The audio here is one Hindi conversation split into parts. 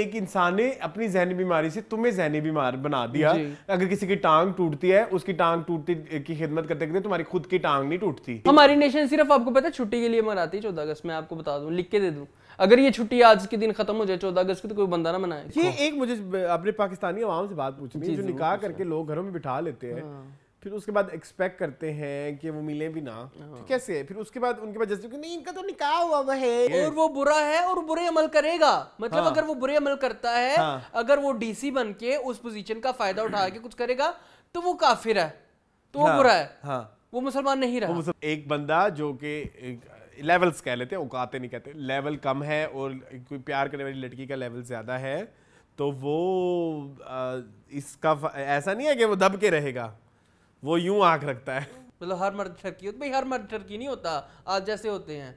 एक इंसान ने अपनी जहनी बीमारी से तुम्हें जहनी बीमार बना दिया अगर किसी की टांग टूटती है उसकी टांग टूटती की खिदमत करते करते तुम्हारी खुद की टांग नहीं टूटती हमारी नेशन सिर्फ आपको पता है छुट्टी के लिए मनाती है चौदह अगस्त मैं आपको बता दूं लिख के दे दूं अगर ये छुट्टी आज के दिन खत्म हो जाए चौदह अगस्त की तो कोई बंदा ना मनाए ये हाँ। एक मुझे अपने पाकिस्तानी आवाम से बात पूछनी है जो निकाह करके लोग घरों में बिठा लेते हैं हाँ। फिर उसके बाद एक्सपेक्ट करते हैं कि वो मिले भी ना फिर हाँ। कैसे फिर उसके बाद उनके पास जैसे नहीं इनका तो निकाह हुआ वह है और वो बुरा है और बुरे अमल करेगा मतलब हाँ। अगर वो बुरे अमल करता है हाँ। अगर वो डीसी बन के उस पोजीशन का फायदा उठा के कुछ करेगा तो वो काफिर है तो हाँ। वो बुरा है हाँ। वो मुसलमान नहीं रहा एक बंदा जो कि लेवल्स कह लेते हैं औकाते नहीं कहते लेवल कम है और कोई प्यार करने वाली लड़की का लेवल ज्यादा है तो वो आ, इसका ऐसा नहीं है कि वो दब के रहेगा वो यूं आंख रखता है मतलब हर मर्द ठरकी भाई हर मर्द ठरकी नहीं होता आज जैसे होते हैं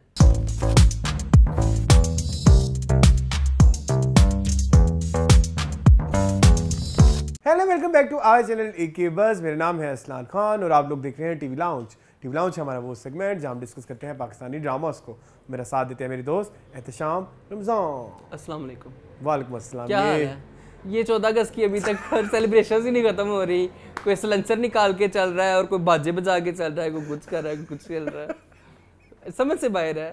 hello welcome back to our channel A K बस मेरा नाम है असलान खान और आप लोग देख रहे हैं टीवी लाउंज टीवी लाउंज हमारा वो सेगमेंट जहां हम डिस्कस करते हैं पाकिस्तानी ड्रामास को मेरा साथ देते हैं मेरे दोस्त एहतशाम रमजान अस्सलाम वालेकुम वालेकुम अस्सलाम क्या हाल है ये चौदह अगस्त की अभी तक हर सेलिब्रेशन ही नहीं खत्म हो रही कोई सलंसर निकाल के चल रहा है और कोई बाजे बजा के चल रहा है कोई कुछ कर रहा है कोई कुछ चल रहा है समझ से बाहर है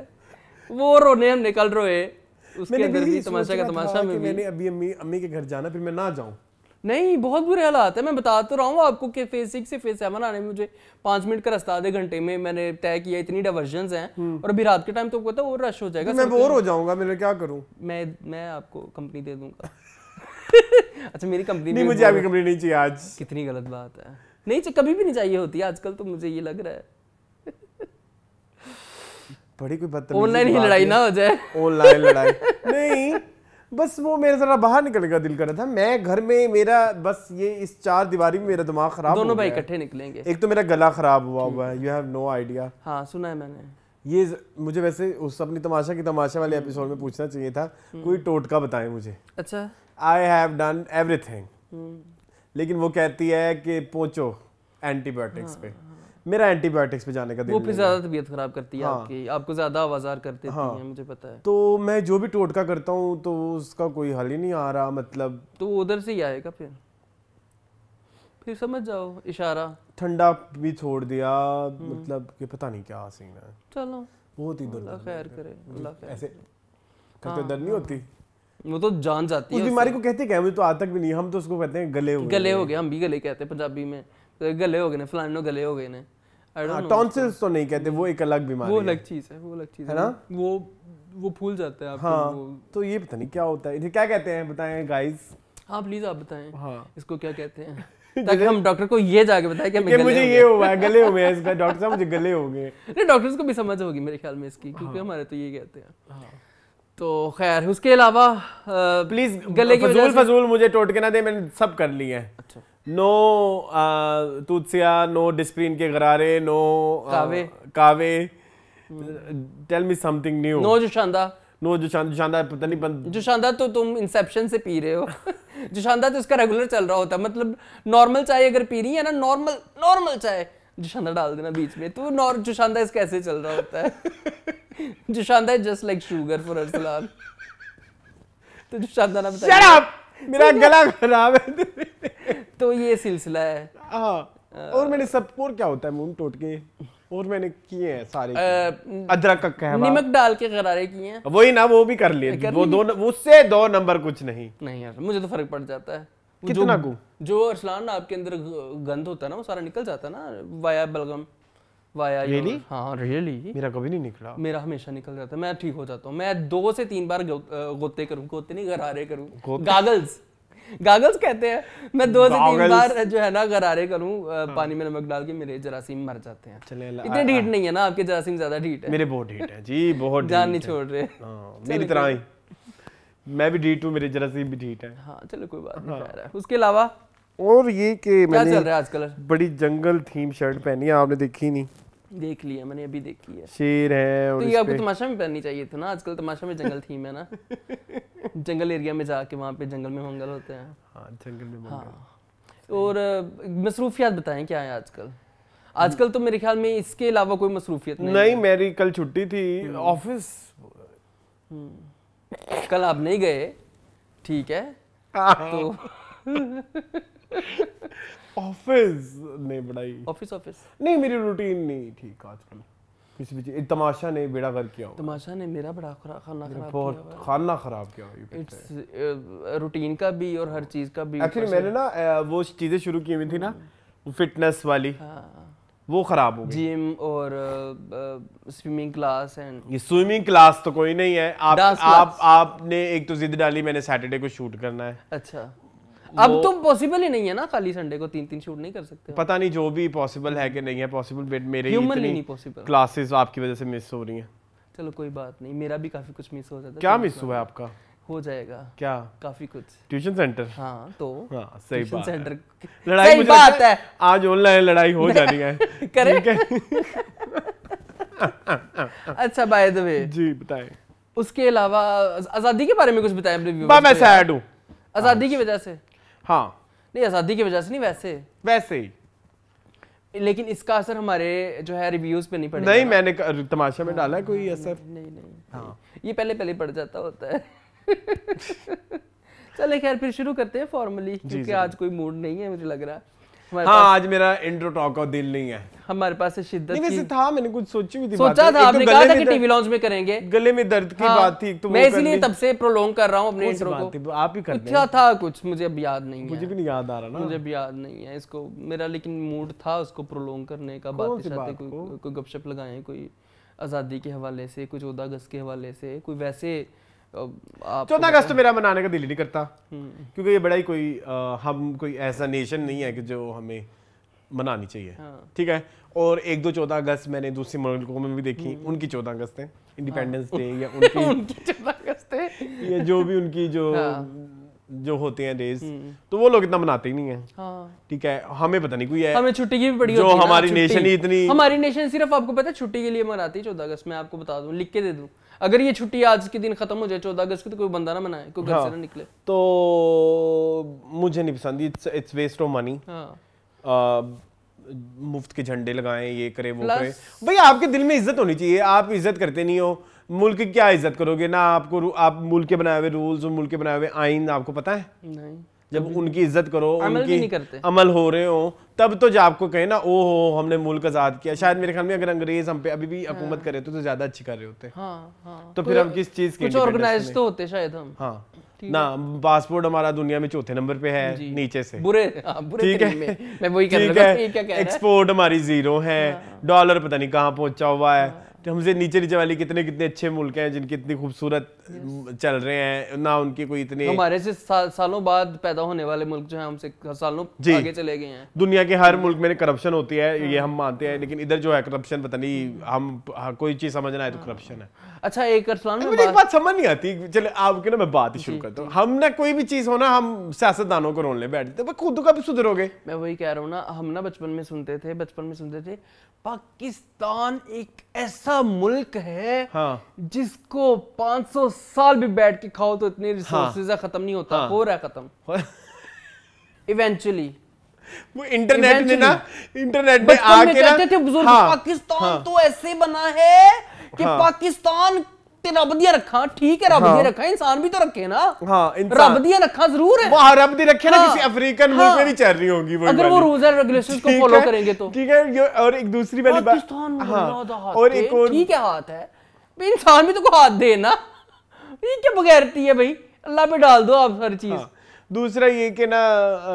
वो रोने हम निकल रोए उसके अंदर भी तमाशा का तमाशा में मैंने अभी अम्मी अम्मी के घर जाना फिर मैं ना जाऊं नहीं बहुत बुरे हालात है मैं बता तो रहा हूँ आपको कि फेज सिक्स से फेज सेवन आने में मुझे पाँच मिनट का रास्ता आधे घंटे में मैंने तय किया इतनी डाइवर्जन हैं हम्म। और अभी रात के टाइम तो पता और रश हो जाएगा मैं बोर हो जाऊंगा मेरे क्या करूँ मैं मैं आपको कंपनी दे दूंगा अच्छा मेरी कंपनी नहीं मुझे आपकी कंपनी नहीं चाहिए आज कितनी गलत बात है नहीं तो कभी भी नहीं चाहिए होती आजकल तो मुझे ये लग रहा है बड़ी कोई बदतमीजी ऑनलाइन ही लड़ाई ना हो जाए ऑनलाइन लड़ाई नहीं बस वो मेरा जरा बाहर निकलने का दिल कर रहा था मैं घर में मेरा बस ये इस चार दीवारी में मेरा दिमाग खराब दोनों भाई इकट्ठे निकलेंगे एक तो मेरा गला खराब हुआ हुआ है यू हैव नो आइडिया हाँ सुना है मैंने ये मुझे वैसे उस अपनी तमाशा की तमाशा वाले एपिसोड हम्म। में पूछना चाहिए था हम्म। कोई टोटका बताएं मुझे अच्छा आई हैव डन एवरीथिंग लेकिन वो कहती है कि पहुंचो एंटीबायोटिक्स हाँ, पे मेरा एंटीबायोटिक्स पे जाने का दिल वो फिर ज्यादा तबीयत खराब करती है हाँ, आपकी आपको ज्यादा आवाजार करते हाँ, हैं मुझे पता है तो मैं जो भी टोटका करता हूँ तो उसका कोई हल ही नहीं आ रहा मतलब तो उधर से ही आएगा फिर फिर समझ जाओ इशारा ठंडा भी छोड़ दिया मतलब कि पता नहीं क्या सीन है चलो बहुत ही खैर करे खैर ऐसे करते हाँ, दर्द नहीं हाँ। होती वो तो जान जाती है बीमारी को कहते क्या मुझे तो आज तक भी नहीं हम तो उसको कहते हैं गले हो गले हो गए हम भी गले कहते हैं पंजाबी में तो गले हो गए ना फलानो गले हो गए ना टॉन्सिल्स हाँ, तो नहीं कहते वो एक अलग बीमारी वो अलग चीज है वो अलग चीज है ना वो वो फूल जाता है हाँ तो ये पता नहीं क्या होता है क्या कहते हैं बताएं गाइस हाँ प्लीज आप बताएं हाँ इसको क्या कहते हैं ताकि हम डॉक्टर को ये जाके बताएं कि कि मुझे ये हुआ है गले हुए हैं इसका डॉक्टर साहब मुझे गले हो गए नहीं डॉक्टर्स को भी समझ होगी मेरे ख्याल में इसकी क्योंकि हाँ। हमारे तो ये कहते हैं हाँ। तो खैर उसके अलावा प्लीज गले की फजूल फजूल मुझे टोटके ना दे मैंने सब कर लिए हैं अच्छा नो तुतसिया नो डिस्प्रीन के गरारे नो कावे कावे tell me something new no जोशांदा नो जोशांदा जोशांदा पता नहीं पन... जोशांदा तो तुम इंसेप्शन से पी रहे हो जोशांदा तो उसका रेगुलर चल रहा होता मतलब नॉर्मल चाय अगर पी रही है ना नॉर्मल नॉर्मल चाय जुशांदा डाल देना बीच में तो नॉर जुशांदा इस कैसे चल रहा होता है जुशांदा is just like sugar for Arsalan तो जुशांदा ना बताया मेरा गला खराब है तो ये सिलसिला है हाँ और मैंने सब और क्या होता है मून टोटके और मैंने किए हैं सारे अदरक का कहवा नमक डाल के करारे किए हैं वही ना वो भी कर लिए वो दो उससे दो नंबर कुछ नहीं नहीं यार मुझे तो फर्क पड़ जाता है कितना गु जो अरसलान आपके अंदर गंद होता है ना वो सारा निकल जाता है ना वाया बलगम वाया रियली हाँ रियली मेरा कभी नहीं निकला मेरा हमेशा निकल जाता है मैं ठीक हो जाता हूँ मैं दो से तीन बार गोते करूँ गोते नहीं गरारे करूँ गागल्स गागल्स कहते हैं मैं दो से तीन बार जो है ना गरारे करूं हाँ। पानी में नमक डाल के मेरे जरासीम मर जाते हैं चले इतने ढीट हाँ। नहीं है ना आपके जरासीम ज्यादा ढीट है मेरे बहुत ढीट है जी बहुत जान नहीं छोड़ रहे हाँ। मेरी तरह ही मैं भी डीट हूँ मेरे जरा सी भी डीट है हाँ चलो कोई बात नहीं हाँ। है। उसके अलावा और ये कि मैंने चल रहा है आजकल बड़ी जंगल थीम शर्ट पहनी है आपने देखी नहीं देख लिया मैंने अभी देखी है शेर है और तो ये आपको तमाशा में पहननी चाहिए थी ना आजकल तमाशा में जंगल थीम है ना जंगल एरिया में जाके वहाँ पे जंगल में मंगल होते हैं हाँ जंगल में हाँ और मसरूफियात बताएं क्या है आजकल आजकल तो मेरे ख्याल में इसके अलावा कोई मसरूफियत नहीं नहीं मेरी कल छुट्टी थी हम्म। ऑफिस हम्म। कल आप नहीं गए ठीक है तो ऑफिस नहीं बढ़ाई ऑफिस ऑफिस नहीं मेरी रूटीन नहीं ठीक आजकल किसी भी चीज तमाशा ने बेड़ा कर किया तमाशा ने मेरा बड़ा खरा, खाना खराब बहुत खाना खराब किया इट्स रूटीन uh, का भी और हर चीज़ का भी एक्चुअली मैंने ना uh, वो चीज़ें शुरू की हुई थी ना फिटनेस hmm. वाली हाँ वो खराब हो जिम और स्विमिंग क्लास एंड ये स्विमिंग क्लास तो कोई नहीं है आप आप आपने एक तो जिद डाली मैंने सैटरडे को शूट करना है अच्छा अब तो पॉसिबल ही नहीं है ना खाली संडे को तीन तीन शूट नहीं कर सकते पता नहीं जो भी पॉसिबल है कि नहीं है पॉसिबल बट मेरे क्लासेस आपकी वजह से मिस हो रही हैं चलो कोई बात नहीं मेरा भी काफी कुछ मिस हो जाता है क्या मिस तो हुआ है मतलब आपका हो जाएगा क्या काफी कुछ ट्यूशन सेंटर हाँ तो हाँ, सही बात सेंटर लड़ाई सही बात है आज ऑनलाइन लड़ाई हो जानी है करेक्ट अच्छा बाय द वे जी बताए उसके अलावा आजादी के बारे में कुछ बताएं अपने मैं सैड हूँ आजादी की वजह से हाँ नहीं आजादी की वजह से नहीं वैसे वैसे ही लेकिन इसका असर हमारे जो है रिव्यूज पे नहीं पड़ेगा नहीं मैंने तमाशा में हाँ, डाला कोई असर नहीं नहीं हाँ ये पहले पहले पड़ जाता होता है चले खैर फिर शुरू करते हैं फॉर्मली क्योंकि आज कोई मूड नहीं है मुझे लग रहा हाँ आज मेरा इंट्रो टॉक का दिल नहीं है हमारे पास शिद्दत नहीं वैसे था मैंने कुछ सोची हुई थी सोचा था तो आपने कहा था कि टीवी लॉन्च में करेंगे गले में दर्द की हाँ, बात थी तो मैं इसीलिए तब से प्रोलोंग कर रहा हूँ अपने इंट्रो को तो आप ही करते क्या अच्छा था कुछ मुझे अब याद नहीं मुझे भी नहीं याद आ रहा ना मुझे भी याद नहीं है इसको मेरा लेकिन मूड था उसको प्रोलोंग करने का बातें शातें कोई गपशप लगाए कोई आज़ादी के हवाले से कुछ उदागस के हवाले से कोई वैसे तो चौदह अगस्त तो मेरा मनाने का दिल ही नहीं करता क्योंकि ये बड़ा ही कोई आ, हम कोई ऐसा नेशन नहीं है कि जो हमें मनानी चाहिए हाँ। ठीक है और एक दो चौदह अगस्त मैंने दूसरे मुल्कों में भी देखी हम्म। उनकी चौदह अगस्त है इंडिपेंडेंस डे या उनकी, चौदह अगस्त है या जो भी उनकी जो हाँ। जो होते हैं डेज हम्म। तो वो लोग इतना मनाते ही नहीं है हाँ। ठीक है हमें पता नहीं कोई है हमें छुट्टी की भी पड़ी जो होती हमारी नेशन ही इतनी हमारी नेशन सिर्फ आपको पता है छुट्टी के लिए मनाती है चौदह अगस्त मैं आपको बता दूं लिख के दे दूं अगर ये छुट्टी आज के दिन खत्म हो जाए चौदह अगस्त की तो कोई बंदा ना मनाए कोई घर से हाँ। ना निकले तो मुझे नहीं पसंद it's it's waste of money मुफ्त के झंडे लगाएं ये करें वो करें भाई आपके दिल में इज्जत होनी चाहिए आप इज्जत करते नहीं हो मुल्क की क्या इज्जत करोगे ना आपको आप मुल्क के बनाए हुए रूल्स और मुल्क के बनाए हुए आइन आपको पता है नहीं जब उनकी इज्जत करो अमल उनकी नहीं करते अमल हो रहे हो तब तो जब आपको कहे ना ओ हो हमने मुल्क आजाद किया शायद मेरे ख्याल में अगर अंग्रेज हम पे अभी भी हाँ। हुकूमत हाँ। करे तो, तो ज्यादा अच्छी कर रहे होते हाँ, हाँ। तो फिर हम किस चीज के ऑर्गेनाइज तो होते शायद हम हाँ ना पासपोर्ट हमारा दुनिया में चौथे नंबर पे है नीचे से बुरे हाँ, ठीक है मैं वही कह रहा एक्सपोर्ट हमारी जीरो है डॉलर हाँ। पता नहीं कहाँ पहुंचा हुआ है तो हमसे नीचे नीचे वाले कितने कितने अच्छे मुल्क हैं जिनकी इतनी खूबसूरत चल रहे हैं ना उनकी कोई इतनी हमारे से सा, सालों बाद पैदा होने वाले मुल्क जो है हमसे सालों आगे चले गए हैं दुनिया के हर हम्म। मुल्क में करप्शन होती है ये हाँ। हम मानते हैं लेकिन इधर जो है करप्शन पता नहीं हम्म। हम हाँ, कोई चीज समझ ना आए तो करप्शन हाँ। है अच्छा एक अरसलान मुझे एक बात समझ नहीं आती चले आपके ना मैं बात ही शुरू करता हूँ हम ना कोई भी चीज हो ना हम सियासतदानों को रोलने बैठ जाते खुद का भी सुधरोगे मैं वही कह रहा हूँ ना हम ना बचपन में सुनते थे बचपन में सुनते थे पाकिस्तान एक ऐसा मुल्क है हाँ। जिसको 500 साल भी बैठ के खाओ तो इतने रिसोर्सेज हाँ, खत्म नहीं होता हाँ, हो रहा है खत्म इवेंचुअली वो इंटरनेट ने ना इंटरनेट में आके ना थे बुजुर्ग हाँ, पाकिस्तान हाँ, तो ऐसे बना है कि हाँ, पाकिस्तान रब दिया रखा ठीक है रब हाँ। दिया रखा इंसान भी तो रखे ना हाँ, रब दिया रखा जरूर है रब दिया रखे ना हाँ। किसी अफ्रीकन हाँ, मुल्क में भी चल रही होगी वो अगर वो रूल्स एंड रेगुलेशंस को फॉलो करेंगे तो ठीक है और एक दूसरी वाली बात पाकिस्तान हाँ, और एक और ठीक है हाथ है इंसान भी तो को हाथ दे ना ये क्या बगैरती है भाई अल्लाह पे डाल दो आप हर चीज़ हाँ। दूसरा ये कि ना आ,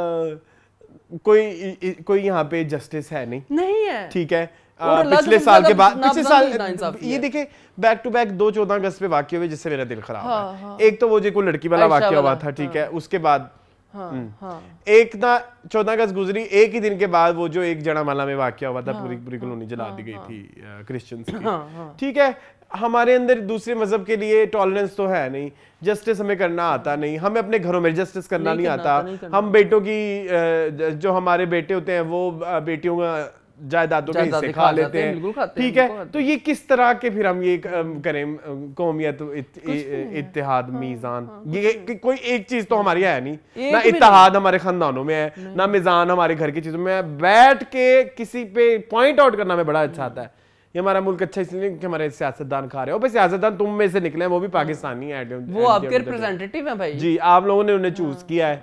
कोई कोई यहाँ पे जस्टिस है नहीं नहीं है ठीक है पिछले साल मतलब के बाद पिछले साल ये देखे बैक टू बैक दो चौदह अगस्त पे वाक्य हुए जिससे मेरा दिल खराब हाँ, हाँ। एक तो वो जो लड़की वाला वाक्य हुआ था ठीक हाँ। है उसके बाद हाँ, हम्म। हाँ। एक ना चौदह अगस्त गुजरी एक ही दिन के बाद वो जो एक जड़ा माला में वाक्य हुआ था हाँ, पूरी पूरी हाँ, कॉलोनी जला हाँ, दी गई हाँ, थी क्रिश्चियंस की हाँ, ठीक है हमारे अंदर दूसरे मजहब के लिए टॉलरेंस तो है नहीं जस्टिस हमें करना आता नहीं हमें अपने घरों में जस्टिस करना नहीं, नहीं आता नहीं, नहीं हम बेटों की जो हमारे बेटे होते हैं वो बेटियों का जायदादों के हिस्से खा लेते हैं ठीक है तो ये किस तरह के फिर हम ये करें कौमियत इतिहाद हाँ, मीजान हाँ, ये कोई एक चीज तो हमारी है नहीं ना इतिहाद हमारे खानदानों में है ना मिजान हमारे घर की चीजों में बैठ के किसी पे पॉइंट आउट करना हमें बड़ा अच्छा आता है कि हमारा मुल्क अच्छा इसलिए कि हमारे सियासतदान खा रहे हो भाई सियासतदान तुम में से निकले वो भी पाकिस्तानी है वो आपके रिप्रेजेंटेटिव तो है भाई जी आप लोगों ने उन्हें चूज किया है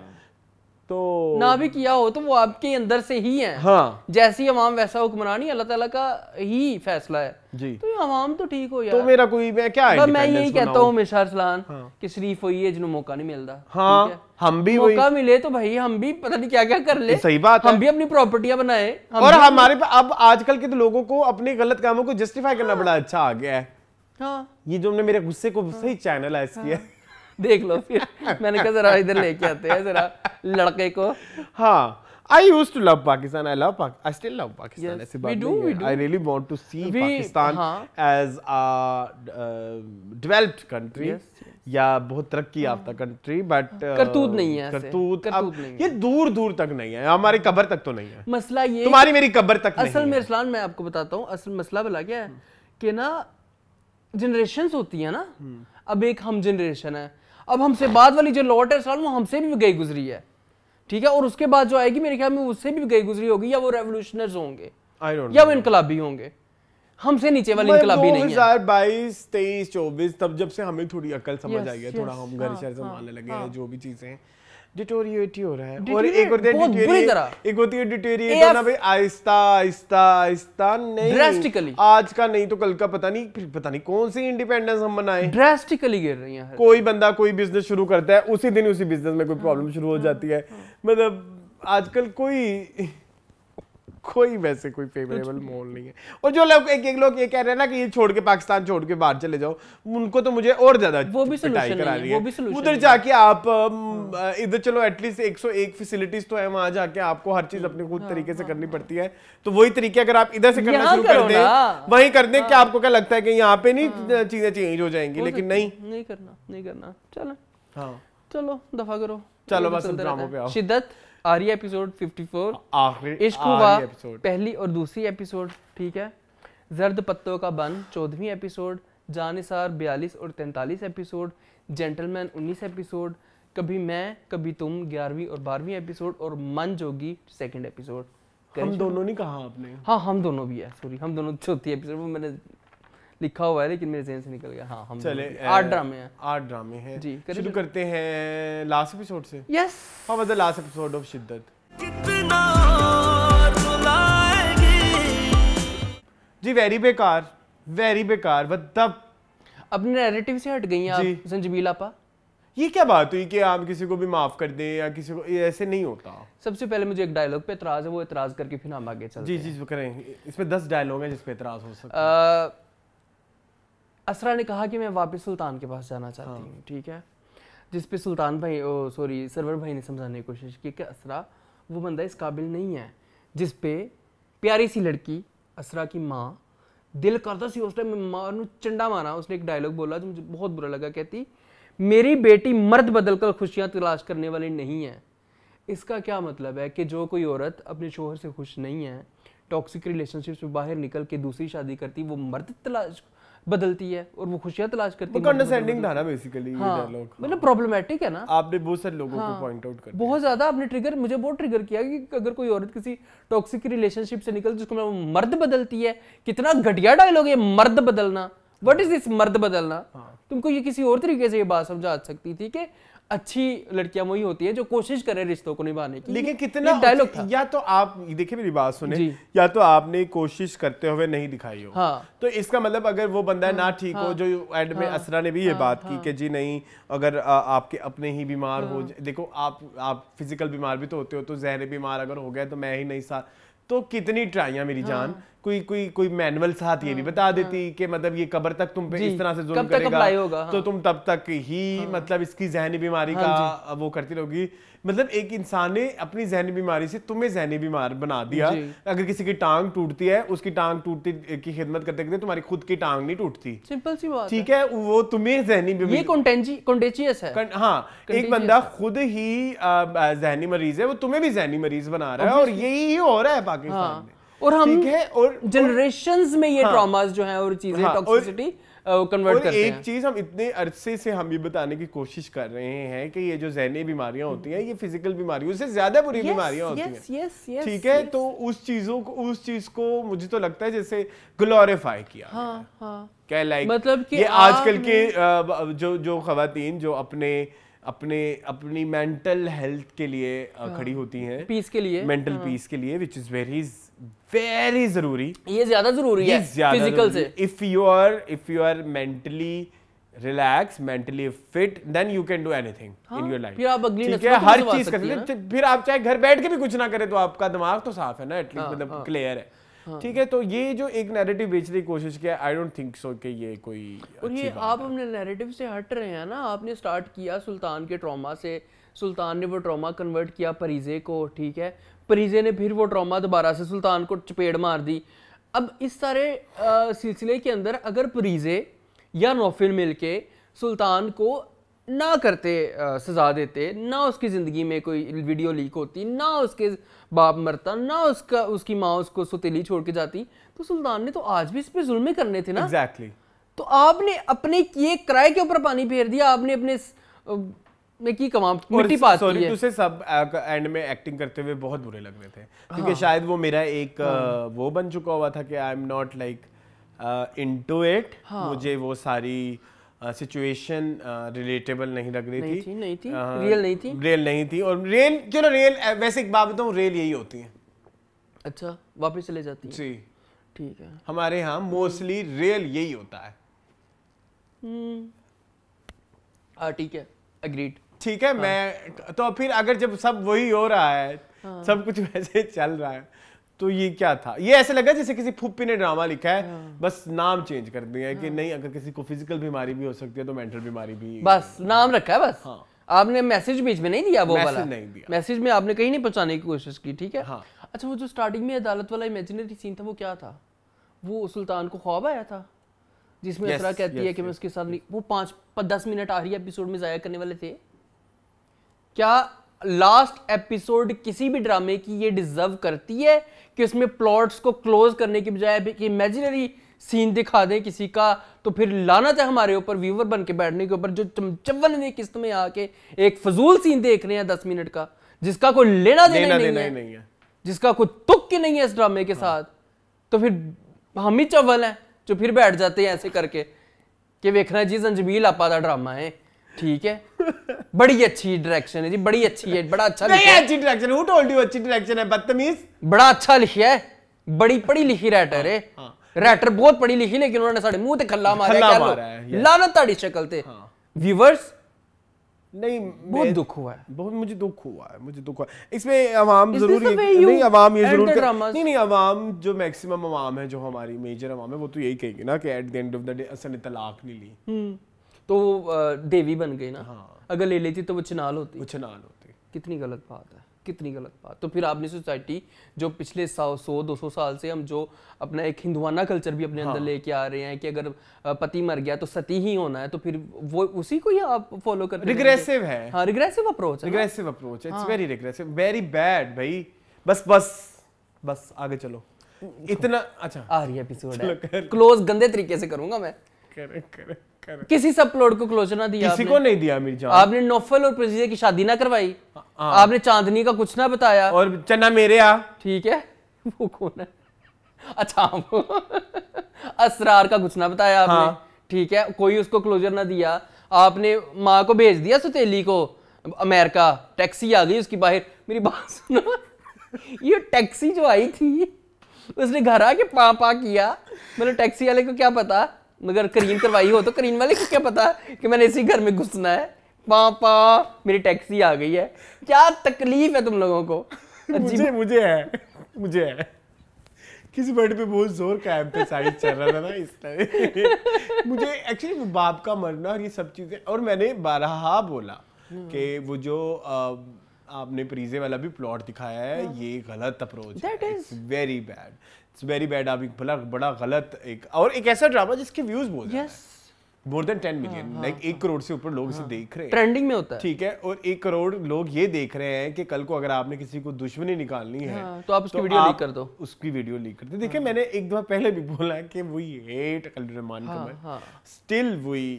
तो ना भी किया हो तो वो आपके अंदर से ही है हाँ जैसी अवाम वैसा हुक्मरानी अल्लाह ताला का ही फैसला है जी तो अवाम तो ठीक हो तो यार तो मेरा कोई मैं क्या तो मैं यही कहता हूँ मिशा अरसलान हाँ। कि शरीफ हुई है जिन्होंने मौका नहीं मिलता हाँ हम भी मौका मिले तो भाई हम भी पता नहीं क्या क्या कर ले सही बात हम भी अपनी प्रॉपर्टियां बनाए और हमारे अब आजकल के तो लोगों को अपने गलत कामों को जस्टिफाई करना हाँ। बड़ा अच्छा आ गया है हाँ ये जो हमने मेरे गुस्से को सही चैनलाइज किया है देख लो फिर मैंने कहा जरा इधर लेके आते हैं जरा लड़के को हाँ I used to love Pakistan. I love Pakistan. I still love Pakistan. Yes, we do, we do. I really want to see we, Pakistan haan. हाँ। as a uh, developed country. Yes, या बहुत तरक्की याफ्ता कंट्री हाँ। बट uh, करतूत नहीं है करतूत करतूत नहीं ये दूर दूर तक नहीं है हमारी कब्र तक तो नहीं है मसला ये तुम्हारी मेरी कब्र तक असल में इस्लाम मैं आपको बताता हूँ असल मसला भला क्या है कि ना जनरेशन होती है ना हम्म। अब एक हम जनरेशन है अब हमसे बाद वाली जो है साल वो हमसे भी गई गुजरी है ठीक है और उसके बाद जो आएगी मेरे ख्याल में उससे भी गई गुजरी होगी या वो रेवोल्यूशनर्स होंगे या वो इनकलाबी होंगे हमसे नीचे वाले इनकलाबी नहीं है बाईस तेईस चौबीस तब जब से हमें थोड़ी अकल समझ आई है थोड़ा हम घर हाँ, शहर हाँ, संभालने लगे हैं हाँ। जो भी चीजें डिटोरिएट ही हो रहा है और एक एक होती है डिटोरिएट होना भाई आहिस्ता आहिस्ता आहिस्ता नहीं ड्रास्टिकली आज का नहीं तो कल का पता नहीं फिर पता नहीं कौन सी इंडिपेंडेंस हम बनाए ड्रास्टिकली गिर रही है कोई बंदा कोई बिजनेस शुरू करता है उसी दिन उसी बिजनेस में कोई प्रॉब्लम हाँ, शुरू हो हाँ, जाती है हाँ। मतलब आजकल कोई कोई वैसे कोई फेवरेबल मोल नहीं है और जो लोग एक एक लोग ये कह रहे हैं ना कि ये छोड़ के पाकिस्तान छोड़ के बाहर चले जाओ उनको तो मुझे और ज्यादा वो भी सलूशन करा रही है उधर जाके आप हाँ। इधर चलो एटलीस्ट एक सौ एक फैसिलिटीज तो है वहां जाके आपको हर चीज अपने खुद हाँ, तरीके से हाँ, करनी पड़ती है तो वही तरीके अगर आप इधर से करना शुरू कर दे वही कर दे क्या आपको क्या लगता है कि यहाँ पे नहीं चीजें चेंज हो जाएंगी लेकिन नहीं नहीं करना नहीं करना चलो हाँ चलो दफा करो चलो तो बस ड्रामों पे आओ शिद्दत आरी एपिसोड 54 आखिरी इश्क हुआ पहली और दूसरी एपिसोड ठीक है जर्द पत्तों का बन चौदहवीं एपिसोड जानिसार बयालीस और तैंतालीस एपिसोड जेंटलमैन उन्नीस एपिसोड कभी मैं कभी तुम ग्यारहवीं और बारहवीं एपिसोड और मन जोगी सेकंड एपिसोड हम दोनों नहीं कहा आपने हाँ हम दोनों भी है सॉरी हम दोनों चौथी एपिसोड वो मैंने लिखा हुआ है लेकिन मेरे जहन से निकल गया हाँ हम चले आठ ड्रामे हैं आठ ड्रामे हैं जी शुरू तो- करते हैं लास्ट एपिसोड से yes how was the last episode of Shiddat ji very बेकार वेरी बेकार मतलब अपने नैरेटिव से हट गई हैं आप संजबील आपा ये क्या बात हुई कि आप किसी को भी माफ कर दें या किसी को ऐसे नहीं होता सबसे पहले मुझे एक डायलॉग पे एतराज है वो एतराज करके फिर हम आगे चलते जी जी करें इसमें दस डायलॉग है जिसपे एतराज हो सकता है असरा ने कहा कि मैं वापस सुल्तान के पास जाना चाहती हाँ। हूँ ठीक है जिस पे सुल्तान भाई ओ सॉरी सरवर भाई ने समझाने की कोशिश की कि असरा वो बंदा इस काबिल नहीं है जिस पे प्यारी सी लड़की असरा की माँ दिल करता सी उस टाइम माँ चंडा मारा उसने एक डायलॉग बोला जो मुझे बहुत बुरा लगा कहती मेरी बेटी मर्द बदल कर खुशियाँ तलाश करने वाली नहीं है इसका क्या मतलब है कि जो कोई औरत अपने शोहर से खुश नहीं है टॉक्सिक रिलेशनशिप से बाहर निकल के दूसरी शादी करती वो मर्द तलाश बदलती है और वो खुशियां तलाश करती है अंडरस्टैंडिंग था ना बेसिकली हाँ, ये हाँ। मतलब प्रॉब्लमेटिक है ना आपने बहुत सारे लोगों हाँ, को पॉइंट आउट कर बहुत ज्यादा आपने ट्रिगर मुझे बहुत ट्रिगर किया कि अगर कोई औरत किसी टॉक्सिक रिलेशनशिप से निकल जिसको मैं मर्द बदलती है कितना घटिया डायलॉग है मर्द बदलना वट इज दिस मर्द बदलना हाँ. तुमको ये किसी और तरीके से ये बात समझा सकती थी कि अच्छी लड़कियां वही होती है जो कोशिश करे रिश्तों को निभाने की लेकिन कितना डायलॉग अच्छा- था या तो आप देखिए मेरी बात सुने या तो आपने कोशिश करते हुए नहीं दिखाई हो हाँ। तो इसका मतलब अगर वो बंदा हाँ, ना ठीक हाँ, हो जो एड में हाँ, असरा ने भी हाँ, ये बात हाँ, की कि जी नहीं अगर आ, आपके अपने ही बीमार हाँ, हो देखो आप आप फिजिकल बीमार भी तो होते हो तो जहर बीमार अगर हो गया तो मैं ही नहीं सा तो कितनी ट्राइया मेरी जान हाँ। कोई कोई कोई मैनुअल साथ ये भी हाँ, बता देती हाँ। कि मतलब ये कबर तक तुम पे इस तरह से जुर्म करेगा होगा, तो हाँ। तो तुम तब तक ही हाँ। मतलब इसकी जहनी बीमारी हाँ, का वो करती रहोगी मतलब एक इंसान ने अपनी जहनी बीमारी से तुम्हें जहनी बीमार बना दिया अगर किसी की टांग टूटती है उसकी टांग टूटती की खिदमत करते करते तुम्हारी खुद की टांग नहीं टूटती सिंपल सी बात ठीक है, वो तुम्हें जहनी बीमारी हाँ एक बंदा खुद ही जहनी मरीज है वो तुम्हें भी जहनी मरीज बना रहा है और यही ही हो रहा है पाकिस्तान हाँ। में और हम है और जनरेशन में ये ट्रामाज हाँ। जो है और चीजें टॉक्सिसिटी हाँ, कन्वर्ट करते हैं एक चीज हम इतने अरसे से हम ये बताने की कोशिश कर रहे हैं कि ये जो जहनी बीमारियां होती हैं ये फिजिकल बीमारियों से ज्यादा बुरी बीमारियां होती हैं ठीक है तो उस चीजों को उस चीज को मुझे तो लगता है जैसे ग्लोरीफाई किया हाँ, हाँ। क्या लाइक मतलब कि ये आजकल के जो जो खातन जो अपने अपने अपनी मेंटल हेल्थ के लिए हाँ। खड़ी होती हैं पीस के लिए मेंटल पीस के लिए विच इज वेरी वेरी जरूरी ये ज्यादा जरूरी ये है फिजिकल से if you are if you are mentally relax mentally fit then you can do anything in your life फिर आप अगली ठीक है हर चीज कर सकते तो फिर आप चाहे घर बैठ के भी कुछ ना करें तो आपका दिमाग तो साफ है ना एटलीस्ट हाँ, मतलब क्लियर हाँ। है हाँ। ठीक हाँ। है तो ये जो एक नैरेटिव बेचने की कोशिश किया आई डोंट थिंक सो कि ये कोई और ये आप अपने नैरेटिव से हट रहे हैं ना आपने स्टार्ट किया सुल्तान के ट्रॉमा से सुल्तान ने वो ट्रॉमा कन्वर्ट किया परीजे को ठीक है परिजे ने फिर वो ड्रामा दोबारा से सुल्तान को चपेट मार दी अब इस सारे सिलसिले के अंदर अगर परिजे या नौफिल मिल के सुल्तान को ना करते आ, सज़ा देते ना उसकी ज़िंदगी में कोई वीडियो लीक होती ना उसके बाप मरता ना उसका उसकी माँ उसको सुतीली छोड़ के जाती तो सुल्तान ने तो आज भी इस पर जुल्म करने थे ना एग्जैक्टली exactly. तो आपने अपने किए किराए के ऊपर पानी फेर दिया आपने अपने में की कमा मिट्टी पास सॉरी तुझे सब एंड में एक्टिंग करते हुए बहुत बुरे लग रहे थे हाँ। क्योंकि हाँ। शायद वो मेरा एक हाँ। वो बन चुका हुआ था कि I am not like into it मुझे वो सारी सिचुएशन रिलेटेबल नहीं लग रही नहीं थी, थी नहीं थी रियल नहीं थी रियल नहीं थी और रियल चलो रियल वैसे एक बात बताऊं रियल यही होती है अच्छा वापस चले जाती है जी ठीक है हमारे यहाँ मोस्टली हम्म। रियल यही होता है हम्म हाँ, ठीक है अग्रीड ठीक है मैं हाँ। तो फिर अगर जब सब वही हो रहा है हाँ। सब कुछ वैसे चल रहा है तो ये क्या था ये ऐसे लगा जैसे किसी फुप्पी ने ड्रामा लिखा है हाँ। बस नाम चेंज कर दिया है कि नहीं अगर किसी को फिजिकल बीमारी भी हो सकती है तो मेंटल बीमारी भी बस नाम रखा है बस हाँ आपने मैसेज बीच में नहीं दिया वो वाला नहीं दिया मैसेज में आपने कहीं नहीं पहुंचाने की कोशिश की ठीक है हाँ। अच्छा वो जो स्टार्टिंग में अदालत वाला इमेजिनरी सीन था वो क्या था वो सुल्तान को ख्वाब आया था जिसमें yes, कहती है कि मैं उसके साथ yes. वो पाँच दस मिनट आखिरी एपिसोड में जाया करने वाले थे क्या लास्ट एपिसोड किसी भी ड्रामे की ये डिजर्व करती है कि उसमें प्लॉट्स को क्लोज करने की बजाय इमेजिनरी सीन दिखा दें किसी का तो फिर लाना था हमारे ऊपर व्यूवर बन के बैठने के ऊपर जो चमचवन ने किस्त में आके एक फजूल सीन देख रहे हैं दस मिनट का जिसका कोई लेना देना, लेना नहीं, देना नहीं, नहीं, नहीं है जिसका कोई तुक के नहीं है इस ड्रामे के हाँ। साथ तो फिर हम ही चवल हैं जो फिर बैठ जाते हैं ऐसे करके कि देखना जी जंजमील आपा ड्रामा है ठीक है बड़ी अच्छी डायरेक्शन है जी बड़ी अच्छी है बड़ा अच्छा नहीं अच्छी डायरेक्शन हु टोल्ड यू अच्छी डायरेक्शन है बदतमीज बड़ा अच्छा लिखा है बड़ी पढ़ी लिखी राइटर है हां राइटर हाँ। बहुत पढ़ी लिखी लेकिन उन्होंने साडे मुंह ते खल्ला मारा है लानत ताड़ी शक्ल ते हां व्यूअर्स नहीं बहुत दुख हुआ है बहुत मुझे दुख हुआ है मुझे दुख हुआ इसमें आवाम जरूर नहीं आवाम ये जरूर कर, नहीं नहीं आवाम जो मैक्सिमम आवाम है जो हमारी मेजर आवाम है वो तो यही कहेगी ना कि at the end of the day Ahsan तलाक नहीं ली हम्म तो वो देवी बन गई ना हाँ। अगर ले लेती तो वो चनाल होती वो चनाल होती कितनी गलत बात है कितनी गलत बात तो फिर आपने सोसाइटी जो पिछले सौ सौ दो सौ साल से हम जो अपना एक हिंदुआना कल्चर भी अपने हाँ। अंदर लेके आ रहे हैं कि अगर पति मर गया तो सती ही होना है तो फिर वो उसी को ही आप फॉलो कर रिग्रेसिव है हाँ रिग्रेसिव अप्रोच है regressive approach it's very regressive very bad भाई बस बस बस आगे चलो इतना अच्छा आ रही एपिसोड है क्लोज गंदे तरीके से करूंगा मैं करेक्ट करेक्ट किसी सब प्लॉट को क्लोजर ना दिया किसी को नहीं दिया मेरी जान आपने नोफल और प्रजीजा की शादी ना करवाई हाँ, हाँ। आपने चांदनी का कुछ ना बताया और चना मेरे आ ठीक है वो कौन है अच्छा असरार का कुछ ना बताया आपने हाँ। ठीक है कोई उसको क्लोजर ना दिया आपने माँ को भेज दिया सतेली को अमेरिका टैक्सी आ गई उसकी बाहर मेरी बात सुनो ये टैक्सी जो आई थी उसने घर आके पा पा किया मतलब टैक्सी वाले को क्या पता मगर करीन करवाई हो तो करीन वाले को क्या पता कि मैंने इसी घर में घुसना है पा पा मेरी टैक्सी आ गई है क्या तकलीफ है तुम लोगों को मुझे मुझे है मुझे है किसी बर्ड पे बहुत जोर का एम्पेसाइज चल रहा था ना इस टाइम मुझे एक्चुअली बाप का मरना और ये सब चीज़ें और मैंने बारहा बोला कि वो जो आपने प्रीजे वाला भी प्लॉट दिखाया है हाँ। ये गलत अप्रोच है very bad it's very bad आप एक भला बड़ा गलत एक और एक ऐसा ड्रामा जिसके व्यूज बहुत yes. More than ten million like एक करोड़ हाँ। से ऊपर लोग हाँ, इसे देख रहे हैं ट्रेंडिंग में होता है ठीक है और एक करोड़ लोग ये देख रहे हैं कि कल को अगर आपने किसी को दुश्मनी निकालनी है हाँ, तो आप उसकी तो वीडियो लीक कर दो उसकी वीडियो लीक कर दो देखिए हाँ। मैंने एक दफा पहले भी बोला कि हाँ, वही हेट अकल रहमान का मैं स्टिल वही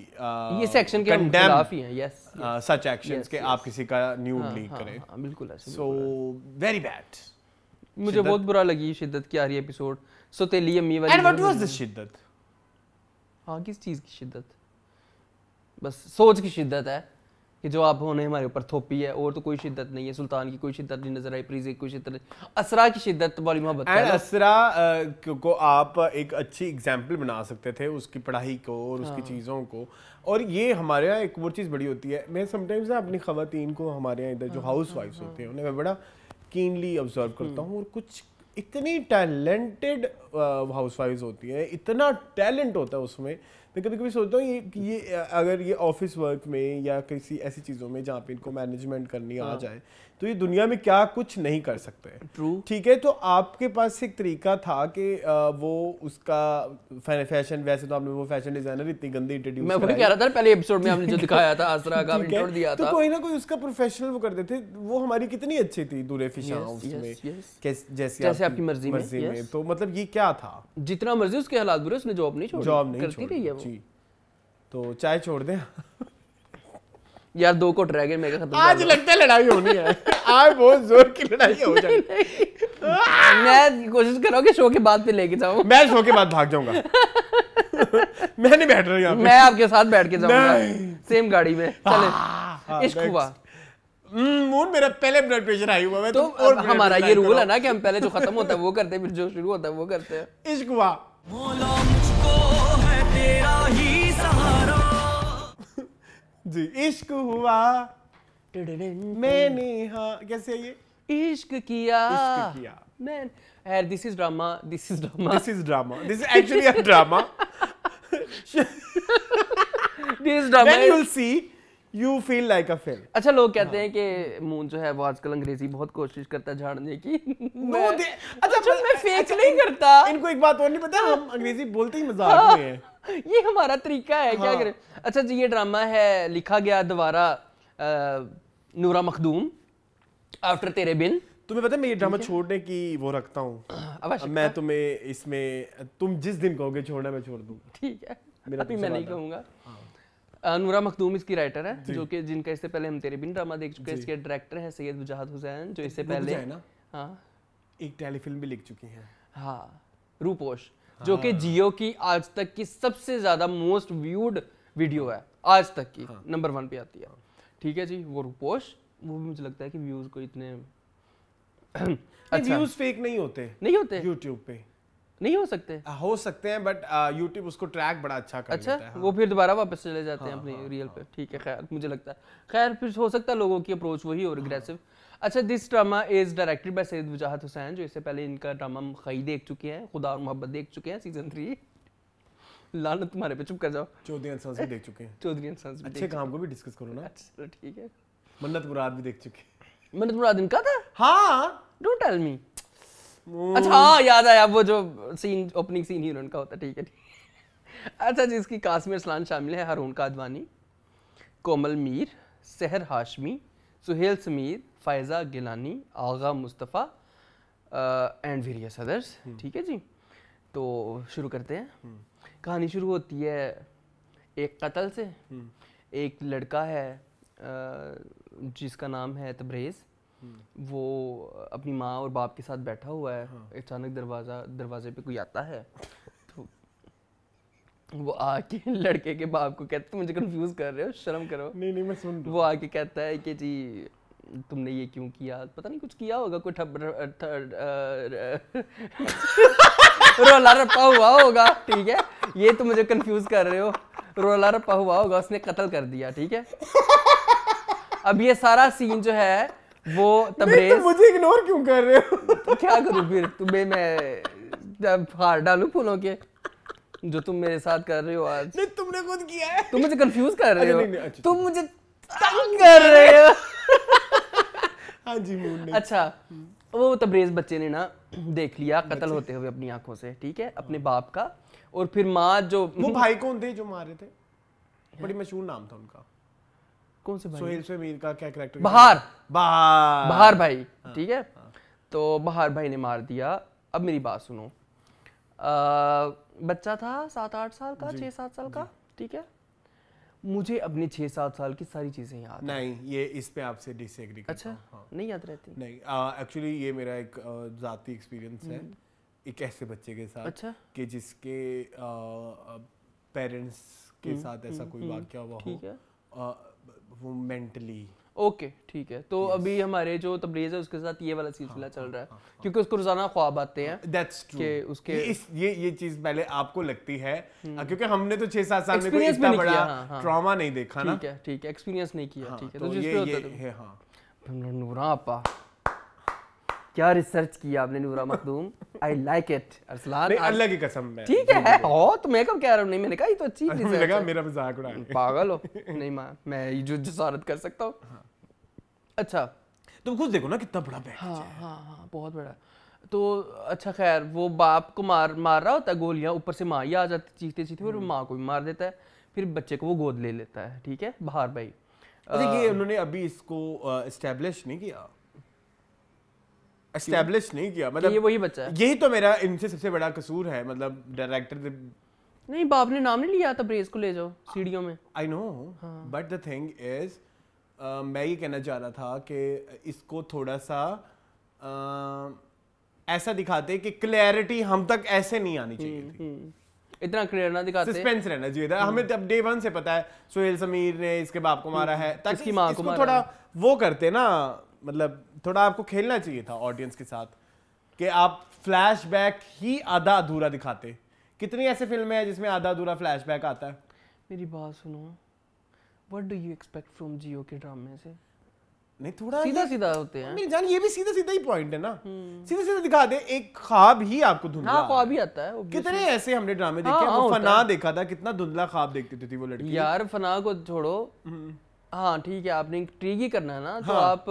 ये सेक्शन के खिलाफ ही है यस सच एक्शंस के आप किसी का न्यूड लीक करें बिल्कुल सो वेरी बैड मुझे बहुत बुरा लगी शिद्दत की आ रही एपिसोड सोतेली अम्मी वाली एंड व्हाट वाज द शिद्दत हाँ किस चीज़ की शिद्दत बस सोच की शिद्दत है कि जो आप होने हमारे ऊपर थोपी है और तो कोई शिद्दत नहीं है सुल्तान की कोई शिद्दत नहीं नजर आई प्रीज की कोई शिद्दत असरा की शिद्दत तो बड़ी मोहब्बत है असरा को आप एक अच्छी एग्जांपल बना सकते थे उसकी पढ़ाई को और हाँ। उसकी चीज़ों को और ये हमारे यहाँ एक और चीज़ बड़ी होती है मैं समटाइम्स अपनी खातन को हमारे यहाँ इधर जो हाउस वाइफ्स होती हैं उन्हें मैं बड़ा कीनली ऑब्जर्व hmm. करता हूँ और कुछ इतनी टैलेंटेड वाइफ uh, होती हैं इतना टैलेंट होता है उसमें मैं कभी कभी सोचता हूँ कि ये अगर ये ऑफिस वर्क में या किसी ऐसी चीज़ों में जहाँ पे इनको मैनेजमेंट करनी आ हाँ। जाए तो ये दुनिया में क्या कुछ नहीं कर सकते ट्रू ठीक है तो आपके पास एक तरीका था कि वो उसका फैशन वैसे तो आपने वो फैशन डिजाइनर इतनी गंदी इंट्रोड्यूस मैं वही कह रहा था पहले एपिसोड में हमने जो दिखाया था आसरा का इंट्रो दिया तो था तो कोई ना कोई उसका प्रोफेशनल वो करते थे वो हमारी कितनी अच्छी थी दूरे फिशा उसमें जैसे आपकी मर्जी में तो मतलब ये क्या था जितना मर्जी उसके हालात बुरे उसने जॉब नहीं छोड़ी जॉब नहीं करती रही है वो तो चाय छोड़ दें यार दो कोट रह गए मेरे खत्म आज लगता है लड़ाई होनी है आज बहुत जोर की लड़ाई हो जाएगी मैं कोशिश कर रहा हूँ कि शो के बाद पे लेके जाऊँ मैं शो के बाद भाग जाऊंगा मैं नहीं बैठ रहा मैं आपके साथ बैठ के जाऊंगा सेम गाड़ी में चले हाँ, हाँ, इश्क हुआ मून हम्म, मेरा पहले ब्लड प्रेशर हाई हुआ मैं तो, तो और हमारा ये रूल है ना कि हम पहले जो खत्म होता है वो करते हैं फिर जो शुरू होता है वो करते हैं इश्क हुआ मुझको है तेरा ही जी इश्क हुआ मैंने हाँ कैसे ये इश्क किया इश्क किया मैन यार this is drama this is drama this is drama this is actually a drama this drama then you'll see you feel like a fail अच्छा लोग कहते हाँ। हैं कि मून जो है वो आजकल अंग्रेजी बहुत कोशिश करता है झाड़ने की मैं, अच्छा, अच्छा मैं फेक अच्छा, नहीं करता इनको एक बात और नहीं पता हम अंग्रेजी बोलते ही मजाक हाँ। में है ये हमारा तरीका है क्या हाँ। करें अच्छा जी ये ड्रामा है लिखा गया दोबारा नूरा मखदूम आफ्टर तेरे बिन तुम्हें पता है मैं ये ड्रामा छोड़ने की वो रखता हूँ मैं तुम्हें इसमें तुम जिस दिन कहोगे छोड़ना मैं छोड़ दूंगा ठीक है मेरा अभी मैं नहीं कहूंगा हाँ। अनुरा मखदूम इसकी राइटर है जो कि जिनका इससे पहले हम तेरे बिन ड्रामा देख चुके हैं इसके डायरेक्टर हैं सैयद वजाहत हुसैन जो तो इससे पहले हाँ एक टेलीफिल्म भी लिख चुकी हैं हाँ रूपोश जो कि हाँ। जियो की आज तक की सबसे ज्यादा मोस्ट व्यूड वीडियो है आज तक की नंबर हाँ। वन पे आती है ठीक है जी वो रूपोश वो भी मुझे लगता है कि व्यूज को इतने अच्छा व्यूज फेक नहीं होते नहीं होते यूट्यूब पे नहीं हो सकते आ, हो सकते हैं बट यूट्यूब उसको ट्रैक बड़ा अच्छा कर अच्छा है, हाँ। वो फिर दोबारा वापस चले जाते हाँ, हैं अपने हाँ, रियल हाँ, पे ठीक है खैर मुझे लगता है खैर फिर हो सकता है लोगों की अप्रोच वही और अग्रेसिव हाँ। अच्छा this drama is directed by Syed Wajahat Hussain जो इससे पहले इनका ड्रामा हम खई देख चुके हैं खुदा और मोहब्बत देख चुके हैं सीजन थ्री लानत तुम्हारे पे चुप कर जाओ चौधरी अंसाज भी देख चुके हैं चौधरी अंसाज भी अच्छे काम को भी डिस्कस करो ना अच्छा ठीक है मन्नत मुराद भी देख चुके हैं मन्नत मुराद इनका था हाँ डोंट टेल मी हम्म। अच्छा हाँ याद आया वो जो सीन ओपनिंग सीन हीरोइन का होता है ठीक है अच्छा जी इसकी में असलान शामिल है हारून कादवानी Komal Meer Sehar Hashmi Sohail Sameer Faiza Gilani Agha Mustafa and various others ठीक है जी तो शुरू करते हैं हम्म। कहानी शुरू होती है एक कत्ल से हम्म। एक लड़का है जिसका नाम है तब्रेज़ वो अपनी माँ और बाप के साथ बैठा हुआ है हाँ। अचानक दरवाज़ा दरवाजे पे कोई आता है तो वो आके लड़के के बाप को कहता मुझे कंफ्यूज कर रहे हो शर्म करो नहीं नहीं मैं सुन वो आके कहता है कि जी तुमने ये क्यों किया पता नहीं कुछ किया होगा कोई रोला रपा हुआ होगा ठीक है ये तो मुझे कंफ्यूज कर रहे हो रोला रपा हुआ होगा उसने कत्ल कर दिया ठीक है अब ये सारा सीन जो है वो तबरेज तो मुझे इग्नोर क्यों कर रहे हो तो क्या करूँ फिर तुम्हें मैं हार डालू फूलों के जो तुम मेरे साथ कर रहे हो आज नहीं तुमने खुद किया है तुम मुझे कंफ्यूज कर रहे हो अच्छा, तुम मुझे तंग कर रहे हो हाँ जी मूड अच्छा वो तबरेज बच्चे ने ना देख लिया कत्ल होते हुए अपनी आंखों से ठीक है अपने हाँ। बाप का और फिर माँ जो वो भाई कौन थे जो मारे थे बड़ी मशहूर नाम था उनका कौन से भाई सुहेल शमीर का क्या करेक्टर बाहर बाहर बाहर भाई हाँ, ठीक है हाँ। तो बाहर भाई ने मार दिया अब मेरी बात सुनो आ, बच्चा था सात आठ साल का छह सात साल का ठीक है मुझे अपने छह सात साल की सारी चीज़ें याद नहीं ये इस पे आपसे डिसएग्री अच्छा हाँ। नहीं याद रहती नहीं एक्चुअली ये मेरा एक ज़ाती एक्सपीरियंस है हम्म। एक ऐसे बच्चे के साथ अच्छा? कि जिसके पेरेंट्स के हम्म, साथ ऐसा हम्म, कोई वाक्य हुआ हो वो मेंटली ओके ठीक है तो yes. अभी हमारे जो तबरेज है उसके साथ ये वाला हाँ, सिलसिला चल हाँ, रहा है हाँ, हाँ, क्योंकि उसको रोजाना ख्वाब आते हैं दैट्स ट्रू कि उसके ये इस, ये ये चीज पहले आपको लगती है हम्म। क्योंकि हमने तो 6 7 साल में कोई इतना बड़ा ट्रॉमा हाँ, नहीं देखा ना ठीक है ठीक है एक्सपीरियंस नहीं किया ठीक है तो, तो ये ये है तो हां नूरा आपा क्या रिसर्च किया आपने Noora Makhdoom I like it Arsalan नहीं अल्लाह की कसम मैं ठीक है हो तो मैं कब कह रहा हूं नहीं मैंने कहा ये तो अच्छी चीज है लगा तो मेरा मजाक उड़ा पागल हो नहीं मां मैं ये जो जसारत कर सकता हूं हाँ। अच्छा तुम खुद देखो ना कितना बड़ा बैठ हां हां हां बहुत बड़ा तो अच्छा खैर वो बाप को मार मार रहा होता है गोलियां ऊपर से माँ ही आ जाती चीखते चीखते फिर हम्म। माँ को भी मार देता है फिर बच्चे को वो गोद ले लेता है ठीक है बाहर भाई अच्छा ये उन्होंने अभी इसको इस्टेब्लिश नहीं किया एस्टेब्लिश नहीं किया मतलब ये वही बच्चा है यही तो मेरा इनसे सबसे बड़ा कसूर है मतलब डायरेक्टर नहीं बाप ने नाम नहीं लिया था ब्रेस को ले जाओ सीढ़ियों में I know but the thing is मैं ये कहना चाह रहा था कि इसको थोड़ा सा uh, ऐसा दिखाते कि क्लैरिटी हम तक ऐसे नहीं आनी चाहिए हम्म, थी हम्म। इतना क्लियर ना दिखाते सस्पेंस रहना चाहिए था हम्म। हमें अब डे वन से पता है सुहेल समीर ने इसके बाप को मारा है ताकि इसको थोड़ा वो करते ना मतलब थोड़ा आपको खेलना चाहिए था ऑडियंस के साथ कि आप फ्लैशबैक ही आधा अधूरा दिखाते कितनी ऐसी फिल्में हैं जिसमें आधा अधूरा फ्लैशबैक आता है मेरी बात सुनो what do you expect from Geo के ड्रामे से नहीं थोड़ा सीधा सीधा होते हैं मेरी जान ये भी सीधा सीधा ही पॉइंट है ना हम्म। सीधा सीधा दिखा दे एक ख्वाब ही आपको धुंधला हाँ, ख्वाब ही आता है कितने ऐसे हमने ड्रामे हाँ, देखे हाँ, हाँ, फना देखा था कितना धुंधला ख्वाब देखती थी, थी वो लड़की यार फना को छोड़ो हम्म। हाँ ठीक है आपने ट्रिक ही करना है ना तो हाँ। आप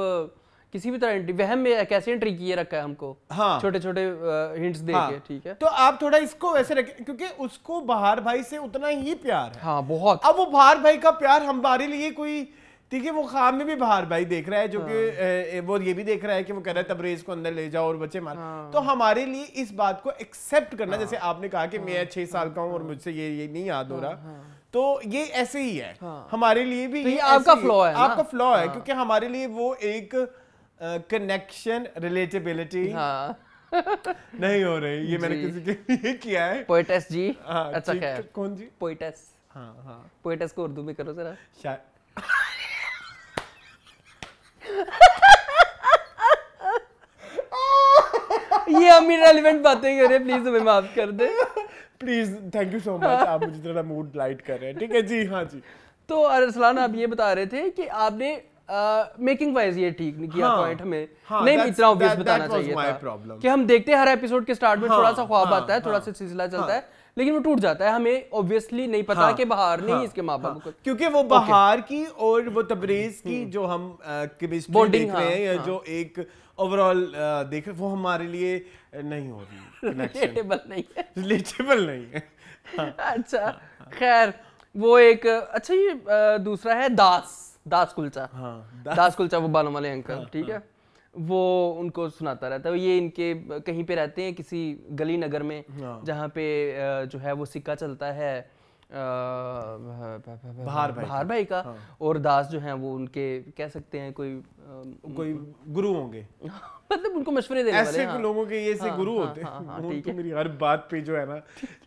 किसी भी तरह वह में कैसे एंट्री किए रखा है हमको हाँ छोटे छोटे हिंट्स दे हाँ, के ठीक है तो आप थोड़ा इसको वैसे रखें क्योंकि उसको बाहर भाई से उतना ही प्यार है हाँ बहुत अब वो बाहर भाई का प्यार हमारे लिए कोई ठीक है वो खाम में भी बाहर भाई देख रहा है जो हाँ। कि वो ये भी देख रहा है कि वो कह रहा है तबरेज को अंदर ले जाओ और बच्चे मार हाँ। तो हमारे लिए इस बात को एक्सेप्ट करना हाँ। जैसे आपने कहा कि मैं हाँ। छह साल का हूँ और हाँ। मुझसे ये ये नहीं याद हो हाँ, रहा तो ये ऐसे ही है हमारे लिए भी तो ये, ये आपका फ्लॉ है आपका फ्लॉ है क्योंकि हमारे लिए वो एक कनेक्शन uh, रिलेटेबिलिटी हाँ नहीं हो रही ये मैंने किसी के लिए किया है पोइटस जी हाँ, अच्छा क्या कौन जी पोइटस हाँ हाँ पोइटस को उर्दू में करो जरा शायद ये अमीर रेलिवेंट बातें कर रहे हैं प्लीज हमें माफ कर दे please thank you so much आप मुझे थोड़ा मूड लाइट कर रहे हैं ठीक है जी हाँ जी तो अरसलान आप ये बता रहे थे कि आपने मेकिंग वाइज ये ठीक नहीं किया पॉइंट हाँ, हमें हाँ, नहीं इतना ऑब्वियस बताना चाहिए था कि हम देखते हैं हर एपिसोड के स्टार्ट में हाँ, थोड़ा सा ख्वाब आता है थोड़ा सा सिलसिला चलता है लेकिन वो टूट जाता है हमें ऑब्वियसली नहीं पता हाँ, कि बाहर नहीं हाँ, इसके माँ बाप हाँ, क्योंकि वो बाहर okay. की और वो तबरेज हम्म, की हम्म। जो हम केमिस्ट्री देख हाँ, रहे हैं या हाँ, जो एक ओवरऑल देख वो हमारे लिए नहीं हो रही रिलेटेबल नहीं है रिलेटेबल नहीं है अच्छा हाँ, हाँ. खैर वो एक अच्छा ये दूसरा है दास दास कुलचा हाँ, दास, दास कुलचा वो बालों वाले अंकल हाँ, ठीक है हाँ। वो उनको सुनाता रहता है ये इनके कहीं पे रहते हैं किसी गली नगर में हाँ। जहाँ पे जो है वो सिक्का चलता है भार भाई भाई का हाँ। और दास जो हैं वो उनके कह सकते हैं कोई कोई गुरु होंगे मतलब उनको मशवरे देने ऐसे वाले हाँ। लोगों के ये से हाँ, गुरु हाँ, होते हैं हाँ, हाँ, तो मेरी हर बात पे जो है ना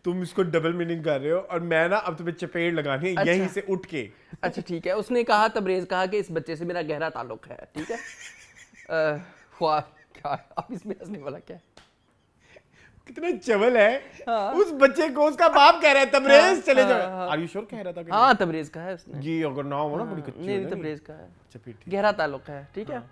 तुम इसको डबल मीनिंग कर रहे हो और मैं ना अब तुम्हें चपेट लगानी है अच्छा। यहीं से उठ के अच्छा ठीक है उसने कहा तबरेज कहा कि इस बच्चे से मेरा गहरा ताल्लुक है ठीक है क्या अब इसमें हंसने वाला क्या है कितने चवल है हाँ। उस बच्चे को उसका बाप कह रहा है तबरेज हाँ, चले हाँ, जाओ आर यू श्योर कह रहा था हाँ तबरेज का है उसने जी अगर ना हो ना बड़ी हाँ, कच्ची नहीं तबरेज का है अच्छा, गहरा ताल्लुक है ठीक है हाँ।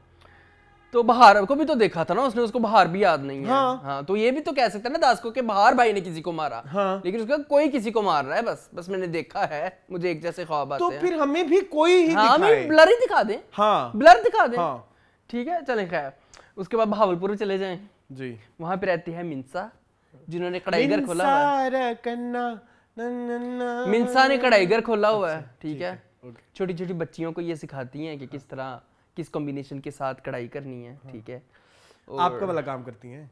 तो बाहर को भी तो देखा था ना उसने उसको बाहर भी याद नहीं है हाँ, हाँ तो ये भी तो कह सकते हैं ना दास को कि बाहर भाई ने किसी को मारा हाँ, लेकिन उसका कोई किसी को मार रहा है बस बस मैंने देखा है मुझे एक जैसे ख्वाब आते तो हैं। फिर हमें भी कोई ही हाँ, हमें ब्लर ही दिखा दें हाँ, ब्लर दिखा दें हाँ, है चले खैर उसके बाद भावलपुर चले जाए जी वहां पर रहती है मिनसा जिन्होंने कढ़ाई घर खोला हुआ है मिनसा ने कढ़ाई घर खोला हुआ है अच्छा, ठीक है छोटी छोटी बच्चियों को ये सिखाती हैं कि किस तरह किस कॉम्बिनेशन के साथ कढ़ाई करनी है हाँ। ठीक है आपका वाला काम करती हैं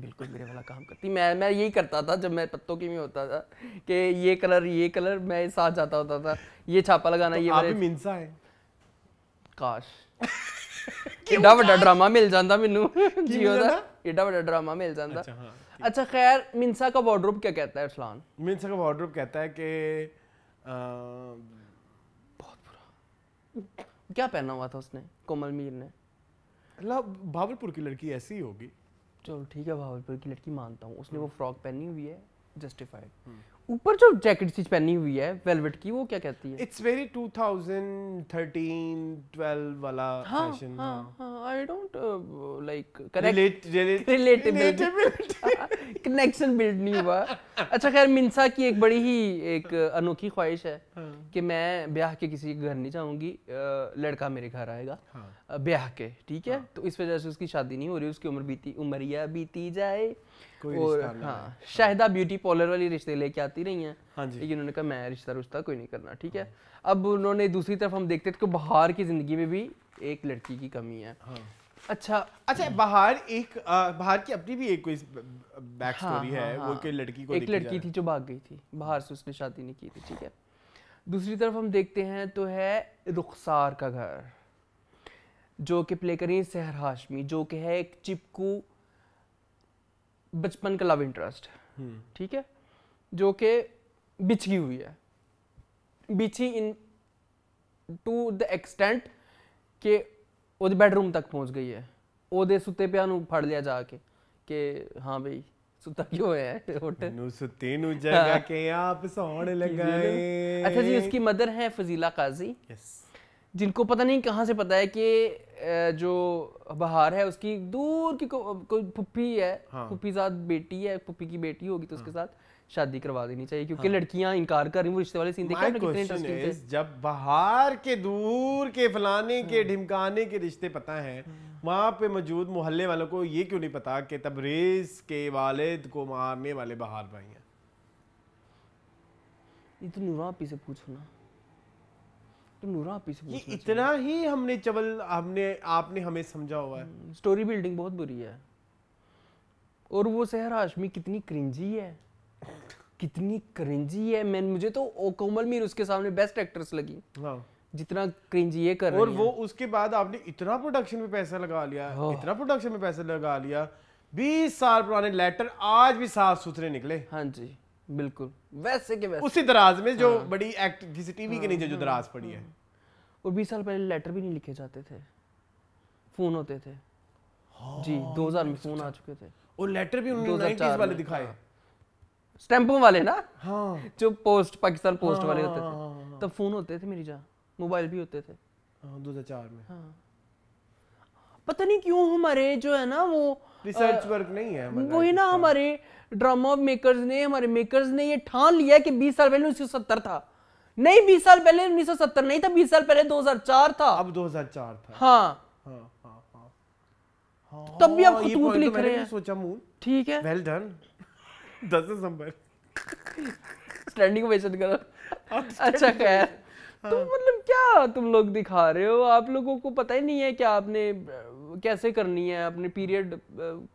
बिल्कुल मेरे वाला काम करती मैं मैं यही करता था जब मैं पत्तों की में होता था कि ये कलर ये कलर मैं साथ जाता होता था ये छापा लगाना तो ये आप भी है काश एडा ਵੱਡਾ ड्रामा मिल जाता मेनू ਜੀਓ ਦਾ ਏਡਾ ਵੱਡਾ ਡਰਾਮਾ ਮਿਲ ਜਾਂਦਾ ਅੱਛਾ ਹਾਂ अच्छा खैर मिनसा का वार्ड्रोब क्या कहता है अरसलान मिनसा का वार्ड्रोब कहता है कि बहुत बुरा क्या पहना हुआ था उसने कोमल मीर ने मतलब भावलपुर की लड़की ऐसी ही होगी चलो ठीक है भावलपुर की लड़की मानता हूँ उसने वो हम्म। फ्रॉक पहनी हुई है जस्टिफाइड हम्म। ऊपर जो जैकेट चीज पहनी हुई है वेलवेट की वो क्या कहती है इट्स वेरी 2013 12 वाला फैशन हां I don't like connect relatable connection build नहीं हुआ अच्छा खैर मिंसा की एक बड़ी ही एक अनोखी ख्वाहिश है हाँ। कि मैं ब्याह के किसी के घर नहीं जाऊंगी लड़का मेरे घर आएगा हाँ. ब्याह के ठीक है हाँ। तो इस वजह से उसकी शादी नहीं हो रही उसकी उम्र बीती उमरिया बीती जाए और हाँ शाहिदा ब्यूटी पार्लर वाली रिश्ते लेके आती रही हैं हाँ लेकिन उन्होंने कहा मैं रिश्ता रुश्ता कोई नहीं करना ठीक है अब उन्होंने दूसरी तरफ हम देखते थे तो बाहर की ज़िंदगी में भी एक लड़की की कमी है हाँ। अच्छा अच्छा बाहर एक बाहर की अपनी भी एक कोई बैक हाँ, स्टोरी हाँ, है हाँ, वो हाँ। कि लड़की को एक लड़की थी जो भाग गई थी बाहर से उसने शादी नहीं की थी ठीक है दूसरी तरफ हम देखते हैं तो है रुखसार का घर जो कि प्ले करी सहर हाशमी जो कि है एक चिपकू ਬਚਪਨ ਕਾ ਲਵ ਇੰਟਰਸਟ इंटरेस्ट ठीक है जो कि बिछी ਹੋਈ ਹੈ ਵਿਚੀ ਇਨ ਟੂ ਦ ਐਕਸਟੈਂਟ ਕਿ ਉਹਦੇ ਬੈਡਰੂਮ ਤੱਕ ਪਹੁੰਚ ਗਈ ਹੈ ਉਹਦੇ ਸੁੱਤੇ ਪਿਆ ਨੂੰ ਫੜ ਲਿਆ ਜਾ ਕੇ ਕਿ ਹਾਂ ਬਈ ਸੁੱਤਾ ਕਿਉਂ ਹੋਇਆ ਹੈ ਉੱਠ ਨੂੰ ਸੁੱਤੇ ਨੂੰ ਜਗਾ ਕੇ ਆਪ ਸੌਣ ਲਗਾਏ ਅੱਛਾ ਜੀ ਉਸकी ਮਦਰ ਹੈ ਫਜ਼ੀਲਾ ਕਾਜ਼ੀ ਯੈਸ जिनको पता नहीं कहाँ से पता है कि जो बहार है उसकी दूर की कोई पुप्पी है हाँ। पुप्पी साथ बेटी है पुप्पी की बेटी होगी तो हाँ। उसके साथ शादी करवा देनी चाहिए क्योंकि हाँ। लड़कियां इनकार कर रही वो रिश्ते वाले सीन जब बहार के दूर के फलाने हाँ। के ढिमकाने के रिश्ते पता हैं वहाँ पे मौजूद मोहल्ले वालों को ये क्यों नहीं पता कि तबरेज के वालिद को मारने वाले बहार भाई हैं ये तो नूरा से पूछो ना तो नूरा आप इसे ये इतना ही हमने चवल हमने आपने हमें समझा हुआ है स्टोरी हम्म, बिल्डिंग बहुत बुरी है और वो सहर हाशमी कितनी क्रिंजी है कितनी क्रिंजी है मैं मुझे तो कोमल मीर उसके सामने बेस्ट एक्ट्रेस लगी हाँ जितना क्रिंज ये कर और वो उसके बाद आपने इतना प्रोडक्शन में पैसा लगा लिया हाँ। इतना प्रोडक्शन में पैसा लगा लिया बीस साल पुराने लेटर आज भी साफ सुथरे निकले हाँ जी बिल्कुल वैसे के वैसे उसी दराज में जो हाँ। बड़ी एक्ट किसी टीवी हाँ, के नीचे जो हाँ, दराज हाँ। पड़ी है और 20 साल पहले लेटर भी नहीं लिखे जाते थे फोन होते थे हाँ, जी 2000 में फोन अच्छा। आ चुके थे और लेटर भी उन्होंने 90s वाले दिखाए स्टैंपों हाँ। वाले ना हाँ जो पोस्ट पाकिस्तान पोस्ट हाँ, वाले होते थे तब फोन होते थे मेरी जहाँ मोबाइल भी होते थे दो हजार चार में हाँ पता नहीं क्यों हमारे जो है ना वो रिसर्च वर्क नहीं है वही ना हमारे ड्रामा मेकर्स ने हमारे मेकर्स ने ये ठान लिया कि 20 साल पहले उन्नीस था नहीं 20 साल पहले 1970 नहीं था 20 साल पहले 2004 था अब 2004 था हाँ।, हाँ, हाँ, हाँ, तब भी आप खतूत तो लिख रहे हैं सोचा मून ठीक है वेल डन 10 दिसंबर स्टैंडिंग ओवेशन करो अच्छा खैर तो मतलब क्या तुम लोग दिखा रहे हो आप लोगों को पता ही नहीं है क्या आपने कैसे करनी है अपने पीरियड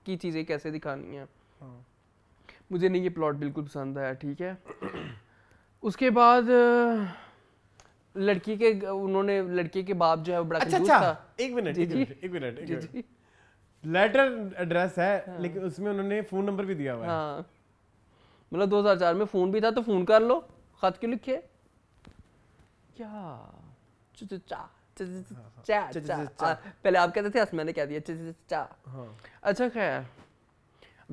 की चीजें कैसे दिखानी है हाँ। मुझे नहीं ये प्लॉट बिल्कुल पसंद आया ठीक है उसके बाद लड़की के उन्होंने लड़के के बाप जो है बड़ा अच्छा, अच्छा, था एक मिनट एक मिनट एक मिनट लेटर एड्रेस है हाँ। लेकिन उसमें उन्होंने फोन नंबर भी दिया हुआ है हाँ। मतलब 2004 में फोन भी था तो फोन कर लो खत क्यों लिखे क्या चा पहले आप कहते थे मैंने कह दिया हाँ। अच्छा खैर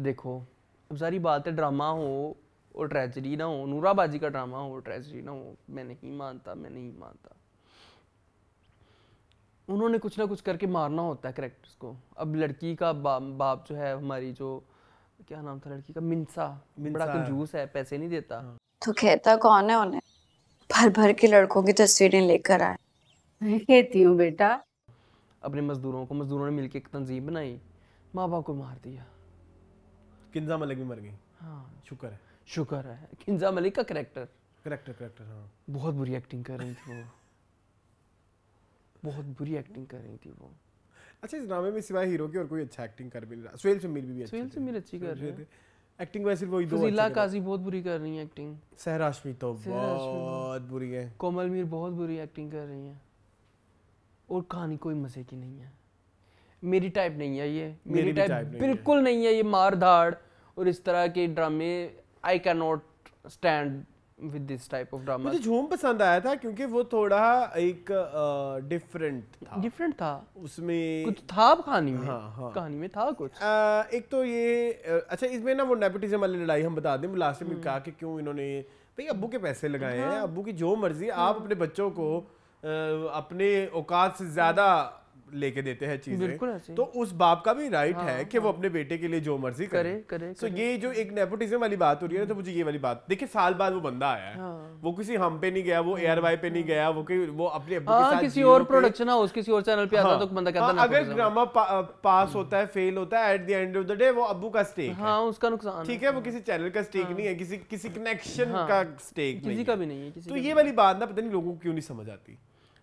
देखो अब सारी बात है ड्रामा हो और ट्रेजडी ना हो नूराबाजी का ड्रामा हो ट्रेजडी ना हो मैं नहीं मानता मैं नहीं मानता उन्होंने कुछ ना कुछ करके मारना होता है करेक्टर्स को अब लड़की का बा, बाप जो है हमारी जो क्या नाम था लड़की का मिंसा बड़ा कंजूस है पैसे नहीं देता हाँ। तो कहता कौन है उन्हें भर भर के लड़कों की तस्वीरें लेकर आए मैं कहती हूँ बेटा अपने मजदूरों को मजदूरों ने मिलकर एक तंजीम बनाई माँ बाप को मार दिया किंजा मलिक भी मर गई हाँ शुक्र है शुक्र है किंजा मलिक का करेक्टर करेक्टर करेक्टर हाँ बहुत बुरी एक्टिंग कर रही थी वो बहुत बुरी एक्टिंग कर रही थी वो अच्छा इस ड्रामे में सिवाय हीरो के और कोई अच्छा एक्टिंग कर भी नहीं रहा सुहेल शमीर भी अच्छी सुहेल शमीर अच्छी कर रहे थे एक्टिंग वैसे वही दो जिला काजी बहुत बुरी कर रही है एक्टिंग सहराशमी तो, तो बहुत बुरी है कोमल मीर बहुत बुरी एक्टिंग कर रही है और कहानी कोई मज़े की नहीं है मेरी टाइप नहीं है ये मेरी, मेरी टाइप बिल्कुल नहीं है ये मार धाड़ और इस तरह के ड्रामे I can not stand with this type of drama मुझे झूम पसंद आया था क्योंकि वो थोड़ा एक डिफरेंट uh, था डिफरेंट था उसमें कुछ था कहानी में हाँ, हाँ. कहानी में था कुछ आ, एक तो ये अच्छा इसमें ना वो नेपोटिज्म वाली लड़ाई हम बता दें लास्ट में हम्म। कहा कि क्यों इन्होंने भाई अब्बू के पैसे लगाए हैं हाँ। अब्बू की जो मर्जी आप हम्म। अपने बच्चों को अपने औकात से ज्यादा लेके देते हैं चीजें तो उस बाप का भी राइट हाँ, है कि हाँ, वो अपने बेटे के लिए जो मर्जी करे करे तो so ये जो एक नेपोटिज्म वाली बात हो रही है ना तो मुझे ये वाली बात देखिए साल बाद वो बंदा आया है हाँ, वो किसी हम पे नहीं गया वो एयर हाँ, वाई पे नहीं हाँ। गया वो वो अपने हाँ, किसी और प्रोडक्शन हाउस किसी और चैनल पे आता तो बंदा कहता अगर ड्रामा हम्म। पास होता है फेल होता है at the end of the day वो अबू का स्टेक उसका नुकसान ठीक है वो किसी चैनल का स्टेक नहीं है किसी किसी कनेक्शन का स्टेक किसी का भी नहीं है तो ये वाली बात ना पता नहीं लोगों को क्यों नहीं समझ आती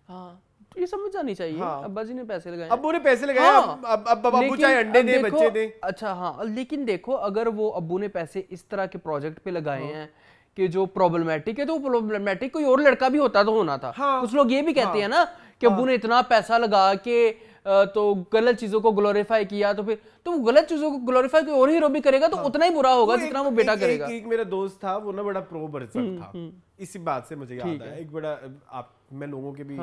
हाँ तो ये समझ जानी चाहिए हाँ। अब्बा जी ने पैसे लगाए अब्बू ने पैसे लगाए हाँ। अब अब अब चाहे अंडे दे बच्चे दे अच्छा हाँ लेकिन देखो अगर वो अब्बू ने पैसे इस तरह के प्रोजेक्ट पे लगाए हाँ। हैं कि जो प्रॉब्लमेटिक है तो प्रॉब्लमेटिक कोई और लड़का भी होता तो होना था हाँ, कुछ लोग ये भी कहते हाँ। हैं ना कि अब्बू हाँ। ने इतना पैसा लगा के तो गलत चीजों को ग्लोरीफाई किया तो फिर तो वो गलत चीजों को ग्लोरीफाई कोई और हीरो भी करेगा तो हाँ, उतना ही बुरा होगा जितना वो बेटा एक, करेगा एक, एक मेरा दोस्त था वो ना बड़ा प्रो हम्म, बर्जक था हम्म। इसी बात से मुझे याद आया एक बड़ा आप मैं लोगों के भी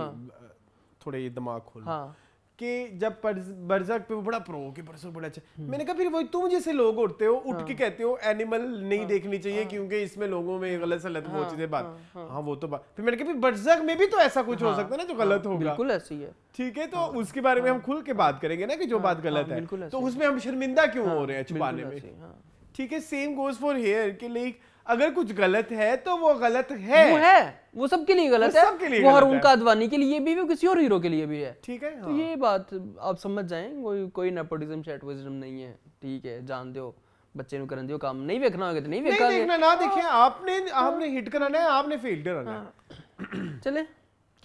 थोड़े ये दिमाग खोल हाँ. कि जब बर्जक पे वो बड़ा प्रो के बर्जक बड़ा अच्छा हम्म। मैंने कहा फिर वही तुम जैसे लोग उठते हो उठ हाँ, के कहते हो एनिमल नहीं हाँ, देखनी चाहिए हाँ, क्योंकि इसमें लोगों में हाँ। गलत सलत वो हाँ, चीजें बात हाँ, हाँ वो तो बात फिर मैंने कहा बर्जक में भी तो ऐसा कुछ हो सकता है ना जो गलत हो बिल्कुल ऐसी है ठीक है तो उसके बारे में हम खुल के बात करेंगे ना कि जो बात गलत है तो उसमें हम शर्मिंदा क्यों हो रहे हैं छुपाने में ठीक है सेम गोज फॉर हेयर कि लाइक अगर कुछ गलत है तो वो गलत है वो है वो सबके लिए गलत है सबके लिए वो हर उनका अदवानी के लिए भी वो किसी और हीरो के लिए भी है ठीक है तो हाँ। ये बात आप समझ जाए कोई कोई नेपोटिज्म शेटविज्म नहीं है ठीक है जान दो बच्चे नु करन दियो काम नहीं देखना होगा तो नहीं देखा नहीं देखना ना देखिए आपने आपने हिट कराना है आपने फेल कराना है चले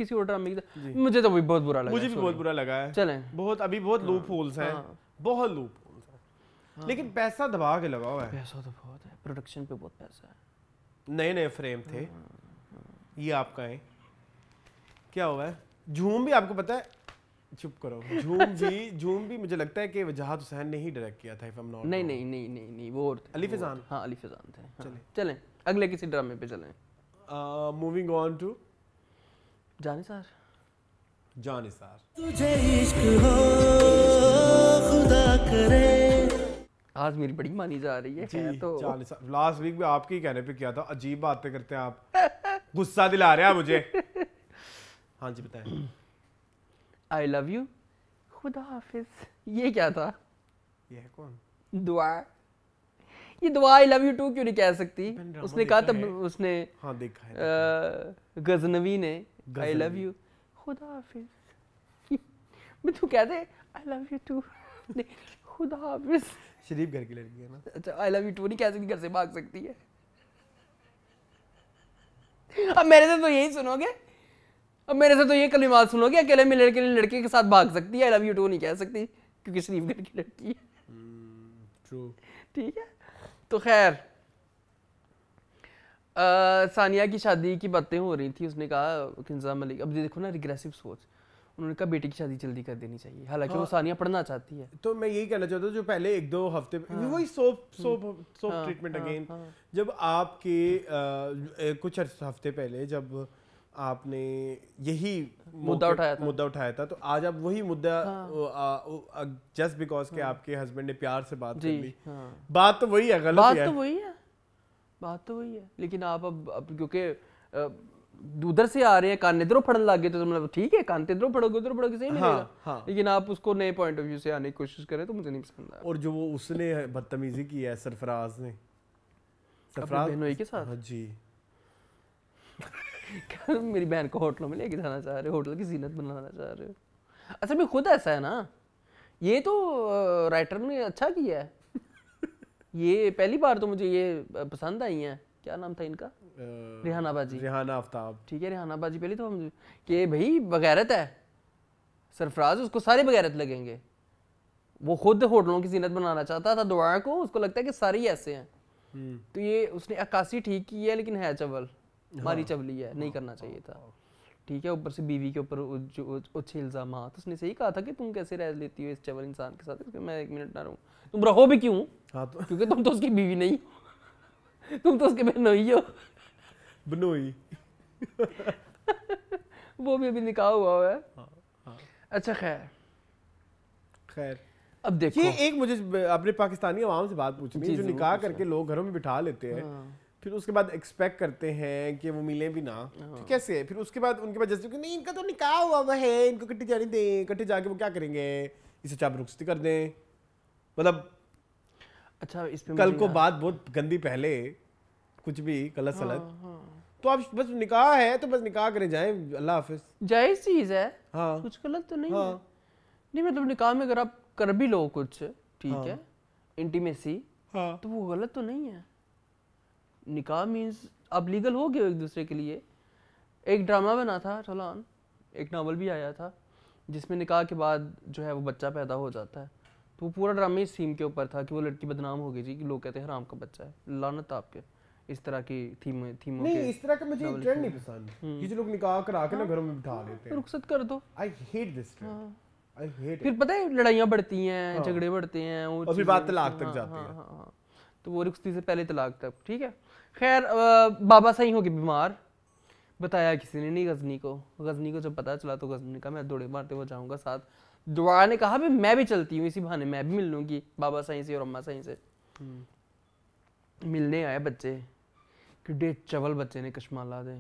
किसी और ड्रामे की मुझे तो बहुत बुरा लगा मुझे भी बहुत बुरा लगा है चले बहुत अभी बहुत लूप हाँ, होल्स हैं हाँ। बहुत लूप होल्स हैं लेकिन पैसा दबा के लगा हुआ है पैसा तो बहुत है प्रोडक्शन पे बहुत पैसा है नए नए फ्रेम थे हाँ, हाँ। ये आपका है क्या हुआ है झूम भी आपको पता है चुप करो झूम भी झूम भी मुझे लगता है कि वजाहत हुसैन ने ही डायरेक्ट किया था इफ आई एम नॉट नहीं नहीं नहीं नहीं नहीं वो और थे, अली फिजान हाँ अली फिजान थे हाँ, चलें चलें अगले किसी ड्रामे पे चलें moving on to Jaan Nisar Jaan Nisar तुझे इश्क हो खुदा करे आज मेरी बड़ी मानी जा रही है जी, तो लास्ट वीक में आपके कहने पे किया था अजीब बातें करते हैं आप गुस्सा दिला रहे हैं मुझे हाँ जी बताएं आई लव यू खुदा हाफिज ये क्या था ये है कौन दुआ ये दुआ आई लव यू टू क्यों नहीं कह सकती उसने कहा तब उसने हाँ देखा है, गजनवी ने आई लव यू खुदा हाफिज मैं तू तो कह दे आई लव यू टू खुदा हाफिज शरीफ घर की लड़की है ना अच्छा आई लव यू टू नहीं कैसे भी घर से भाग सकती है अब मेरे से तो यही सुनोगे अब मेरे से तो ये बात सुनोगे अकेले में लड़के लड़के के साथ भाग सकती है आई लव यू टू नहीं कह सकती क्योंकि शरीफ घर की लड़की है हम्म, ठीक है तो खैर सानिया की शादी की बातें हो रही थी उसने कहा कि मलिक अब देखो ना रिग्रेसिव सोच उन्होंने कहा बेटी की शादी जल्दी कर देनी चाहिए हालांकि हाँ। वो सानिया पढ़ना चाहती है तो मैं यही कहना चाहता हूँ जो पहले एक दो हफ्ते हाँ। वही हम्म। सोप सोप सोप ट्रीटमेंट हाँ, अगेन हाँ, हाँ। जब आपके आ, कुछ हफ्ते पहले जब आपने यही मुद्दा उठाया था मुद्दा उठाया था तो आज आप वही मुद्दा जस्ट हाँ। बिकॉज के हाँ। आपके हस्बैंड ने प्यार से बात कर ली हाँ। बात तो वही है गलत बात तो वही है बात तो वही है लेकिन आप अब क्योंकि उधर से आ रहे हैं कान इधरों फड़न लग गए तो मतलब ठीक है कान तो इधरों फड़ोगे उधर फड़ोगे सही हाँ, मिलेगा हाँ। लेकिन आप उसको नए पॉइंट ऑफ व्यू से आने की कोशिश करें तो मुझे नहीं पसंद आया और जो वो उसने बदतमीजी की है सरफराज ने सरफराज बहनोई के साथ हाँ, जी मेरी बहन को होटलों में लेके जाना चाह रहे हो होटल की जीनत बनाना चाह रहे हो अच्छा मैं खुद ऐसा है ना ये तो राइटर ने अच्छा किया है ये पहली बार तो मुझे ये पसंद आई है क्या नाम था इनका रिहाना बाजी रिहाना आफ्ताब ठीक है रिहाना बाजी पहले तो हम कि भाई बगैरत है सरफराज उसको सारे बगैरत लगेंगे वो खुद होटलों की जीनत बनाना चाहता था दुआ को उसको लगता है कि सारे ही ऐसे हैं हम्म। तो ये उसने अक्कासी ठीक की है लेकिन है चवल हमारी हाँ, चवली है नहीं करना हाँ, चाहिए हाँ, था हाँ। ठीक है ऊपर से बीवी के ऊपर अच्छे इल्ज़ाम तो उसने सही कहा था कि तुम कैसे रह लेती हो इस चवल इंसान के साथ मैं एक मिनट ना रहूँ तुम रहो भी क्यों हाँ तो क्योंकि तुम तो उसकी बीवी नहीं Tuntos que Benoillo. बनोई वो भी अभी निकाह हुआ हुआ है हाँ, हाँ. अच्छा खैर खैर अब देखो ये एक मुझे अपने पाकिस्तानी आवाम से बात पूछनी है जो निकाह करके लोग घरों में बिठा लेते हैं फिर उसके बाद एक्सपेक्ट करते हैं कि वो मिले भी ना तो कैसे फिर उसके बाद उनके पास जैसे नहीं इनका तो निकाह हुआ हुआ है इनको कट्टी जाने दें कट्टी जाके वो क्या करेंगे इसे चाप रुख्सती कर दें मतलब अच्छा इस पे कल को बात बहुत गंदी पहले कुछ भी गलत हाँ, सलत हाँ, हाँ। तो आप बस निकाह है तो बस निकाह करें जाए अल्लाह हाफिज जायज चीज है हाँ। कुछ गलत तो नहीं हाँ। है नहीं मतलब निकाह में अगर आप कर भी लो कुछ ठीक हाँ। है इंटीमेसी हाँ। तो वो गलत तो नहीं है निकाह मीन्स आप लीगल हो गए एक दूसरे के लिए एक ड्रामा बना था चलान एक नावल भी आया था जिसमें निकाह के बाद जो है वो बच्चा पैदा हो जाता है तो वो पूरा ड्रामा इस थीम के ऊपर था कि वो लड़की बदनाम हो गई जी कि लोग कहते हैं हराम का बच्चा है लानत आपके इस तरह की थीम थीम नहीं इस तरह का मुझे ट्रेंड नहीं पसंद हम्म। कि जो लोग निकाह करा के ना हाँ। घरों में बिठा लेते हैं रुखसत कर दो I hate this trend I hate फिर पता है लड़ाइयां बढ़ती हैं हाँ। झगड़े बढ़ते हैं और फिर बात तलाक तक हाँ, जाती है तो वो रुखसती से पहले तलाक तक ठीक है खैर बाबा सही हो गए बीमार बताया किसी ने नहीं गजनी को गजनी को जब पता चला तो गजनी का मैं दौड़े मारते हुए जाऊंगा साथ दोबारा ने कहा भी मैं भी चलती हूँ इसी बहाने मैं भी मिल लूंगी बाबा साई से और अम्मा साई से हम्म। मिलने आए बच्चे किडे चवल बच्चे ने कश्माला दे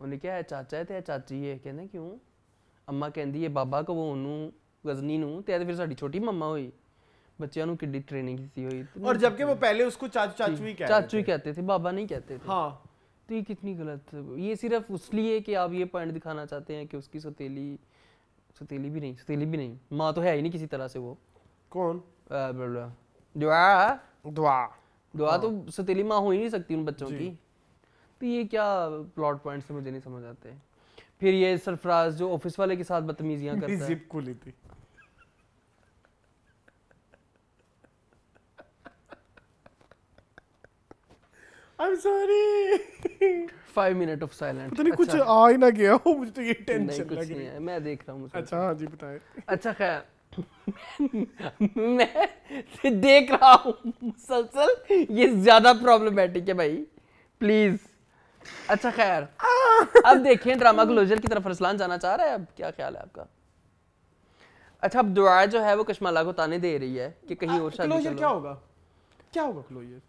उन्हें क्या चाचा है तो चाची है कहने क्यों अम्मा कहती है बाबा को वो ਉਹਨੂੰ ਗਜ਼ਨੀ ਨੂੰ ਤੇ ਫਿਰ ਸਾਡੀ ਛੋਟੀ ਮੰਮਾ ਹੋਈ बच्चों ट्रेनिंग की हुई और जबकि वो पहले उसको चाचू चाचू ही चाचू ही कहते थे बाबा नहीं कहते थे हाँ तो ये कितनी गलत ये सिर्फ इसलिए कि आप ये पॉइंट दिखाना चाहते हैं कि उसकी सतीली सतीली भी नहीं सतीली भी नहीं माँ तो है ही नहीं किसी तरह से वो कौन दुआ दुआ दुआ तो हाँ। सतीली माँ हो ही नहीं सकती उन बच्चों की तो ये क्या प्लॉट पॉइंट्स मुझे नहीं समझ आते फिर ये सरफराज जो ऑफिस वाले के साथ बदतमीजियां करता है जिप खुली थी I'm sorry. Five minute of silence. पता नहीं कुछ अच्छा। आ ही ना गया हो मुझे तो ये टेंशन कुछ नहीं है मैं देख रहा हूँ मुझे. अच्छा हाँ जी बताए अच्छा क्या? मैं देख रहा हूँ मुसलसल ये ज्यादा problematic है भाई Please. अच्छा खैर अब देखें ड्रामा क्लोजर की तरफ रसलान जाना चाह रहा है अब क्या ख्याल है आपका अच्छा अब दुआ जो है वो कश्मला को ताने दे रही है कि कहीं और शादी क्लोजर क्या होगा क्या होगा क्लोजर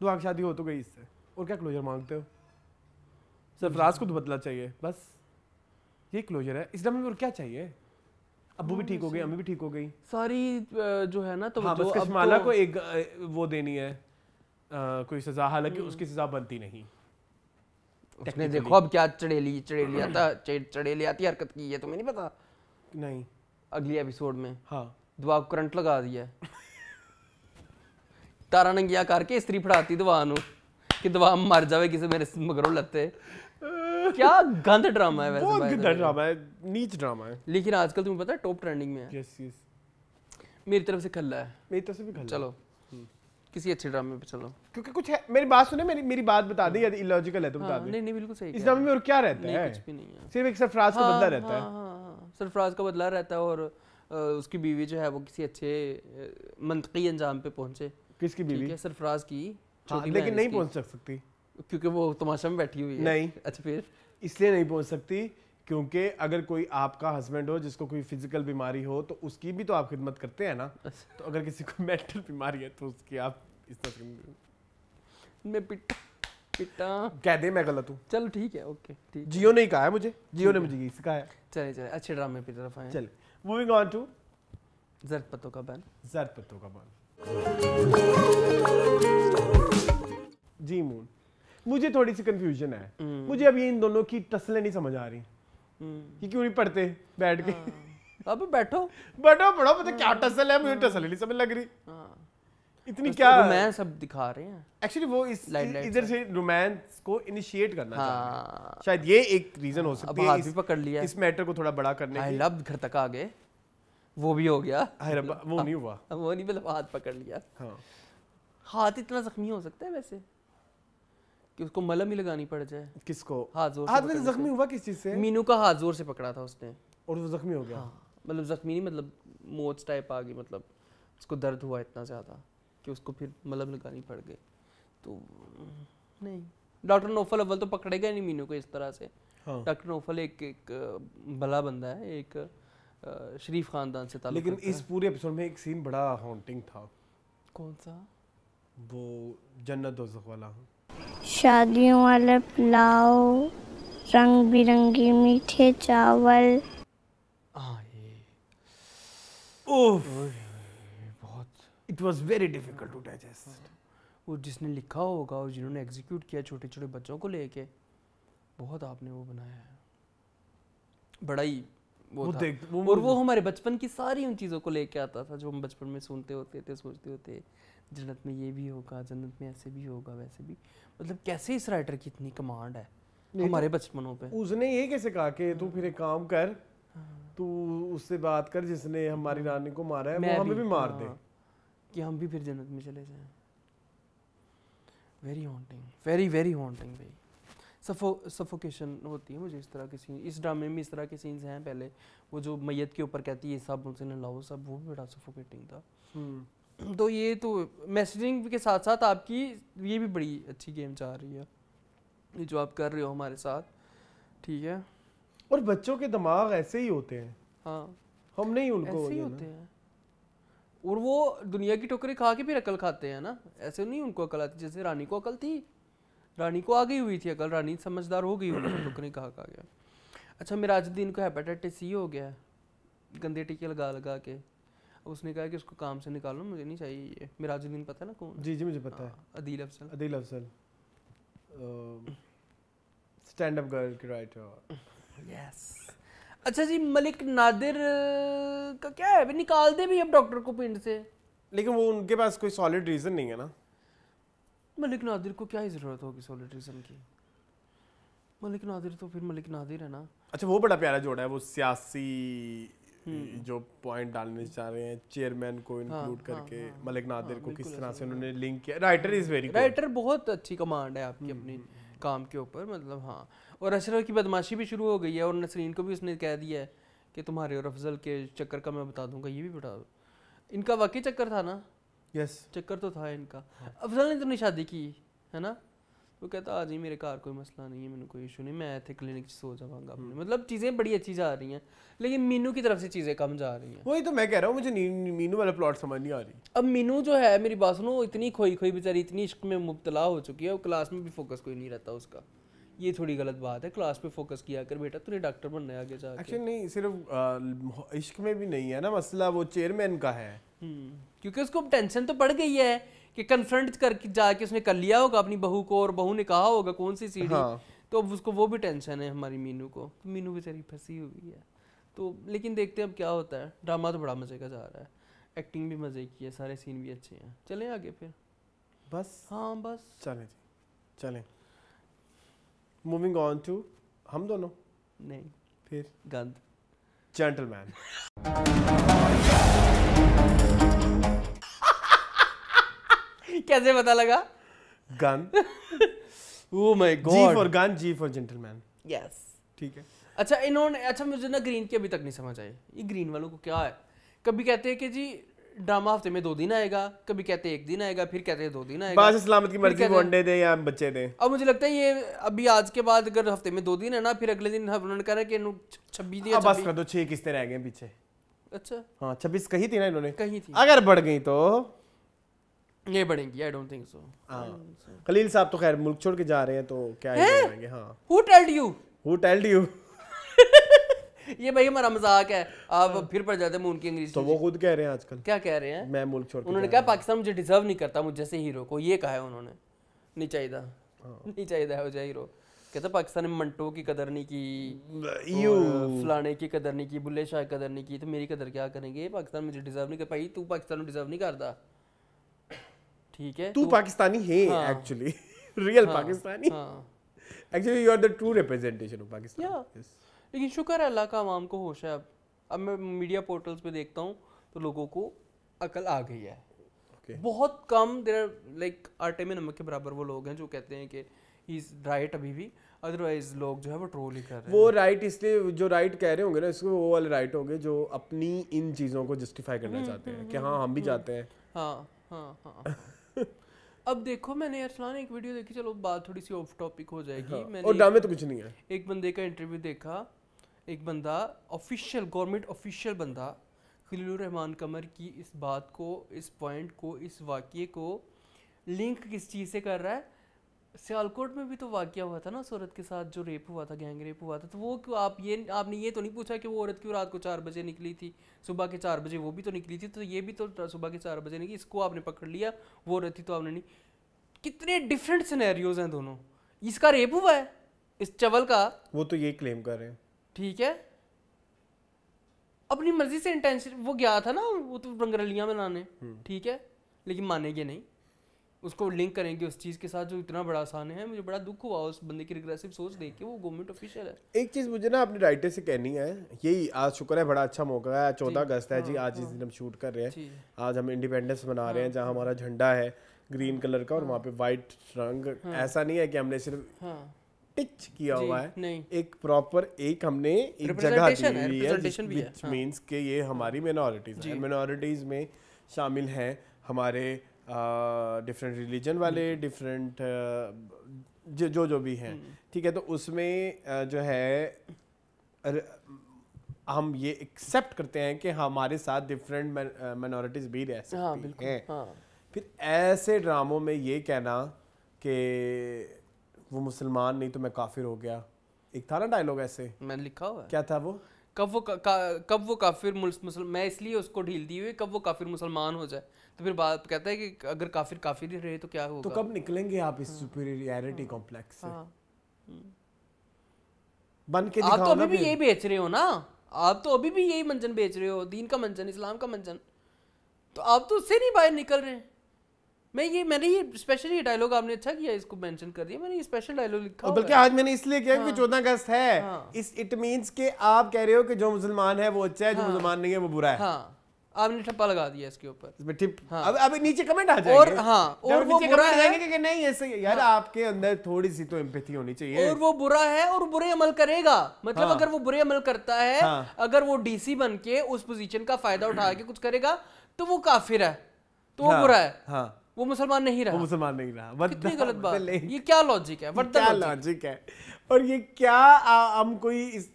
दुआ की शादी हो तो गई इससे और क्या क्लोजर मांगते हो सरफराज हम्म। को तो बदला चाहिए बस ये क्लोजर है इस डे में और क्या चाहिए अबू भी हाँ, ठीक हो गई अम्मी भी ठीक हो गई सारी जो है ना तो हाँ, बस कश्माला तो को एक वो देनी है कोई सजा हालांकि उसकी हम्म। सजा बनती नहीं उसने देखो अब क्या चढ़ेली चढ़ेली आता चढ़ेली आती हरकत की है तुम्हें तो नहीं पता नहीं अगले एपिसोड में हाँ दुआ करंट लगा दिया ਤਾਰਾਂ ਨੰਗੀਆਂ ਕਰਕੇ ਇਸਤਰੀ ਫੜਾਤੀ ਦਵਾ ਨੂੰ ਕਿ ਦਵਾ ਮਰ ਜਾਵੇ ਕਿਸੇ ਮੇਰੇ ਮਗਰੋਂ ਲੱਤੇ क्या गंद ड्रामा है वैसे बहुत गंदा ड्रामा है नीच ड्रामा है लेकिन आजकल तुम्हें पता है टॉप ट्रेंडिंग में है यस yes, यस yes. मेरी तरफ से खल्ला है मेरी तरफ से भी खल्ला चलो किसी अच्छे ड्रामे पे चलो क्योंकि कुछ है मेरी बात सुने मेरी मेरी बात बता दे यदि इलॉजिकल है तो बता हाँ, दे नहीं नहीं बिल्कुल सही इस ड्रामे में और क्या रहता है कुछ भी नहीं है सिर्फ एक सरफराज का हाँ, बदला रहता हाँ, है सरफराज का बदला रहता है और उसकी बीवी जो है वो किसी अच्छे मंतकी अंजाम पे पहुंचे किसकी बीवी सरफराज की हाँ, लेकिन नहीं पहुंच सकती क्योंकि वो तमाशा में बैठी हुई है नहीं अच्छा फिर इसलिए नहीं पहुंच सकती क्योंकि अगर कोई आपका हस्बैंड हो जिसको कोई फिजिकल बीमारी हो तो उसकी भी तो आप खिदमत करते हैं ना अच्छा। तो अगर किसी को मेंटल बीमारी है तो उसकी आप इस तरह मैं पिटा पिटा कह दे मैं गलत हूँ चलो ठीक है ओके ठीक जियो ने कहा है मुझे जियो ने मुझे यही सिखाया चले चले अच्छे ड्रामे की तरफ आए चले मूविंग ऑन टू जरपतों का बैन जरपतों का बैन जी मून मुझे थोड़ी सी कंफ्यूजन है hmm. मुझे अभी इन दोनों की टसलें नहीं समझ आ रही hmm. कि क्यों नहीं पढ़ते बैठ के हाँ। अब बैठो बैठो पढ़ो पता क्या टसल hmm. है मुझे टसल नहीं समझ लग रही हाँ। इतनी क्या रोमांस सब दिखा रहे हैं एक्चुअली वो इस इधर से रोमांस को इनिशिएट करना हाँ। शायद ये एक रीजन हो सकती है अब हाथ भी पकड़ लिया इस मैटर को थोड़ा बड़ा करने आई लव घर तक आ गए वो भी हो गया वो हाँ। नहीं हुआ हाँ, वो नहीं मतलब हाथ पकड़ लिया हाँ हाथ इतना जख्मी हो सकता है वैसे कि उसको मलम ही लगानी पड़ जाए किसको हाथ जोर हाथ में जख्मी हुआ किस चीज से मीनू का हाथ जोर से पकड़ा था उसने और वो जख्मी हो गया हाँ, मतलब जख्मी नहीं मतलब मोच टाइप आ गई मतलब उसको दर्द हुआ इतना ज़्यादा कि उसको फिर मलम लगानी पड़ गई तो नहीं डॉक्टर नोफल अव्वल तो पकड़ेगा नहीं मीनू को इस तरह से हाँ। डॉक्टर नोफल एक एक भला बंदा है एक शरीफ खानदान से ताल्लुक लेकिन इस पूरे एपिसोड में एक सीन बड़ा हॉन्टिंग था कौन सा वो जन्नत दोजख वाला शादियों वाले पुलाव रंग बिरंगी मीठे चावल हाँ, बहुत it was very difficult to digest वो जिसने लिखा होगा और जिन्होंने एग्जीक्यूट किया छोटे छोटे बच्चों को लेके बहुत आपने वो बनाया है बड़ा ही वो, वो देख वो और वो हमारे बचपन की सारी उन चीज़ों को लेके आता था जो हम बचपन में सुनते होते थे सोचते होते जन्नत में ये भी होगा जन्नत में ऐसे भी होगा वैसे भी मतलब कैसे इस राइटर की इतनी कमांड है हमारे तो बचपनों पे उसने ये कैसे कहा कि तू हाँ। फिर एक काम कर हाँ। तू उससे बात कर जिसने हमारी हाँ। रानी को मारा है वो हमें भी मार दे कि हम भी फिर जन्नत में चले जाएं very haunting very very haunting भाई सफो सफोकेशन होती है मुझे इस तरह के सीन इस ड्रामे में इस तरह के सीन्स हैं पहले वो जो मैयत के ऊपर कहती है सब उनसे लाओ सब वो भी बड़ा सफोकेटिंग था hmm. तो ये तो मैसेजिंग के साथ साथ आपकी ये भी बड़ी अच्छी गेम जा रही है ये जो आप कर रहे हो हमारे साथ ठीक है और बच्चों के दिमाग ऐसे ही होते हैं हाँ हम नहीं उनको ऐसे ही होते हैं और वो दुनिया की टोकरी खा के फिर अकल खाते हैं ना ऐसे नहीं उनको अकल आती जैसे रानी को अकल थी रानी को आ गई हुई थी अगर रानी समझदार हो गई होगी तो नहीं कहा गया अच्छा मेरा मिराजुद्दीन को हेपेटाइटिस सी हो गया गंदे टीके लगा लगा के उसने कहा कि उसको काम से निकालो मुझे नहीं चाहिए ये मेरा मिराजुद्दीन पता है ना कौन जी जी मुझे पता है हाँ, Adeel Afzal Adeel Afzal stand up girl की राइटर यस अच्छा जी मलिक नादिर का क्या है निकाल दे भी अब डॉक्टर को पिंड से लेकिन वो उनके पास कोई सॉलिड रीजन नहीं है ना मलिक नादिर को क्या ही ज़रूरत होगी सोलिट्रिज्म की मलिक नादिर तो फिर मलिक नादिर है ना अच्छा वो बड़ा प्यारा जोड़ा है वो सियासी हम्म। जो पॉइंट डालने चाह रहे हैं चेयरमैन को इंक्लूड हाँ, हाँ, करके हाँ, मलिक नादिर हाँ, को किस तरह से उन्होंने लिंक किया राइटर इज वेरी राइटर बहुत अच्छी कमांड है आपकी हम्म, अपनी हम्म, काम के ऊपर मतलब हाँ और अशरफ की बदमाशी भी शुरू हो गई है और नसरीन को भी उसने कह दिया है कि तुम्हारे और अफजल के चक्कर का मैं बता दूंगा ये भी बता दो इनका वाकई चक्कर था ना यस चक्कर तो था इनका हाँ। अफजल ने तुमने तो शादी की है ना वो कहता आज ही मेरे घर कोई मसला नहीं है मैंने कोई इशू नहीं मैं इतने क्लिनिक सो जाऊंगा अपने hmm. मतलब चीज़ें बड़ी अच्छी जा रही हैं लेकिन मीनू की तरफ से चीज़ें कम जा रही हैं वही तो मैं कह रहा हूँ मुझे मीनू वाला प्लॉट समझ नहीं आ रही अब मीनू जो है मेरी बात सुनो इतनी खोई खोई बेचारी इतनी इश्क में मुबतला हो चुकी है और क्लास में भी फोकस कोई नहीं रहता उसका ये थोड़ी गलत बात है क्लास पे फोकस किया कर बेटा तूने डॉक्टर बनने आगे जा एक्चुअली नहीं सिर्फ इश्क में भी नहीं है ना मसला वो चेयरमैन का है क्योंकि उसको टेंशन तो पड़ गई है कि कन्फ्रंट करके जाके उसने कर लिया होगा अपनी बहू को और बहू ने कहा होगा कौन सी सीढ़ी हाँ। तो अब उसको वो भी टेंशन है हमारी मीनू को तो मीनू बेचारी फंसी हुई है तो लेकिन देखते हैं अब क्या होता है ड्रामा तो बड़ा मज़े का जा रहा है एक्टिंग भी मज़े की है सारे सीन भी अच्छे हैं चले आगे फिर बस हाँ बस चले जी मूविंग ऑन टू हम दोनों नहीं फिर गंद जेंटलमैन कैसे पता लगा gun oh my god G for gun G for gentleman yes ठीक है अच्छा इन्होंने अच्छा मुझे ना ग्रीन की अभी तक नहीं समझ आई ये ग्रीन वालों को क्या है कभी कहते हैं कि जी ड्रामा हफ्ते में दो दिन आएगा कभी कहते हैं एक दिन आएगा फिर कहते हैं दो दिन आएगा बस सलामत की मर्जी वनडे दे या बच्चे दे अब मुझे लगता है ये अभी आज के बाद अगर हफ्ते में दो दिन है ना फिर अगले दिन उन्होंने कह कहा कि छब्बीस दिन बस कर दो छह किस्तें रह गए पीछे अच्छा हाँ छब्बीस कही थी ना इन्होंने कही थी अगर बढ़ गई तो नहीं बढ़ेंगी I don't think so Khalil साहब तो खैर मुल्क छोड़ के जा रहे हैं तो क्या ही करेंगे हां who told you who told you ये भाई हमारा मजाक है आप हाँ। फिर पड़ जाते हैं उनकी अंग्रेजी तो वो खुद कह रहे हैं आजकल क्या कह रहे हैं मैं मुल्क छोड़ उन्होंने कहा पाकिस्तान मुझे डिजर्व नहीं करता मुझ जैसे हीरो को ये कहा है उन्होंने नहीं चाहिए हाँ। नहीं चाहिए हो जाए हीरो कहते पाकिस्तान ने मंटो की कदर नहीं की यू फलाने की कदर नहीं की बुल्ले शाह की कदर नहीं की तो मेरी कदर क्या करेंगे पाकिस्तान मुझे डिजर्व नहीं कर पाई तू पाकिस्तान डिजर्व नहीं करता ठीक है तू तो- पाकिस्तानी है एक्चुअली हाँ। रियल हाँ, Pakistani actually you are the true representation of Pakistan लेकिन शुक्र है अल्लाह का आवाम को होश है अब अब मैं मीडिया पोर्टल्स पे देखता हूँ तो लोगों को अकल आ गई है okay. बहुत कम देर लाइक आटे में नमक के बराबर वो लोग हैं जो कहते हैं कि इज राइट अभी भी अदरवाइज लोग जो है वो ट्रोल ही कर रहे हैं वो राइट इसलिए जो राइट कह रहे होंगे ना इसको वो वाले राइट होंगे जो अपनी इन चीज़ों को जस्टिफाई करना हम्म, चाहते हैं हम्म, कि हाँ हम भी जाते हम्म, हैं हाँ हाँ हाँ अब देखो मैंने यार फलाना एक वीडियो देखी चलो बात थोड़ी सी ऑफ टॉपिक हो जाएगी हाँ, मैंने और डामे तो कुछ नहीं है एक बंदे का इंटरव्यू देखा एक बंदा ऑफिशियल गवर्नमेंट ऑफिशियल बंदा रहमान कमर की इस बात को इस पॉइंट को इस वाक्य को लिंक किस चीज़ से कर रहा है सियालकोट में भी तो वाक्य हुआ था ना उस औरत के साथ जो रेप हुआ था गैंग रेप हुआ था तो वो क्यों आप ये आपने ये तो नहीं पूछा कि वो औरत क्यों रात को चार बजे निकली थी सुबह के चार बजे वो भी तो निकली थी तो ये भी तो सुबह के चार बजे निकली इसको आपने पकड़ लिया वो औरत थी तो आपने नहीं कितने डिफरेंट सिनेरियोज हैं दोनों इसका रेप हुआ है इस चवल का वो तो ये क्लेम कर रहे हैं ठीक है अपनी मर्जी से इंटेंशन वो गया था ना वो तो रंगरलियाँ बनाने हम्म। ठीक है लेकिन मानेंगे नहीं उसको लिंक करेंगे उस चीज़ के साथ जो इतना बड़ा आसान है मुझे बड़ा दुख हुआ उस बंदे की रिग्रेसिव सोच देख के वो गवर्नमेंट ऑफिशियल है एक चीज़ मुझे ना अपने राइटर से कहनी है यही आज शुक्र है बड़ा अच्छा मौका है चौदह अगस्त है जी हाँ, आज इस हाँ। दिन हम शूट कर रहे हैं आज हम इंडिपेंडेंस मना रहे हैं हाँ। जहाँ हमारा झंडा है ग्रीन कलर का और वहाँ पे वाइट रंग ऐसा नहीं है कि हमने सिर्फ टिच किया हुआ है एक प्रॉपर एक हमने एक जगह दी है विच मींस के ये हमारी मिनोरिटीज मिनोरिटीज में शामिल हैं हमारे डिफरेंट रिलीजन वाले डिफरेंट जो जो भी हैं हम्म। ठीक है तो उसमें जो है हम ये एक्सेप्ट करते हैं कि हमारे साथ डिफरेंट माइनॉरिटीज भी रह सकती हाँ, हैं हाँ। फिर ऐसे ड्रामों में ये कहना कि वो मुसलमान नहीं तो मैं काफिर हो गया एक था ना डायलॉग ऐसे मैंने लिखा हुआ क्या था वो कब वो का, का, कब वो काफिर मुसलमान मैं इसलिए उसको ढील दी हुई कब वो काफिर मुसलमान हो जाए तो फिर बात कहता है कि अगर काफिर काफिर ही रहे तो क्या तो होगा तो कब निकलेंगे आप इस सुपीरियरिटी हाँ। कॉम्प्लेक्स से हाँ। बन के दिखाओ आप तो अभी भी यही बेच रहे हो ना आप तो अभी भी यही मंजन बेच रहे हो दीन का मंजन इस्लाम का मंजन तो आप तो उससे नहीं बाहर निकल रहे मैं ये मैंने ये स्पेशल ये डायलॉग आपने अच्छा किया इसको मेंशन कर दिया मैंने ये स्पेशल डायलॉग लिखा और बल्कि तो आज मैंने इसलिए किया कि हाँ। चौदह अगस्त है इस इट मींस के आप कह रहे हो कि जो मुसलमान है वो अच्छा है जो मुसलमान नहीं है वो बुरा है हाँ आपने ठप्पा लगा दिया इसके ऊपर इसमें टिप हाँ। अब अब नीचे कमेंट आ जाएंगे और हाँ और वो बुरा है कि नहीं ऐसे यार हाँ। आपके अंदर थोड़ी सी तो एम्पैथी होनी चाहिए और वो बुरा है और बुरे अमल करेगा मतलब हाँ। अगर वो बुरे अमल करता है हाँ। अगर वो डीसी बन के उस पोजीशन का फायदा उठा के कुछ करेगा तो वो काफिर है तो वो हाँ, बुरा है हाँ वो मुसलमान नहीं रहा मुसलमान नहीं रहा कितनी गलत बात ये क्या लॉजिक है क्या लॉजिक है और ये क्या हम कोई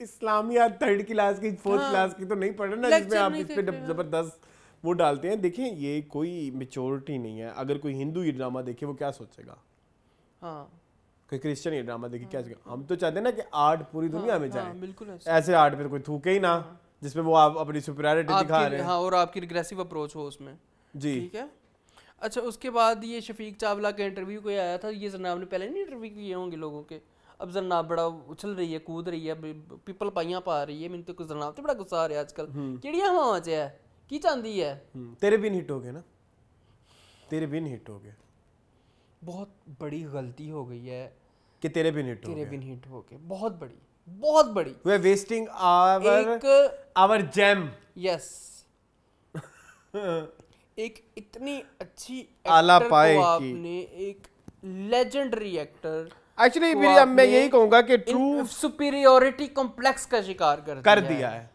इस्लामिया थर्ड क्लास की फोर्थ हाँ, क्लास की तो नहीं पढ़ रहे जिसमें आप इस पर जबरदस्त वो डालते हैं देखें ये कोई मेचोरिटी नहीं है अगर कोई हिंदू ये ड्रामा देखे वो क्या सोचेगा हाँ। कोई क्रिश्चियन ये ड्रामा देखे क्या सोचेगा हम तो चाहते हैं ना कि आर्ट पूरी दुनिया हाँ, में हाँ, जाए बिल्कुल ऐसे आर्ट में तो कोई थूके ही ना जिसमें वो आप अपनी सुपरियरिटी दिखा रहे हैं हाँ और आपकी रिग्रेसिव अप्रोच हो उसमें जी ठीक है अच्छा उसके बाद ये शफीक चावला के इंटरव्यू कोई आया था ये जनाब ने पहले नहीं इंटरव्यू किए होंगे लोगों के अब जरनाब बड़ा उछल रही है कूद रही है पिपल पाइया पा रही है मैंने तो कुछ जरनाब से बड़ा गुस्सा आ रहा है अजकल कि हवा च है की चाहती है हम्म। तेरे बिन हिट हो गए ना तेरे बिन हिट हो गए बहुत बड़ी गलती हो गई है कि तेरे बिन हिट तेरे बिन हिट हो गए बहुत बड़ी बहुत बड़ी वे वेस्टिंग आवर एक आवर जेम यस एक इतनी अच्छी आला पाए को आपने एक लेजेंडरी एक्टर एक्चुअली फिर मैं यही कहूंगा कि ट्रू सुपीरियोरिटी कॉम्प्लेक्स का शिकार कर कर दिया है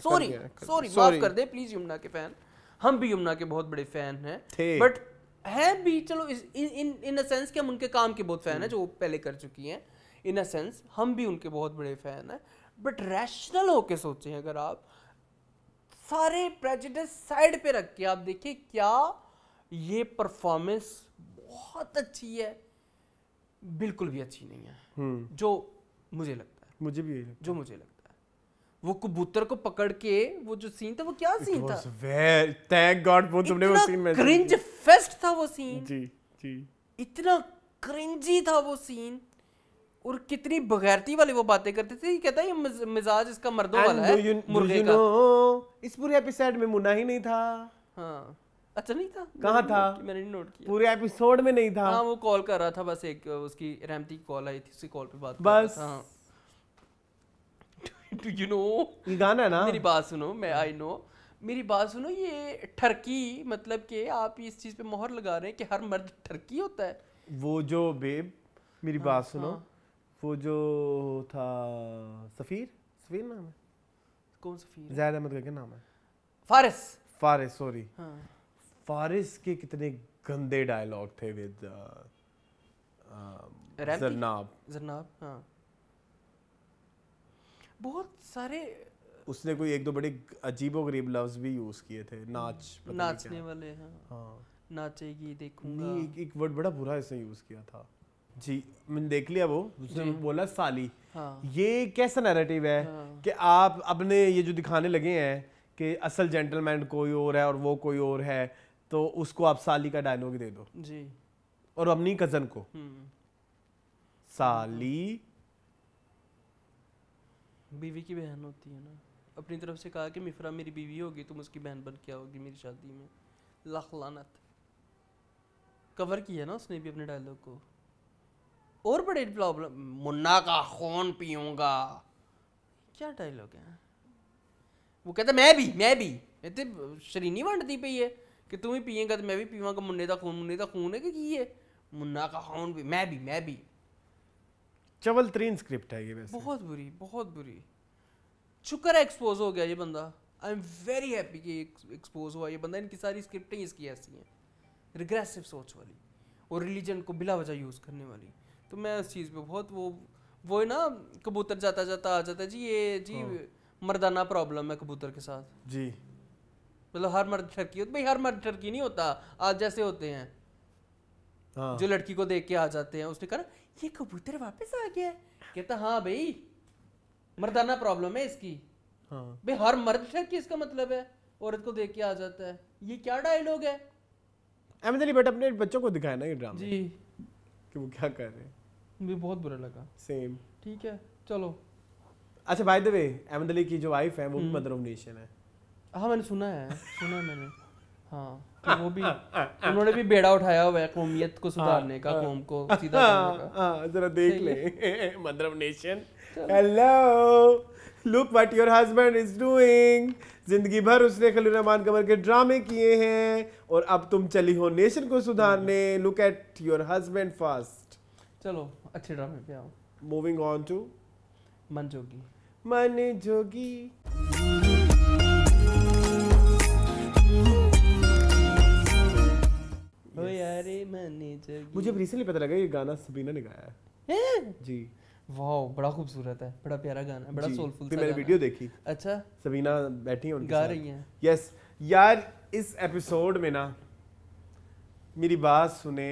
सॉरी सॉरी माफ कर दे प्लीज यमुना के फैन हम भी यमुना के बहुत बड़े फैन हैं बट है भी चलो इन इन इन अ सेंस कि हम उनके काम के बहुत फैन हैं जो वो पहले कर चुकी हैं इन अ सेंस हम भी उनके बहुत बड़े फैन हैं बट रैशनल होके सोचें अगर आप सारे प्रेजिडेंस साइड पे रख के आप देखिए क्या ये परफॉर्मेंस बहुत अच्छी है बिल्कुल भी अच्छी नहीं है हम्म। जो मुझे लगता है मुझे भी लगता जो मुझे लगता वो कबूतर को पकड़ के वो जो सीन था वो क्या सीन था थैंक गॉड वो तुमने वो सीन में क्रिंज फेस्ट था वो सीन जी जी इतना क्रिंजी था वो सीन और कितनी बगैरती वाली वो बातें करते थे कहता है ये मिजाज इसका मर्दों वाला है मुर्गे का इस पूरे एपिसोड में मुन्ना ही नहीं था हाँ अच्छा नहीं था कहाँ था मैंने नहीं नोट किया पूरे एपिसोड में नहीं था हाँ वो कॉल कर रहा था बस एक उसकी रैमती की कॉल आई थी उसकी कॉल पे बात बस डू यू नो ये गाना है ना मेरी बात सुनो मैं आई नो मेरी बात सुनो ये ठरकी मतलब कि आप इस चीज पे मोहर लगा रहे हैं कि हर मर्द ठरकी होता है वो जो बेब मेरी हाँ, बात सुनो हाँ। वो जो था सफ़ीर सफ़ीर नाम है कौन सफ़ीर ज़ायद अहमद का क्या नाम है फारिस फारिस सॉरी हाँ फारिस के कितने गंदे डायलॉग थे with uh, uh, Zarnab Zarnab हाँ। बहुत सारे uh, उसने कोई एक दो बड़े अजीबो गरीब लफ्ज भी यूज किए थे हम्म। नाच नाचने वाले हाँ, हाँ। नाचेगी देखूंगा एक, एक वर्ड बड़ा बुरा इसने यूज किया था जी मैंने देख लिया वो उसने बोला साली हाँ। ये कैसा नैरेटिव है हाँ। कि आप अपने ये जो दिखाने लगे हैं कि असल जेंटलमैन कोई और है और वो कोई और है तो उसको आप साली का डायलॉग दे दो जी और अपनी कजन को हम्म। साली बीवी की बहन होती है ना अपनी तरफ से कहा कि मिफ्रा मेरी बीवी होगी तुम उसकी बहन बन क्या होगी मेरी शादी में लख लानत कवर किया ना उसने भी अपने डायलॉग को और बड़े प्रॉब्लम मुन्ना का खून पीऊंगा क्या डायलॉग है वो कहता मैं भी मैं भी कहते तो शरीनी वंटती पई है कि तू ही पिएगा तो मैं भी पीवा का मुन्ने का खून मुन्ने का खून है कि की है मुन्ना का खून भी मैं भी मैं भी चवल तरीन स्क्रिप्ट है ये वैसे बहुत बुरी बहुत बुरी शुक्र है एक्सपोज हो गया ये बंदा आई एम वेरी हैप्पी कि एक्सपोज हुआ ये बंदा इनकी सारी स्क्रिप्ट इसकी ऐसी हैं रिग्रेसिव सोच वाली और रिलीजन को बिला वजह यूज़ करने वाली तो मैं उस चीज़ पे बहुत वो वो है ना कबूतर जाता जाता आ जाता है जी ये जी हाँ। मर्दाना प्रॉब्लम है कबूतर के साथ जी मतलब हर मर्द शर्की भाई हर मर्द शर्की नहीं होता आज जैसे होते हैं हाँ। जो लड़की को देख के आ जाते हैं उसने कहा ये कबूतर वापस आ गया कहता हाँ भाई मर्दाना प्रॉब्लम है इसकी हाँ। भाई हर मर्द शर्की इसका मतलब है औरत को देख के आ जाता है ये क्या डायलॉग है अहमद अली बट अपने बच्चों को दिखाया ना ये ड्रामा जी कि वो क्या कर रहे हैं मुझे बहुत बुरा लगा सेम ठीक है चलो अच्छा by the way Ahmed Ali की जो वाइफ है वो भी मदर ऑफ नेशन है हाँ मैंने सुना है सुना है मैंने हाँ तो वो भी उन्होंने भी बेड़ा उठाया हुआ है कौमियत को सुधारने का हाँ, कौम को हाँ। सीधा करने का हाँ, जरा देख ले मदरम nation hello look what your husband is doing जिंदगी भर उसने खलील रहमान कमर के ड्रामे किए हैं और अब तुम चली हो नेशन को सुधारने look at your husband fast चलो अच्छे ड्रामे पे आओ मूविंग ऑन टू मन जोगी मन जोगी हो oh, यारे मैंने जगी मुझे रिसेंटली पता लगा ये गाना सबीना ने गाया है जी वाओ बड़ा खूबसूरत है बड़ा प्यारा गाना है बड़ा सोलफुल सा मैंने वीडियो देखी अच्छा सबीना बैठी है उनके गा रही हैं यस यार इस एपिसोड में ना मेरी बात सुने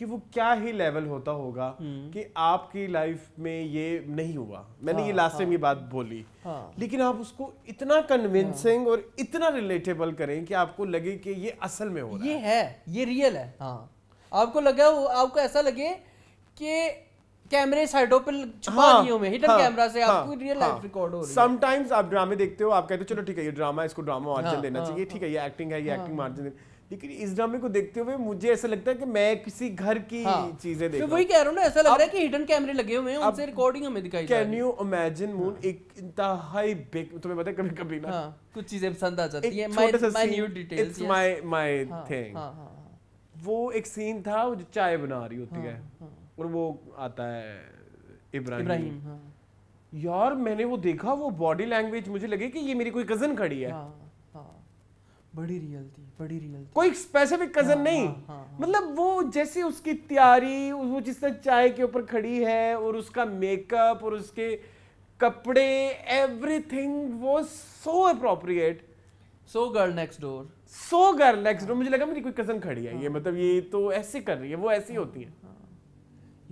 कि वो क्या ही लेवल होता होगा हम्म। कि आपकी लाइफ में ये नहीं हुआ मैंने हाँ, ये लास्ट टाइम हाँ, ये बात बोली हाँ, लेकिन आप उसको इतना कन्विंसिंग हाँ, और इतना रिलेटेबल करें कि आपको लगे कि ये असल में हो रहा ये है ये रियल है हाँ आपको लगा आपको ऐसा लगे कि कैमरे साइडों पर छुपा हाँ, नहीं मैं हिडन हाँ, कैमरा से हाँ, आपको रियल लाइफ रिकॉर्ड हो रही है समटाइम्स आप ड्रामे देखते हो आप कहते हो चलो ठीक है ये ड्रामा इसको ड्रामा हाँ, मार्जिन देना हाँ, चाहिए ठीक है ये एक्टिंग हाँ। है ये एक्टिंग मार्जिन लेकिन इस ड्रामे को देखते हुए मुझे ऐसा लगता है कि मैं किसी घर की हाँ। चीजें देख तो वही कह रहा हूँ ना ऐसा लग रहा है कि हिडन कैमरे लगे हुए हैं उनसे रिकॉर्डिंग हमें दिखाई कैन यू इमेजिन मून एक इंतहाई बिग तुम्हें पता है कभी कभी ना हाँ, कुछ चीजें पसंद आ जाती हैं my my new details it's my my thing वो एक सीन था जो चाय बना रही होती हाँ, है हाँ। और वो आता है इब्राहिम हाँ। यार मैंने वो देखा वो बॉडी लैंग्वेज मुझे लगे कि ये मेरी कोई कजन खड़ी है हाँ। बड़ी रियल थी बड़ी रियल थी कोई स्पेसिफिक कजन हाँ, नहीं हाँ, हाँ, हाँ. मतलब वो जैसे उसकी तैयारी वो जिस तरह चाय के ऊपर खड़ी है और उसका मेकअप और उसके कपड़े एवरीथिंग वो so appropriate so girl next door so girl next door मुझे लगा मेरी कोई कजन खड़ी है हाँ. ये मतलब ये तो ऐसे कर रही है वो ऐसी हाँ, होती है हाँ.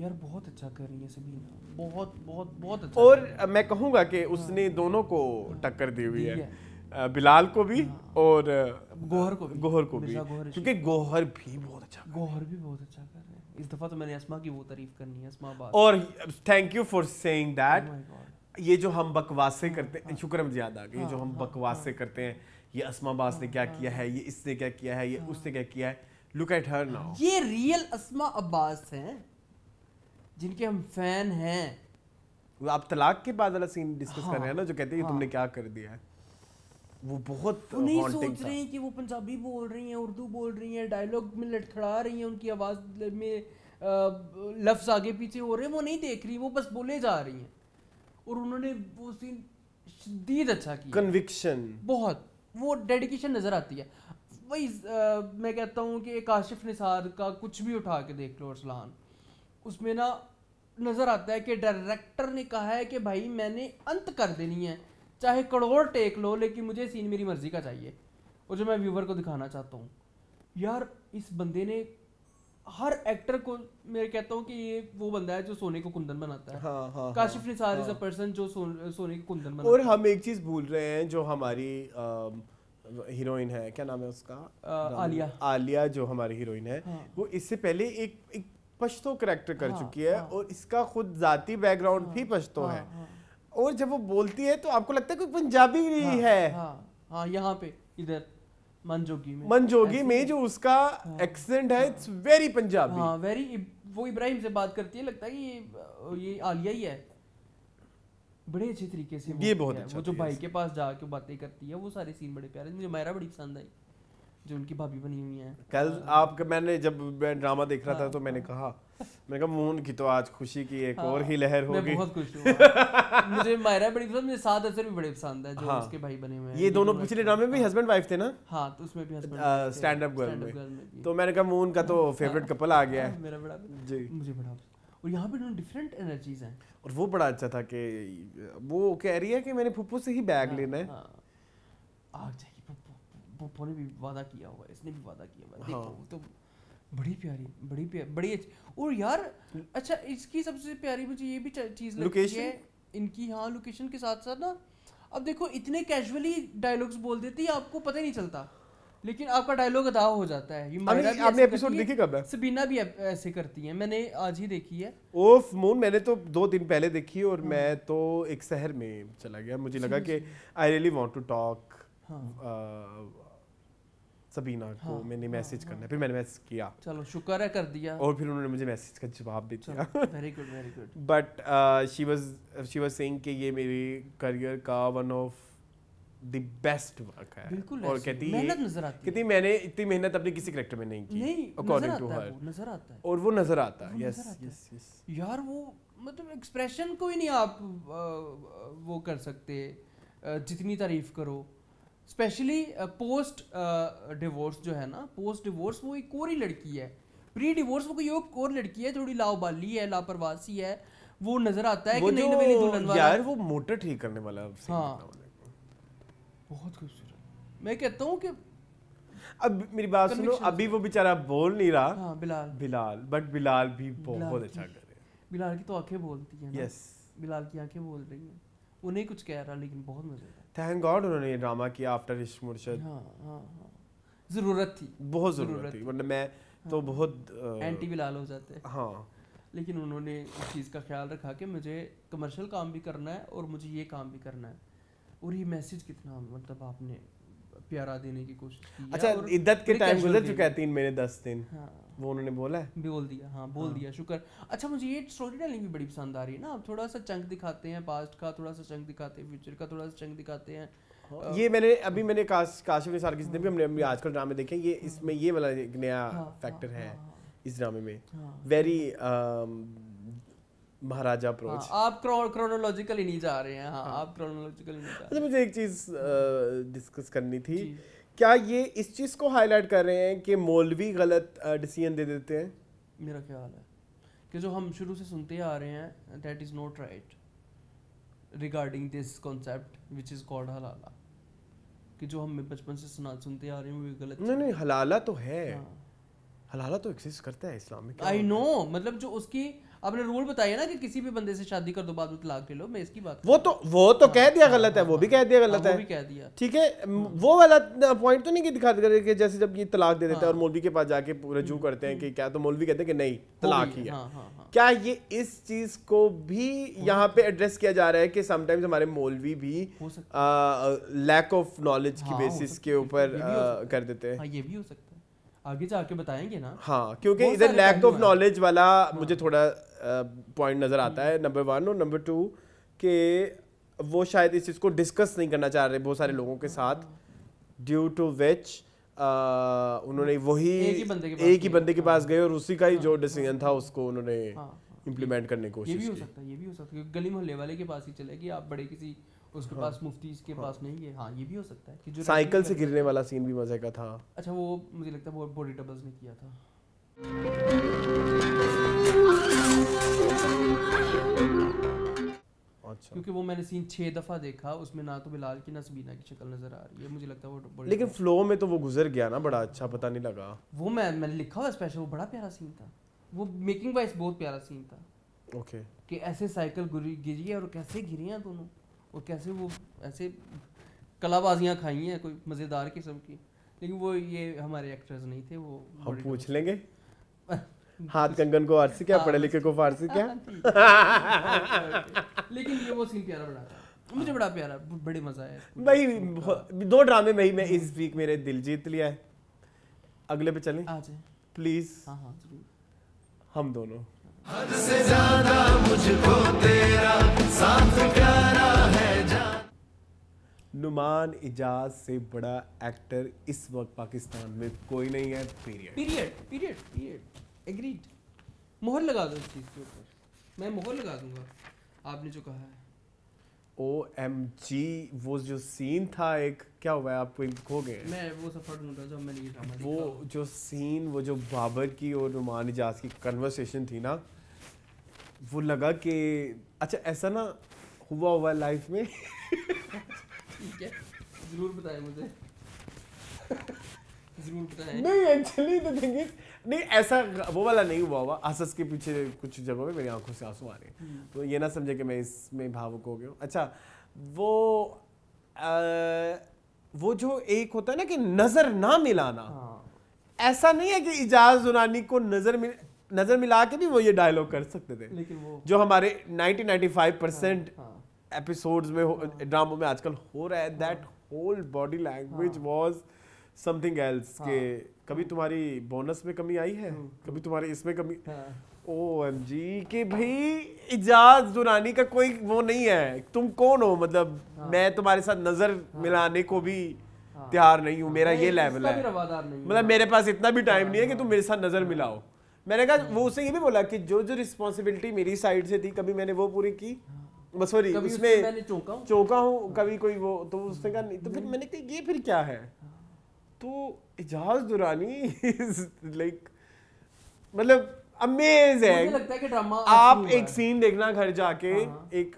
यार बहुत अच्छा कर रही है सभी बहुत बहुत बहुत अच्छा और मैं कहूँगा कि हाँ। उसने दोनों को टक्कर दी हुई है बिलाल को भी हाँ। और गोहर को भी गोहर को भी क्योंकि गोहर भी बहुत अच्छा गोहर भी बहुत अच्छा कर रहे हैं इस दफा तो मैंने अस्मा की वो तारीफ करनी है अस्मा बात और thank you for saying that ये जो हम बकवासे हाँ, करते हाँ। हैं शुक्र हम ज्यादा ये जो हम बकवासे करते हैं ये अस्मा बास ने क्या किया है ये इसने क्या किया है ये उसने क्या किया है लुक एट हर नाउ ये रियल अस्मा अब्बास हैं जिनके हम फैन हैं आप तलाक के बाद वाला सीन डिस्कस कर रहे हैं ना जो कहते हैं तुमने क्या कर दिया है वो बहुत वो नहीं सोच रही कि वो पंजाबी बोल रही हैं उर्दू बोल रही हैं डायलॉग में लटखड़ा रही हैं उनकी आवाज़ में लफ्ज़ आगे पीछे हो रहे हैं वो नहीं देख रही वो बस बोले जा रही हैं और उन्होंने वो सीन शदीद अच्छा किया कन्विक्शन बहुत वो डेडिकेशन नज़र आती है वही मैं कहता हूँ कि एक आशिफ निसार का कुछ भी उठा के देख लो अरसलान उसमें ना नज़र आता है कि डायरेक्टर ने कहा है कि भाई मैंने अंत कर देनी है चाहे करोड़ टेक लो लेकिन मुझे सीन मेरी मर्जी का चाहिए और जो मैं व्यूवर को दिखाना चाहता हूँ यार इस बंदे ने हर एक्टर को मैं कहता हूँ कि ये वो बंदा है जो सोने को कुंदन बनाता है हाँ, हाँ, काशिफ हाँ, निसार इज अ पर्सन जो सो, सोने को कुंदन बनाता और हम एक चीज़ भूल रहे हैं जो हमारी हीरोइन है क्या नाम है उसका आलिया आलिया जो हमारी हीरोइन है हाँ। वो इससे पहले एक एक पश्तो करेक्टर कर हाँ, चुकी है और इसका खुद जाती बैकग्राउंड भी पश्तो है और जब वो बोलती है तो आपको लगता है कोई पंजाबी नहीं हाँ, है हाँ, हाँ यहाँ पे इधर मनजोगी में मनजोगी में जो उसका हाँ, एक्सेंट है इट्स वेरी पंजाबी हाँ वेरी वो इब्राहिम से बात करती है लगता है कि ये ये आलिया ही है बड़े अच्छे तरीके से ये बहुत अच्छा वो जो तो भाई के पास जाके बातें करती है वो सारे सीन बड़े प्यारे मुझे मायरा बड़ी पसंद आई जो उनकी भाभी बनी हुई है कल हाँ। आपका मैंने जब मैं ड्रामा देख रहा था हाँ। तो मैंने कहा मैंने कहा मोहन की तो आज खुशी की एक और हाँ। ही लहर होगी बहुत खुश हूँ मुझे मायरा बड़ी पसंद मुझे साद असर भी बड़े पसंद है जो उसके भाई बने हुए हैं ये दोनों पिछले ड्रामे में भी हस्बैंड वाइफ थे ना हाँ तो उसमें भी हस्बैंड स्टैंड अप गर्ल में तो मैंने कहा मोहन का तो फेवरेट कपल आ गया है मेरा बड़ा जी मुझे बड़ा और यहाँ पे दोनों डिफरेंट एनर्जीज हैं और वो बड़ा अच्छा था कि वो कह रही है कि मैंने फुप्पू से ही बैग लेना है आग पप्पो भी वादा किया हुआ है इसने भी वादा किया हुआ है हाँ। देखो तो बड़ी प्यारी बड़ी प्यारी बड़ी अच्छी और यार अच्छा इसकी सबसे प्यारी मुझे ये भी चीज़ लगती है इनकी हाँ लोकेशन के साथ साथ ना अब देखो इतने कैजुअली डायलॉग्स बोल देती है आपको पता ही नहीं चलता लेकिन आपका डायलॉग अदा हो जाता है ये अभी आपने एपिसोड देखी कब है सबीना भी ऐसे करती है मैंने आज ही देखी है ओफ मून मैंने तो दो दिन पहले देखी और हाँ। मैं तो एक शहर में चला गया मुझे लगा कि I really want to talk Sabina तो हाँ, को मैंने मैसेज हाँ, हाँ, करना है फिर मैंने मैसेज किया चलो शुक्र है कर दिया और फिर उन्होंने मुझे मैसेज का जवाब दे दिया very good very good but she was she was saying कि ये मेरी करियर का one of the best work है बिल्कुल और कहती मेहनत नजर आती कहती मैंने इतनी मेहनत अपने किसी करेक्टर में नहीं की नहीं अकॉर्डिंग टू हर नजर आता है और वो नजर आता है यस यस यस यार वो मतलब एक्सप्रेशन को ही नहीं आप वो कर सकते जितनी तारीफ करो स्पेशली पोस्ट डिवोर्स जो है ना पोस्ट डिवोर्स वो एक और ही लड़की है प्री डिवोर्स वो कोई और लड़की है थोड़ी लाओबाली है लापरवासी है वो नजर आता है कि नई नवेली दुल्हन वाला यार वो मोटर ठीक करने वाला है हाँ बहुत खूबसूरत मैं कहता हूँ कि अब मेरी बात सुनो अभी वो बेचारा बोल नहीं रहा हाँ, बिलाल बिलाल बट बिलाल भी बहुत अच्छा कर रहे बिलाल की तो आंखें बोलती हैं यस बिलाल की आंखें बोल रही हैं वो नहीं कुछ कह रहा लेकिन बहुत मजा थैंक गॉड उन्होंने ये ड्रामा किया आफ्टर इश्क मुर्शद हाँ, हाँ, हाँ। ज़रूरत थी बहुत ज़रूरत थी मतलब मैं हाँ। तो बहुत एंटी भी लाल हो जाते हाँ लेकिन उन्होंने इस चीज़ का ख्याल रखा कि मुझे कमर्शियल काम भी करना है और मुझे ये काम भी करना है और ये मैसेज कितना मतलब आपने प्यारा देने की कोशिश की अच्छा इद्दत के टाइम गुजर चुका है तीन महीने दस दिन हाँ वो उन्होंने बोला है बोल दिया हाँ बोल हाँ। दिया शुक्र अच्छा मुझे ये स्टोरी टेलिंग भी बड़ी पसंद आ रही है ना आप थोड़ा सा चंक दिखाते हैं पास्ट का थोड़ा सा चंक दिखाते हैं फ्यूचर का थोड़ा सा चंक दिखाते हैं हाँ, ये मैंने अभी मैंने काश काशिफ निसार के जितने भी हमने अभी आजकल ड्रामे देखे ये हाँ। इसमें ये वाला एक नया फैक्टर हाँ, है इस ड्रामे में वेरी महाराजा अप्रोच हाँ, आप क्रोनोलॉजिकली नहीं जा रहे हैं हाँ, हाँ. आप क्रोनोलॉजिकली नहीं जा अच्छा मुझे एक चीज़ डिस्कस करनी थी क्या ये इस चीज़ को हाईलाइट कर रहे हैं कि मौलवी गलत डिसीजन दे देते हैं मेरा ख्याल है कि जो हम शुरू से सुनते आ रहे हैं that is not right regarding this concept which is called हलाला कि जो हम बचपन से सुना सुनते आ रहे हैं वो गलत नहीं नहीं हलाला तो है हाँ। हलाला तो एग्जिस्ट करता है इस्लाम में आई नो मतलब जो उसकी आपने रूल बताया ना कि किसी भी बंदे से शादी कर दो बाद में तलाक ले लो मैं इसकी बात वो तो वो तो हाँ, हाँ, हाँ, कह दिया गलत है वो भी कह दिया गलत है वो भी कह दिया ठीक है वो वाला पॉइंट तो नहीं कि दिखा दे कि जैसे जब ये तलाक दे देते हैं और मौलवी के पास जाके रजू हम्म, करते हैं हम्म। कि क्या तो मौलवी कहते हैं कि नहीं तलाक ही है क्या ये इस चीज को भी यहाँ पे एड्रेस किया जा रहा है कि समटाइम्स हमारे मौलवी भी लैक ऑफ नॉलेज की बेसिस के ऊपर कर देते हैं ये भी हो सकता है आगे जाके बताएंगे ना हाँ क्योंकि इधर लैक ऑफ नॉलेज वाला हाँ। मुझे थोड़ा पॉइंट नज़र आता है नंबर वन और नंबर टू के वो शायद इस चीज़ को डिस्कस नहीं करना चाह रहे बहुत सारे लोगों के साथ ड्यू टू विच उन्होंने हाँ। वही एक ही बंदे के पास हाँ। गए और उसी का ही हाँ। जो डिसीजन था उसको उन्होंने इम्प्लीमेंट करने की कोशिश ये भी हो सकता है ये भी हो सकता है गली मोहल्ले वाले के पास ही चले कि आप बड़े किसी उसके हाँ, पास मुफ्ती के हाँ, पास नहीं है हाँ ये भी हो सकता है कि जो साइकिल से गिरने वाला सीन भी मजे का था अच्छा वो मुझे लगता है वो बॉडी डबल्स ने किया था अच्छा क्योंकि वो मैंने सीन छह दफ़ा देखा उसमें ना तो बिलाल की ना सबीना की शक्ल नज़र आ रही है मुझे लगता है वो लेकिन फ्लो में तो वो गुजर गया ना बड़ा अच्छा पता नहीं लगा वो मैं मैंने लिखा हुआ स्पेशल वो बड़ा प्यारा सीन था वो मेकिंग वाइज बहुत प्यारा सीन था ओके okay. कि ऐसे साइकिल गिरी है और कैसे गिरी हैं दोनों और कैसे वो ऐसे कलाबाजियाँ खाई हैं कोई मज़ेदार किस्म की लेकिन वो ये हमारे एक्टर्स नहीं थे वो हम पूछ लेंगे हाथ कंगन को फारसी क्या हाँ, पढ़े लिखे को फारसी क्या हाँ, लेकिन ये वो सीन प्यारा बना था मुझे बड़ा प्यारा बड़े मजा आया भाई दो ड्रामे में ही मैं इस वीक मेरे दिल जीत लिया है अगले पे चलें प्लीज हाँ हाँ जरूर हम दोनों नुमान इजाज से बड़ा एक्टर इस वक्त पाकिस्तान में कोई नहीं है period period period period agreed मोहर लगा दो इस चीज़ के ऊपर मैं मोहर लगा दूंगा आपने जो कहा है ओ एम जी वो जो सीन था एक क्या हुआ है आपको खो गए मैं वो सफ़र ढूंढ रहा जब मैंने ये ड्रामा वो जो सीन वो जो बाबर की और नुमान इजाज की कन्वर्सेशन थी ना वो लगा कि अच्छा ऐसा ना हुआ हुआ लाइफ में ठीक है जरूर बताएं मुझे जरूर बताएं नहीं एक्चुअली तो देखिए नहीं ऐसा वो वाला नहीं हुआ हुआ आसस के पीछे कुछ जगहों में मेरी आंखों से आंसू आ रहे हैं हम्म। तो ये ना समझे कि मैं इसमें भावुक हो गया हूँ अच्छा वो आ, वो जो एक होता है ना कि नजर ना मिलाना हाँ। ऐसा नहीं है कि इजाज दुरानी को नजर मिले नज़र मिला के भी वो ये डायलॉग कर सकते थे लेकिन वो जो हमारे 90-95 परसेंट एपिसोड्स हाँ। में ड्रामो हाँ। में आजकल हो रहा है that whole body language was something else के कभी हाँ। तुम्हारी बोनस में कमी आई है कभी तुम्हारे इसमें कमी ओ एम जी के भाई इजाज दुरानी का कोई वो नहीं है तुम कौन हो मतलब मैं तुम्हारे साथ नजर मिलाने को भी तैयार नहीं हूँ मेरा ये लेवल है मतलब मेरे पास इतना भी टाइम नहीं है कि तुम मेरे साथ नजर मिलाओ मैंने कहा हम्म। वो उसे ये भी बोला कि जो जो रिस्पॉन्सिबिलिटी मेरी साइड से थी कभी मैंने वो पूरी की हाँ। सॉरी उसमें चौका हूँ हाँ। कभी कोई वो तो उसने कहा नहीं तो फिर मैंने कहा ये फिर क्या है हाँ। तो इजाज दुरानी लाइक मतलब अमेज है लगता है कि ड्रामा आप एक सीन देखना घर जाके एक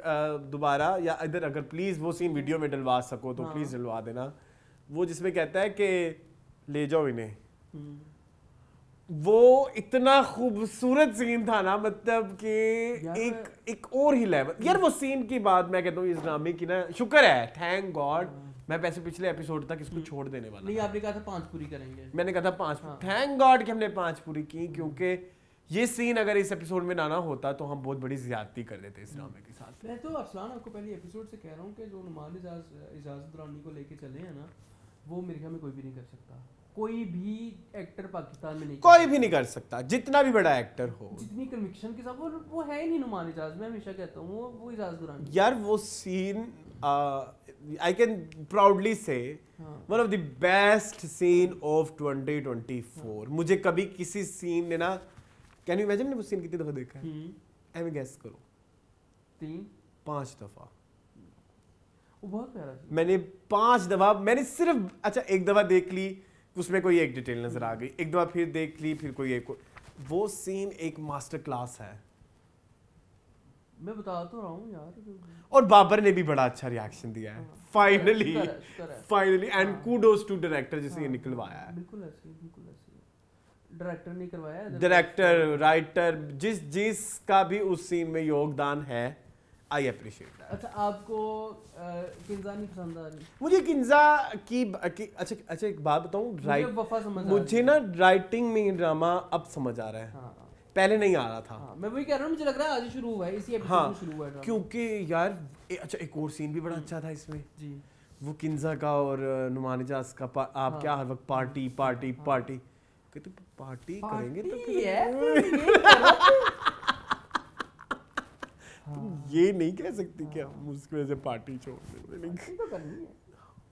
दोबारा या इधर अगर प्लीज वो सीन वीडियो में डलवा सको तो प्लीज डलवा देना वो जिसमें कहता है कि ले जाओ इन्हें हम्म। वो इतना खूबसूरत सीन था ना मतलब कि एक एक और ही लेवल यार वो सीन की बात मैं कहता हूँ इस ड्रामे की ना शुक्र है थैंक गॉड हाँ। मैं वैसे पिछले एपिसोड तक इसको हम्म। छोड़ देने वाला नहीं आपने कहा था पांच पूरी करेंगे मैंने कहा था पांच थैंक गॉड हाँ। कि हमने पांच पूरी की हम्म। क्योंकि ये सीन अगर इस एपिसोड में ना होता तो हम बहुत बड़ी ज्यादती कर देते इस ड्रामे के साथ मैं तो अफसान आपको पहले एपिसोड से कह रहा हूँ कि जो नुमान इजाज रानी को लेके चले हैं ना वो मेरे ख्याल में कोई भी नहीं कर सकता कोई भी एक्टर पाकिस्तान में नहीं कोई भी नहीं कर सकता जितना भी बड़ा एक्टर हो जितनी कन्विक्शन के साथ वो वो है ही नहीं नुमान इजाज मैं हमेशा कहता हूँ वो वो इजाज दुरान यार वो scene I can proudly say one of the best scene of 2024 मुझे कभी किसी सीन ने ना कैन यू इमेजिन वो सीन कितनी दफा देखा है आई एम गेस करो तीन पांच दफा वो बहुत प्यारा मैंने पांच दफा मैंने सिर्फ अच्छा एक दफा देख ली उसमें कोई एक डिटेल नज़र आ गई एक दो फिर देख ली फिर कोई एक वो सीन एक मास्टर क्लास है मैं बता तो रहा हूँ यार और बाबर ने भी बड़ा अच्छा रिएक्शन दिया है finally finally and kudos to director जिसने ये हाँ। निकलवाया है बिल्कुल ऐसे बिल्कुल ऐसे डायरेक्टर ने करवाया डायरेक्टर राइटर जिस जिस का भी उस सीन में योगदान है आई अप्रिशिएट अच्छा आपको किंजा नहीं पसंद आ रही मुझे किंजा की, अच्छा अच्छा एक बात बताऊं राइट मुझे ना राइटिंग में ड्रामा अब समझ आ रहा है हाँ। पहले नहीं आ रहा था हाँ, मैं वही कह रहा हूँ मुझे लग रहा है आज शुरू हुआ है इसी एपिसोड हाँ, में शुरू हुआ है क्योंकि यार ए, अच्छा एक और सीन भी बड़ा हम्म। अच्छा था इसमें जी वो किंजा का और नुमान एजाज का आप हाँ, क्या हर वक्त पार्टी पार्टी हाँ, पार्टी कहते पार्टी करेंगे तो हाँ। ये नहीं कह सकती कि हम उसकी वजह से पार्टी छोड़ दें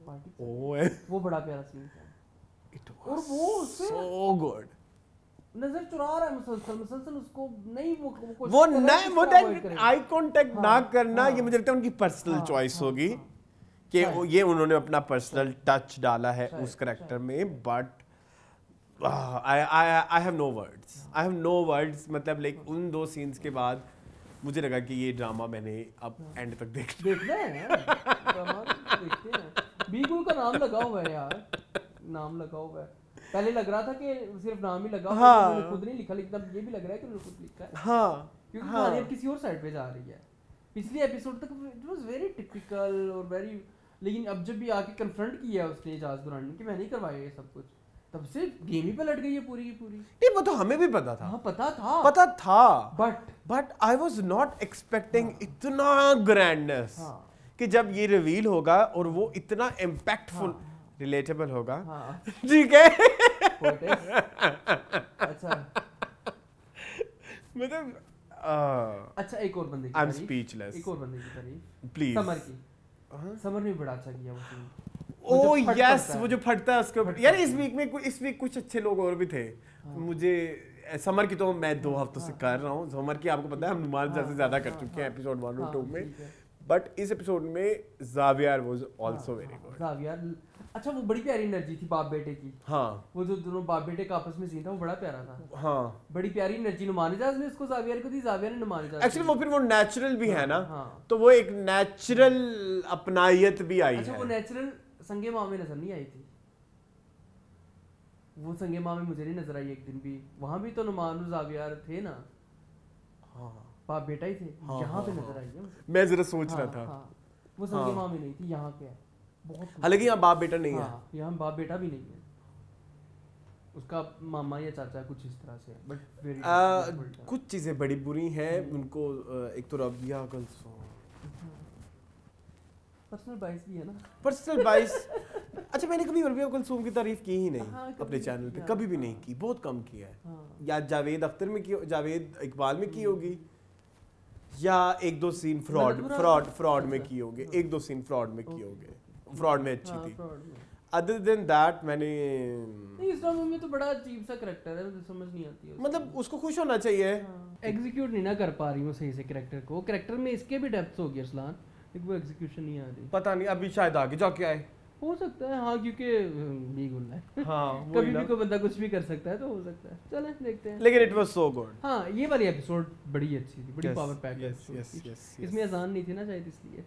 तो तो- वो बड़ा प्यारा सीन था इट और वो सो गुड नजर चुरा रहा है मुसलसल मुसलसल उसको नहीं वो वो वो ना वो आई कांटेक्ट ना हाँ, करना हाँ। ये मुझे लगता है उनकी पर्सनल चॉइस होगी कि ये उन्होंने अपना पर्सनल टच डाला है उस करेक्टर में but I I I have no words I have no words मतलब लाइक उन दो सीन्स के बाद मुझे लगा कि ये ड्रामा मैंने अब एंड हाँ। तक देख लिया देखना है बिल्कुल तो का नाम लगा हुआ है यार नाम लगा हुआ है पहले लग रहा था कि सिर्फ नाम ही लगा हाँ। तो खुद नहीं लिखा लेकिन ये भी लग रहा है कि उन्होंने खुद लिखा है हाँ। क्योंकि हाँ। अब किसी और साइड पे जा रही है पिछले एपिसोड तक इट वाज वेरी टिपिकल और वेरी लेकिन अब जब भी आके कन्फ्रंट किया उसने एजाज दुरानी कि मैंने ही करवाया ये सब कुछ तब से गेम ही पलट गई है पूरी की पूरी नहीं वो तो हमें भी पता था हाँ पता था पता था but but I was not expecting इतना ग्रैंडनेस हाँ. कि जब ये रिवील होगा और वो इतना इम्पैक्टफुल रिलेटेबल हाँ. होगा हाँ। ठीक हाँ. है अच्छा मतलब अच्छा एक और बंदे आई एम स्पीचलेस एक और बंदे की तारीफ प्लीज समर की हाँ। समर में बड़ा अच्छा किया वो ओ यस वो जो फटता है ऊपर यार इस वीक में इस वीक कुछ अच्छे लोग और भी थे हाँ। मुझे समर की तो मैं दो हाँ। हफ्तों से कर रहा हूँ समर की आपको पता है हम नुमान ज़्यादा हाँ, कर चुके हैं एपिसोड वन और टू में बट इस एपिसोड में Javier was also very good Javier अच्छा वो बड़ी प्यारी एनर्जी थी बाप बेटे की हाँ वो जो दोनों बाप बेटे का आपस में सीन था वो बड़ा प्यारा था हाँ बड़ी प्यारी एनर्जी नुमान ने उसको जावियर को दी जावियर ने नुमान एक्चुअली वो फिर वो नेचुरल भी है ना तो वो एक नेचुरल अपनायत भी आई अच्छा, वो नेचुरल संगे माँ में नज़र नहीं आई थी वो संगे माँ में मुझे नहीं नज़र आई एक दिन भी वहां भी तो नुमान जावियार थे ना हाँ बाप बेटा ही थे हाँ, यहाँ हाँ, पे नज़र हाँ। आई है मैं ज़रा सोच हाँ, रहा था हाँ, वो संगे हाँ। माँ में नहीं थी यहाँ पे हालांकि यहाँ बाप बेटा नहीं है हाँ, यहाँ बाप बेटा भी नहीं है उसका मामा या चाचा कुछ इस तरह से बट कुछ चीज़ें बड़ी बुरी हैं उनको एक तो रबिया कल्सो पर्सनल बाइस अच्छा मैंने कभी रबिया कुलसूम की तारीफ की ही नहीं हाँ, अपने चैनल पे कभी भी नहीं हाँ। की बहुत कम की है हाँ। या जावेद अख्तर में की जावेद इकबाल में की हम्म। होगी या एक दो सीन फ्रॉड फ्रॉड फ्रॉड में की होगी एक दो सीन फ्रॉड में की होगी फ्रॉड में अच्छी हाँ, थी अदर देन दैट मैंने नहीं इस ड्रामा में तो बड़ा अजीब सा करेक्टर है मुझे समझ नहीं आती है मतलब उसको खुश होना चाहिए एग्जीक्यूट हाँ। नहीं ना कर पा रही हूँ सही से करेक्टर को करेक्टर में इसके भी डेप्थ होगी अरसलान वो एग्जीक्यूशन नहीं आ रही पता नहीं अभी शायद आगे जाके आए हो सकता है हाँ क्योंकि लीग उल्ला है हाँ, कभी भी कोई बंदा कुछ भी कर सकता है तो हो सकता है चलें देखते हैं लेकिन इट वाज सो गुड हाँ ये वाली एपिसोड बड़ी अच्छी थी बड़ी power pack yes yes yes इसमें अजान नहीं थी ना शायद इसलिए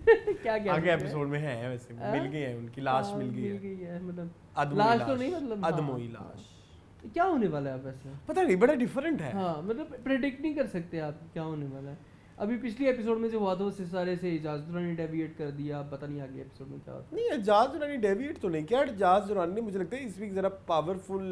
क्या क्या आगे एपिसोड में है वैसे हाँ? मिल गई है उनकी लाश हाँ, मिल गई है मिल गई है मतलब लाश तो नहीं मतलब हाँ। अदमोई लाश क्या होने वाला है वैसे पता नहीं बड़ा डिफरेंट है हाँ मतलब प्रेडिक्ट नहीं कर सकते आप क्या होने वाला है अभी पिछले एपिसोड में जो हुआ था उससे सारे से एजाज दुरानी डेविएट कर दिया पता नहीं आगे एपिसोड में क्या नहीं एजाज दुरानी डेविएट तो नहीं किया एजाज दुरानी ने मुझे लगता है इस वीक ज़रा पावरफुल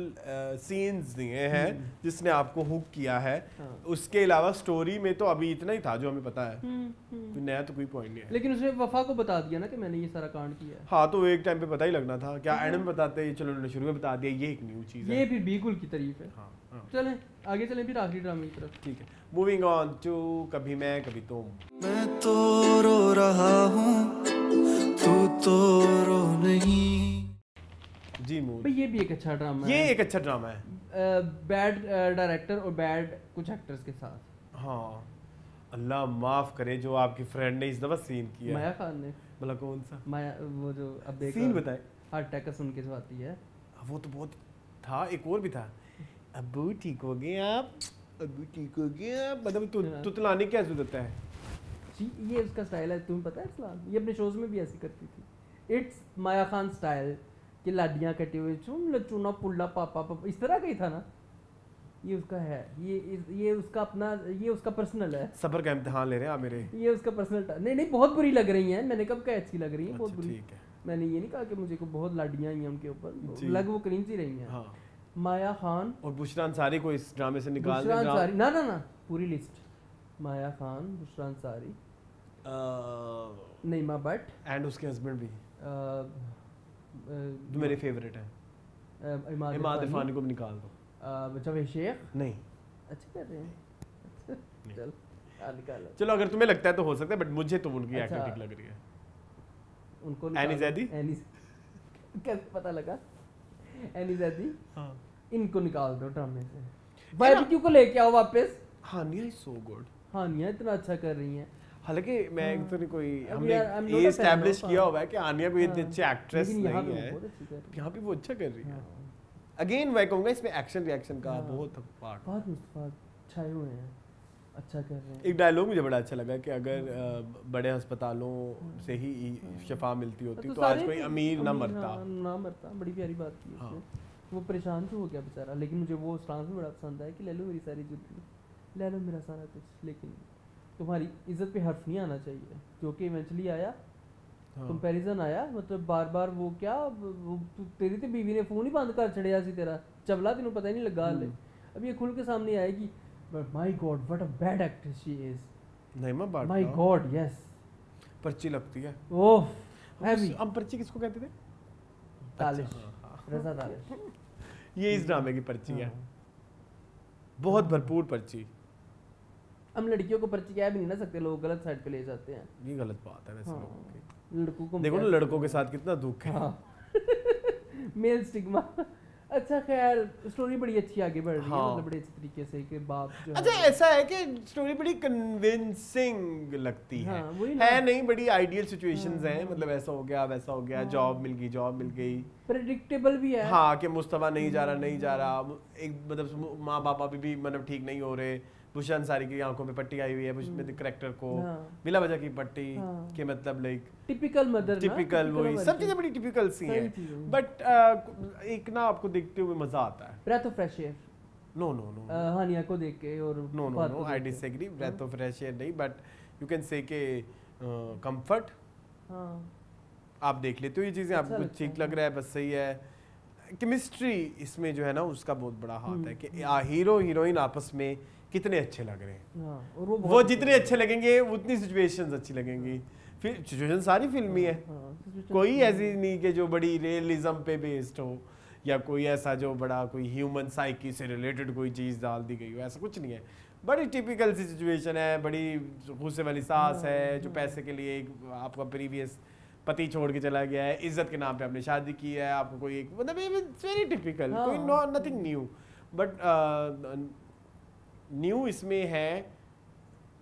सीन्स दिए हैं हम्म। जिसने आपको हुक किया है हाँ। उसके अलावा स्टोरी में तो अभी इतना ही था जो हमें पता है हम्म, हम्म। तो नया तो कोई पॉइंट नहीं है लेकिन उसने वफा को बता दिया ना कि मैंने ये सारा कांड किया हाँ तो एक टाइम पे पता ही लगना था क्या एंड हाँ। में बताते हैं चलो उन्होंने शुरू में बता दिया ये एक न्यू चीज़ है ये फिर बिल्कुल की तारीफ है हाँ, हाँ। चले आगे चले फिर आखिरी ड्रामे की तरफ ठीक है मूविंग ऑन टू कभी मैं कभी तुम मैं तो रो रहा हूँ तू तो रो नहीं जी मूड ये भी एक अच्छा ड्रामा ये है। एक अच्छा ड्रामा है बैड डायरेक्टर और बैड कुछ एक्टर्स के साथ हाँ अल्लाह माफ करे जो आपकी फ्रेंड ने इस दफा सीन किया माया खान ने भला कौन सा माया वो जो अब एक सीन बताए हार्ट अटैक का सुन के जो आती है वो तो बहुत था एक और भी था अबू ठीक हो गए आप अभी ठीक हो गया मतलब तु, हाँ। है ये उसका स्टाइल है तुम्हें पता है इस्लाम ये अपने शोज में भी ऐसी करती थी इट्स माया खान स्टाइल कि लाडियाँ चुम लचूना पुल्ला पापा पापा इस तरह का ही था ना ये उसका है ये ये उसका अपना ये उसका पर्सनल है सबर का इम्तिहान ले रहे हैं आप मेरे ये उसका पर्सनल नहीं नहीं बहुत बुरी लग रही है मैंने कब कहा अच्छी लग रही अच्छा, है बहुत बुरी मैंने ये नहीं कहा कि मुझे को बहुत लाडियाँ आई हैं उनके ऊपर लग वो करीम सी रही हैं हाँ। माया खान और बुशरा अंसारी को इस ड्रामे से निकाल बुशरा अंसारी ना ना ना पूरी list Maya Khan Bushra Ansari Naeema but and उसके हस्बैंड भी जो मेरे फेवरेट हैं इमाद इरफानी को भी निकाल दो अच्छा वे शेख नहीं अच्छा कर रहे हैं अच्छा, चल चलो अगर तुम्हें लगता है तो हो सकता है बट मुझे तो उनकी एक्टिंग अच्छा। ठीक लग रही है उनको एनी जैदी एनी कैसे पता लगा एनी जैदी हाँ इनको निकाल दो ड्रामे से वाईपीक्यू को लेके आओ वापस हानिया इज सो गुड हानिया इतना अच्छा कर रही है हालांकि मैं हाँ। तो नहीं कोई हमने ये एस्टैब्लिश किया हाँ। हुआ है कि आनिया भी इतनी हाँ। अच्छी एक्ट्रेस नहीं है यहाँ पे वो अच्छा कर रही है अगेन हाँ। मैं कहूंगा इसमें एक्शन रिएक्शन का बहुत पार्ट बहुत मुस्तफा छाए हुए हैं अच्छा कर रहे हैं एक डायलॉग मुझे बड़ा अच्छा लगा कि अगर बड़े अस्पतालों से ही शफा मिलती होती तो, तो आज कोई तो अमीर ना मरता ना मरता बड़ी प्यारी बात की हाँ। वो परेशान से तो हो गया बेचारा लेकिन मुझे वो ट्रांस भी बड़ा पसंद आया कि ले लो मेरी सारी जुटी ले लो मेरा सारा कुछ लेकिन तुम्हारी इज्जत पे हर्फ नहीं आना चाहिए जो कि इवेंचुअली आया कंपेरिजन हाँ। आया मतलब बार बार वो क्या वो तेरी तो बीवी ने फोन ही बंद कर छड़िया सी तेरा चबला तेन पता ही नहीं लगा ले हम्म। अब ये खुल के सामने आएगी but my god what a bad actress she is Naeema Butt my god yes पर्ची लगती है ओह हैवी हम पर्ची किसको कहते थे तालिश अच्छा। रजा तालिश ये इस ड्रामे की पर्ची है हाँ। बहुत हाँ। भरपूर पर्ची हम लड़कियों को पर्ची क्या भी नहीं ना सकते लोग गलत साइड पे ले जाते हैं ये गलत बात है वैसे हाँ। लड़कों को देखो ना लड़कों के साथ कितना दुख है मेल स्टिग्मा अच्छा खैर स्टोरी बड़ी अच्छी आगे बढ़ रही हाँ। है मतलब हाँ। बड़े अच्छे तरीके से कि बाप जो अच्छा है ऐसा है कि स्टोरी बड़ी कन्विंसिंग लगती हाँ, है है नहीं बड़ी आइडियल सिचुएशंस हाँ। हैं मतलब ऐसा हो गया वैसा हो गया हाँ, जॉब मिल गई जॉब मिल गई प्रेडिक्टेबल भी है हाँ कि मुस्तफ़ा नहीं जा रहा नहीं जा रहा हम्म। एक मतलब माँ बाप अभी भी मतलब ठीक नहीं हो रहे बुशा अंसारी की आंखों में पट्टी आई हुई है बुश हम्म। में करेक्टर को मिला हाँ। वजह की पट्टी हाँ। के मतलब लाइक टिपिकल मदर टिपिकल वही सब चीजें बड़ी टिपिकल सी हैं बट uh, एक ना आपको देखते हुए मजा आता है breath of fresh air no no no Hania को देख के और no no no I disagree breath of fresh air नहीं बट यू कैन से के कंफर्ट आप देख लेते हो ये चीजें आपको अच्छा ठीक लग रहा है बस सही है केमिस्ट्री इसमें जो है ना उसका बहुत बड़ा हाथ है हम्म। कि हीरो हीरोइन आपस में कितने अच्छे लग रहे हैं हाँ, और वो, वो जितने अच्छे लगेंगे उतनी सिचुएशंस अच्छी लगेंगी हाँ। फिर सिचुएशन सारी फिल्मी है हाँ, तो कोई ऐसी नहीं कि जो बड़ी रियलिज्म पे बेस्ड हो या कोई ऐसा जो बड़ा कोई ह्यूमन साइकी से रिलेटेड कोई चीज़ डाल दी गई हो ऐसा कुछ नहीं है बड़ी टिपिकल सी सिचुएशन है बड़ी गुस्से वाली सास है जो पैसे के लिए एक आपका प्रीवियस पति छोड़ के चला गया है इज्जत के नाम पे आपने शादी की है आपको कोई एक मतलब वेरी टिपिकल कोई नथिंग न्यू बट न्यू इसमें है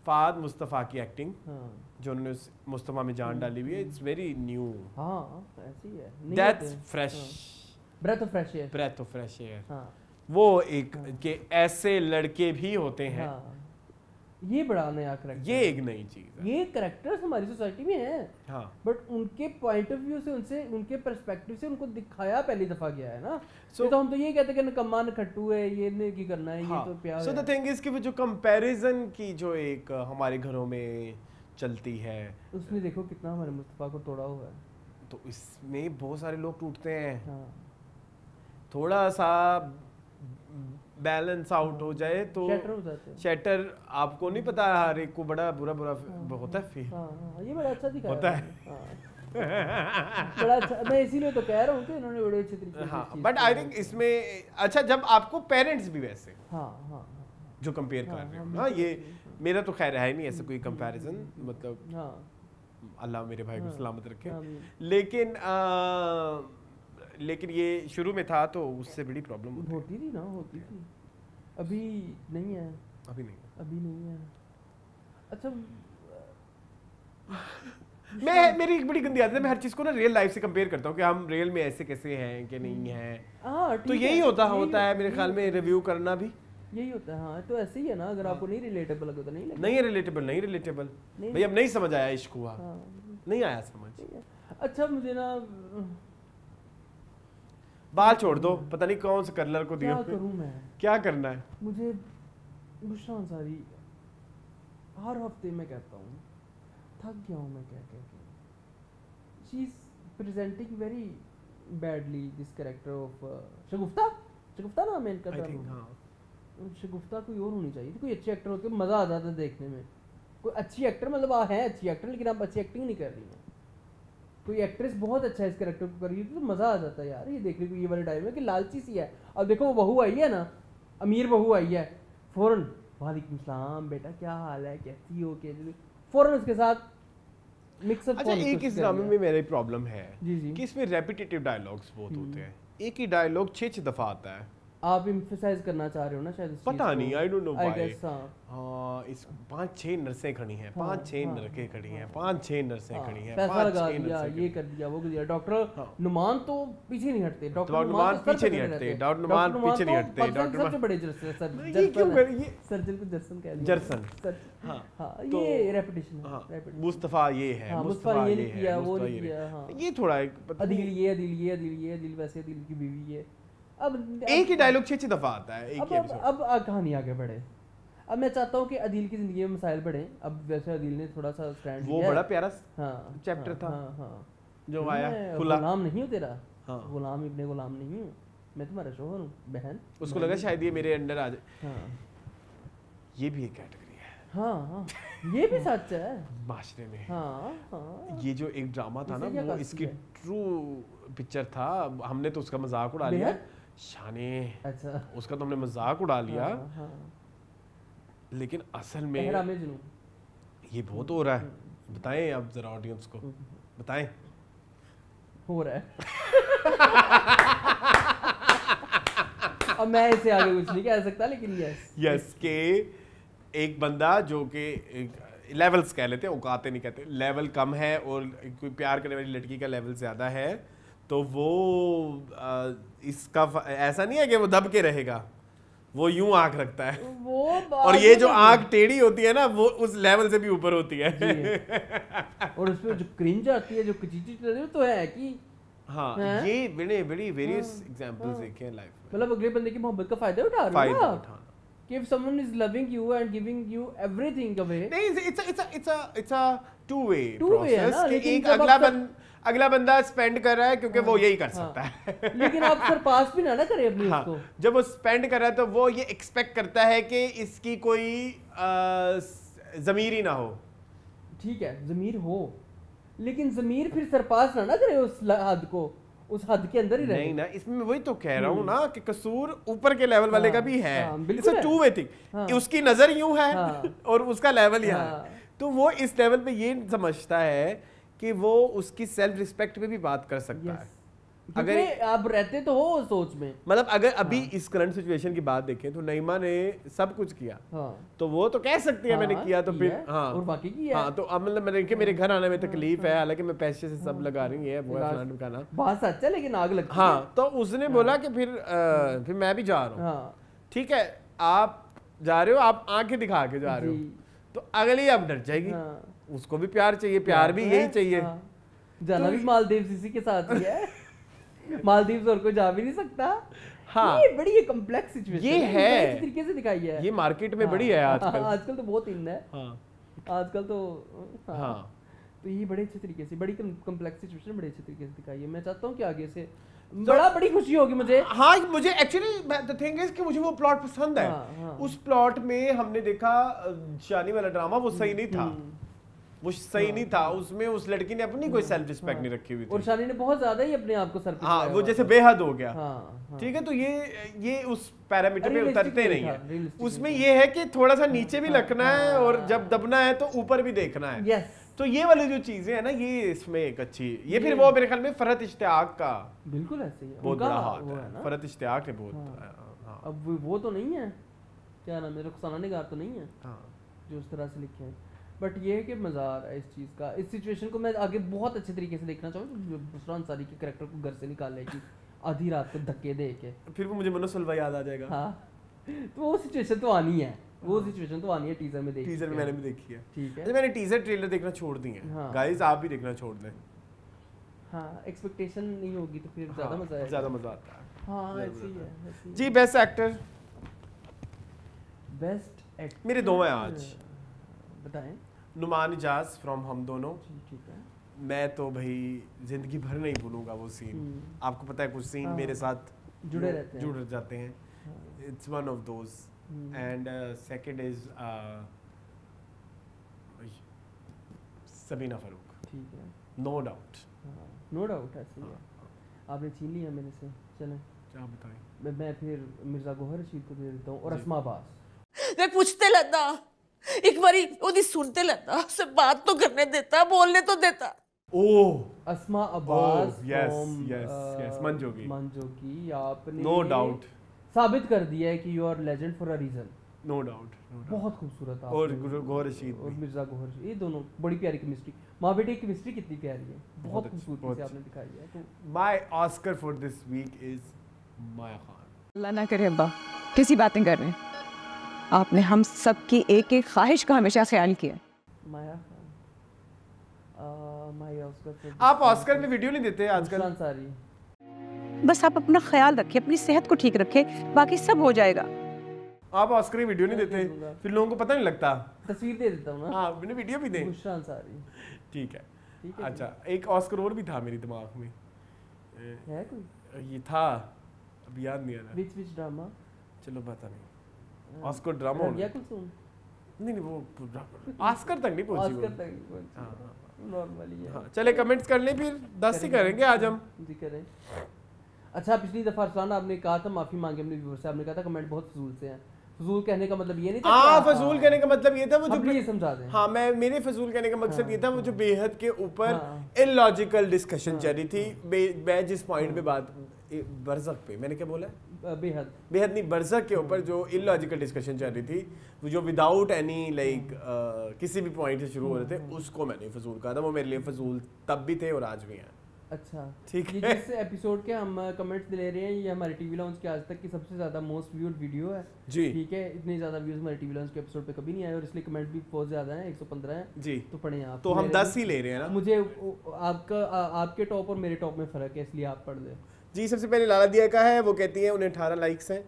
फाद मुस्तफ़ा की एक्टिंग हाँ। जो उन्होंने मुस्तफ़ा में जान डाली हुई है इट्स वेरी न्यू हाँ ऐसी है that's fresh breath of fresh air breath of fresh air वो एक के ऐसे लड़के भी होते हैं हाँ। ये बड़ा नया करेक्टर ये एक नई चीज है ये करेक्टर्स हमारी सोसाइटी में हैं हाँ बट उनके पॉइंट ऑफ व्यू से उनसे उनके पर्सपेक्टिव से उनको दिखाया पहली दफा गया है ना so, तो हम तो ये कहते हैं कि नकम्मा खट्टू है ये ने की करना है हाँ, ये तो प्यार सो द थिंग इज कि वो जो कंपैरिजन की जो एक हमारे घरों में चलती है उसने देखो कितना हमारे मुस्तफ़ा को तोड़ा हुआ है तो इसमें बहुत सारे लोग टूटते हैं हाँ। थोड़ा सा बैलेंस आउट हो जाए तो शेटर आपको नहीं पता हर एक को बड़ा बुरा बुरा हाँ, होता है फील हाँ, हाँ, ये बड़ा अच्छा दिखा होता है हाँ। बड़ा अच्छा मैं इसीलिए तो कह रहा हूँ कि इन्होंने बड़े अच्छे तरीके हाँ बट आई थिंक इसमें अच्छा जब आपको पेरेंट्स भी वैसे हाँ हाँ, हाँ। जो कंपेयर कर रहे हो हाँ ये मेरा तो खैर है नहीं ऐसा कोई कंपैरिजन मतलब अल्लाह मेरे भाई को सलामत रखे लेकिन लेकिन ये शुरू में था तो उससे बड़ी प्रॉब्लम होती थी ना होती थी अभी नहीं है अभी नहीं अभी नहीं है अच्छा मैं मेरी एक बड़ी गंदी आदत है मैं हर चीज को ना रियल लाइफ से कंपेयर करता हूँ कि हम रियल में ऐसे कैसे हैं कि नहीं हम्म। हैं हाँ तो यही होता यही होता है मेरे ख्याल में रिव्यू करना भी यही होता है हाँ तो ऐसे ही है ना अगर हाँ। आपको नहीं रिलेटेबल लगता तो नहीं लगता नहीं रिलेटेबल नहीं रिलेटेबल भाई अब नहीं समझ आया इश्क हुआ हाँ। नहीं आया समझ अच्छा मुझे ना बाल छोड़ दो पता नहीं कौन से कलर को दिया क्या करूं मैं क्या करना है मुझे गुस्सा सारी हर हफ्ते मैं कहता हूँ थक गया हूँ मैं क्या कह she is presenting very badly this character of Shagufta Shagufta ना मैं इनका नाम हाँ। शगुफ्ता कोई और होनी चाहिए कोई अच्छे एक्टर होते मज़ा आ जाता देखने में कोई अच्छी एक्टर मतलब है अच्छी एक्टर लेकिन आप अच्छी एक्टिंग नहीं कर रही हैं कोई एक्ट्रेस बहुत अच्छा इस करेक्टर को कर रही है तो मज़ा आ जाता है यार ये देखने को ये वाले टाइम में कि लालची सी है अब देखो वो बहू आई है ना अमीर बहू आई है फ़ौरन वालेकुम सलाम बेटा क्या हाल है कैसी हो कैसे फ़ौरन उसके साथ मिक्सअप अच्छा एक इस ड्रामे में मेरा प्रॉब्लम है जी जी कि इसमें रेपिटेटिव डायलॉग्स बहुत हम्म। होते हैं एक ही डायलॉग छः छः दफ़ा आता है आप इम्फेसाइज करना चाह रहे हो ना शायद पता नहीं I don't know why I guess हां इस पांच छह नर्सें खड़ी हैं हाँ, पांच छह लड़के हाँ, हाँ, खड़ी हैं पांच छह नर्सें खड़ी हैं पैसा लगा दिया ये कर दिया वो कर दिया डॉक्टर नुमान तो पीछे नहीं हटते डॉक्टर नुमान पीछे नहीं तो हटते डॉक्टर नुमान पीछे नहीं हटते डॉक्टर सबसे बड़े जर्सन सर तो ये क्यों कर ये सर्जन को जर्सन कह दिया जर्सन हां हां ये रेपिटेशन है मुस्तफा ये है मुस्तफा ये किया वो किया हां ये थोड़ा एक अदील ये अदील ये अदील ये अदील वैसे अदील की बीवी है अब एक ही डायलॉग छह छह दफा आता है एक अब, ही अब, कहानी आगे बढ़े अब मैं चाहता हूँ कि अदील की जिंदगी में मसाइल बढ़े अब वैसे अदील ने थोड़ा सा स्टैंड वो बड़ा प्यारा हाँ, चैप्टर हाँ, था हाँ, हाँ, जो आया खुला गुलाम नहीं हूँ तेरा हाँ, गुलाम इब्ने गुलाम नहीं हूँ मैं तुम्हारा शोहर हूँ बहन उसको लगा शायद ये मेरे अंडर आ जाए हाँ, ये भी एक कैटेगरी है हाँ हाँ ये भी सच है माशरे में हाँ, हाँ, ये जो एक ड्रामा था ना वो इसकी ट्रू पिक्चर था हमने तो उसका मजाक उड़ा लिया शाने अच्छा उसका तो हमने मजाक उड़ा लिया हाँ, हाँ। लेकिन असल में ये बहुत हो रहा है हम्म। बताएं आप जरा ऑडियंस को हम्म, हम्म। बताएं हो रहा है अब मैं इसे आगे कुछ नहीं कह सकता लेकिन यस यस के एक बंदा जो कि लेवल्स कह लेते हैं औकाते नहीं कहते लेवल कम है और कोई प्यार करने वाली लड़की का लेवल ज़्यादा है तो वो आ, इसका ऐसा नहीं है कि वो दब के रहेगा वो यूं आग रखता है वो और ये जो आग टेढ़ी होती है ना वो उस लेवल से भी ऊपर होती है, है। और उसमें जो क्रिंज आती है जो कचीची तो है कि हाँ ये बड़े बड़ी वेरियस एग्जांपल्स देखे हैं लाइफ में मतलब अगले बंदे की मोहब्बत का फायदा उठा रहा हो कि if someone is loving you and giving you everything away नहीं it's it's it's it's a two way a two है ना एक अगला बंदा अगला बंदा स्पेंड कर रहा है क्योंकि हाँ, वो यही कर सकता हाँ, है लेकिन आप सर पास भी ना ना करें अपनी हाँ, जब वो स्पेंड कर रहा है तो वो ये एक्सपेक्ट करता है कि इसकी कोई ज़मीर ही ना हो ठीक है ज़मीर हो लेकिन ज़मीर फिर सरपास ना ना करे उस हद को उस हद के अंदर ही नहीं ना इसमें वही तो कह रहा हूँ हम्म। ना कि कसूर ऊपर के लेवल वाले का हाँ, भी है इट्स टू वे थिंग उसकी नज़र यूं है हाँ। और उसका लेवल यहाँ है हाँ। तो वो इस लेवल पे ये समझता है कि वो उसकी सेल्फ रिस्पेक्ट पे भी बात कर सकता yes. है अगर आप रहते तो हो सोच में मतलब अगर अभी हाँ। इस करंट सिचुएशन की बात देखें तो नईमा ने सब कुछ किया हाँ। तो वो तो कह सकती है हाँ, मैंने किया तो फिर हाँ और बाकी किया हाँ तो अब मतलब मैंने कि मेरे घर आने में तकलीफ हाँ, है हालांकि मैं पैसे से सब हाँ। लगा रही है वो खाना बात सच लेकिन आग लगती हाँ तो उसने बोला हाँ। कि फिर फिर मैं भी जा रहा हूँ हाँ। ठीक है आप जा रहे हो आप आंखें दिखा के जा रहे हो तो अगली आप डर जाएगी उसको भी प्यार चाहिए प्यार प्यार भी यही चाहिए हाँ। जाना भी मालदीव इसी के साथ ही है मालदीव और कोई जा भी नहीं सकता हाँ ये बड़ी ये कॉम्प्लेक्स सिचुएशन ये है तरीके से दिखाई है ये मार्केट में बड़ी है हाँ। आजकल हाँ, आजकल तो बहुत इन है आजकल तो हाँ तो ये बड़े अच्छे तरीके से बड़ी कॉम्प्लेक्स सिचुएशन बड़े अच्छे तरीके से दिखाई है मैं चाहता हूँ कि आगे से बड़ा बड़ी खुशी होगी मुझे हाँ मुझे एक्चुअली द थिंग इज कि मुझे वो प्लॉट पसंद है हाँ, हाँ. उस प्लॉट में हमने देखा शानी वाला ड्रामा वो सही हम्म, नहीं था हम्म। वो सही नहीं था उसमें उस लड़की ने अपनी कोई सेल्फ रिस्पेक्ट नहीं रखी हुई थी शानी ने बहुत ज्यादा ही अपने आप को सर्फ हाँ वो जैसे बेहद हो गया हाँ, हाँ। ठीक है तो ये ये उस पैरामीटर में उतरते नहीं है उसमें ये है कि थोड़ा सा नीचे भी हाँ, रखना है और जब दबना है तो ऊपर भी देखना है तो ये वाली जो चीजें है ना ये इसमें एक अच्छी ये ये फिर वो मेरे ख्याल में फरत इश्तियाक का बिल्कुल ऐसे ही बहुत बड़ा हाथ है फरत इश्तियाक है बहुत हाँ। हाँ। अब वो तो नहीं है क्या नाम है रुखसाना निगार तो नहीं है जो उस तरह से लिखे हैं बट ये है कि मज़ा आ रहा है इस चीज़ का इस सिचुएशन को मैं आगे बहुत अच्छे तरीके से देखना चाहूँगा बुसरा अंसारी के करेक्टर को घर से निकालने की आधी रात को धक्के दे के फिर वो मुझे मनो सलवा याद आ जाएगा हाँ तो वो सिचुएशन तो आनी है वो सिचुएशन हाँ। तो आनी है टीजर में देखी टीजर में मैंने भी देखी है ठीक है अच्छा, मैंने टीजर ट्रेलर देखना छोड़ दी है गाइस हाँ। आप भी देखना छोड़ दें हाँ एक्सपेक्टेशन नहीं होगी तो फिर ज़्यादा हाँ, मज़ा आएगा ज़्यादा मज़ा आता है हाँ ऐसी है जी बेस्ट एक्टर बेस्ट एक्टर मेरे दो हैं आज बताएं नुमान एजाज फ्रॉम हम दोनों ठीक है मैं तो भाई जिंदगी भर नहीं भूलूंगा वो सीन हम्म। आपको पता है कुछ सीन हाँ। मेरे साथ जुड़े रहते हैं जुड़ जाते हैं it's one of those and second is Sabina Farooq ठीक है नो डाउट नो डाउट ऐसे हाँ। आपने छीन लिया मेरे से चलें आप बताएं मैं, मैं फिर मिर्ज़ा गोहर रशीद को दे देता हूँ और असमा बास मैं पूछते लगता एक ਵਾਰੀ ਉਹਦੀ ਸੁਣ ਤੇ ਲੈਂਦਾ ਉਸੇ ਬਾਤ ਤੋਂ ਕਰਨੇ ਦੇਤਾ ਬੋਲਨੇ ਤੋਂ ਦੇਤਾ Oh, Asma Abbas oh, yes, from uh, आपने no doubt. साबित कर दिया है कि you are legend for a reason no doubt बहुत खूबसूरत आप और गौर रशीद और मिर्जा गौर ये दोनों बड़ी प्यारी केमिस्ट्री माँ बेटे की केमिस्ट्री कितनी प्यारी है बहुत खूबसूरती से आपने दिखाई है तो my Oscar for this week is Maya Khan Allah ना करे अब्बा किसी बातें कर रहे हैं आपने हम सब की एक एक ख्वाहिश का हमेशा ख्याल किया आप ऑस्कर में वीडियो नहीं देते आजकल बस आप अपना ख्याल रखें अपनी सेहत को ठीक रखें बाकी सब हो जाएगा आप ऑस्कर में वीडियो नहीं देते फिर लोगों को पता नहीं लगता तस्वीर दे देता हूँ हाँ मैंने वीडियो भी दे सारी ठीक है अच्छा एक ऑस्कर और भी था मेरे दिमाग में है कोई ये था अब याद नहीं आ रहा बीच बीच ड्रामा चलो पता नहीं ಆಸ್ಕರ್ ಡ್ರಾಮಾ ಯಾಕೆ नहीं नहीं वो आस्कर तक नहीं पहुंची आस्कर तक नहीं पहुंची नॉर्मली हाँ, हाँ, हाँ।, हाँ चले कमेंट्स कर लें फिर दस ही करेंगे आज हम जी करें अच्छा पिछली दफ़ा सुना आपने कहा था माफ़ी मांगे हमने व्यूअर्स से आपने कहा था कमेंट बहुत फजूल से हैं फजूल कहने का मतलब ये नहीं था हां फजूल कहने का मतलब ये था वो जो प्लीज समझा दें हां मैं मेरे फजूल कहने का मकसद ये था वो जो बेहद के ऊपर इलॉजिकल डिस्कशन चल रही थी मैं जिस पॉइंट पे बात बरसक पे मैंने क्या बोला बेहद बेहद नहीं बर्जा के ऊपर जो इलॉजिकल डिस्कशन चल रही थी जो विदाउट एनी लाइक किसी भी पॉइंट से शुरू हो रहे थे हम्म, हम्म। उसको मैंने फजूल कहा था वो मेरे लिए फजूल तब भी थे और आज भी हैं अच्छा ठीक है इस एपिसोड के हम कमेंट्स ले रहे हैं ये हमारे टीवी लॉन्च के आज तक की सबसे ज़्यादा मोस्ट व्यूड वीडियो है जी ठीक है इतने ज़्यादा व्यूज हमारे टीवी लॉन्च के एपिसोड पे कभी नहीं आए और इसलिए कमेंट भी बहुत ज़्यादा हैं 115 हैं जी तो पढ़े आप तो हम दस ही ले रहे हैं ना मुझे आपका आपके टॉप और मेरे टॉप में फ़र्क है इसलिए आप पढ़ लें जी सबसे पहले लाला दिया का है वो कहती है उन्हें अठारह लाइक्स हैं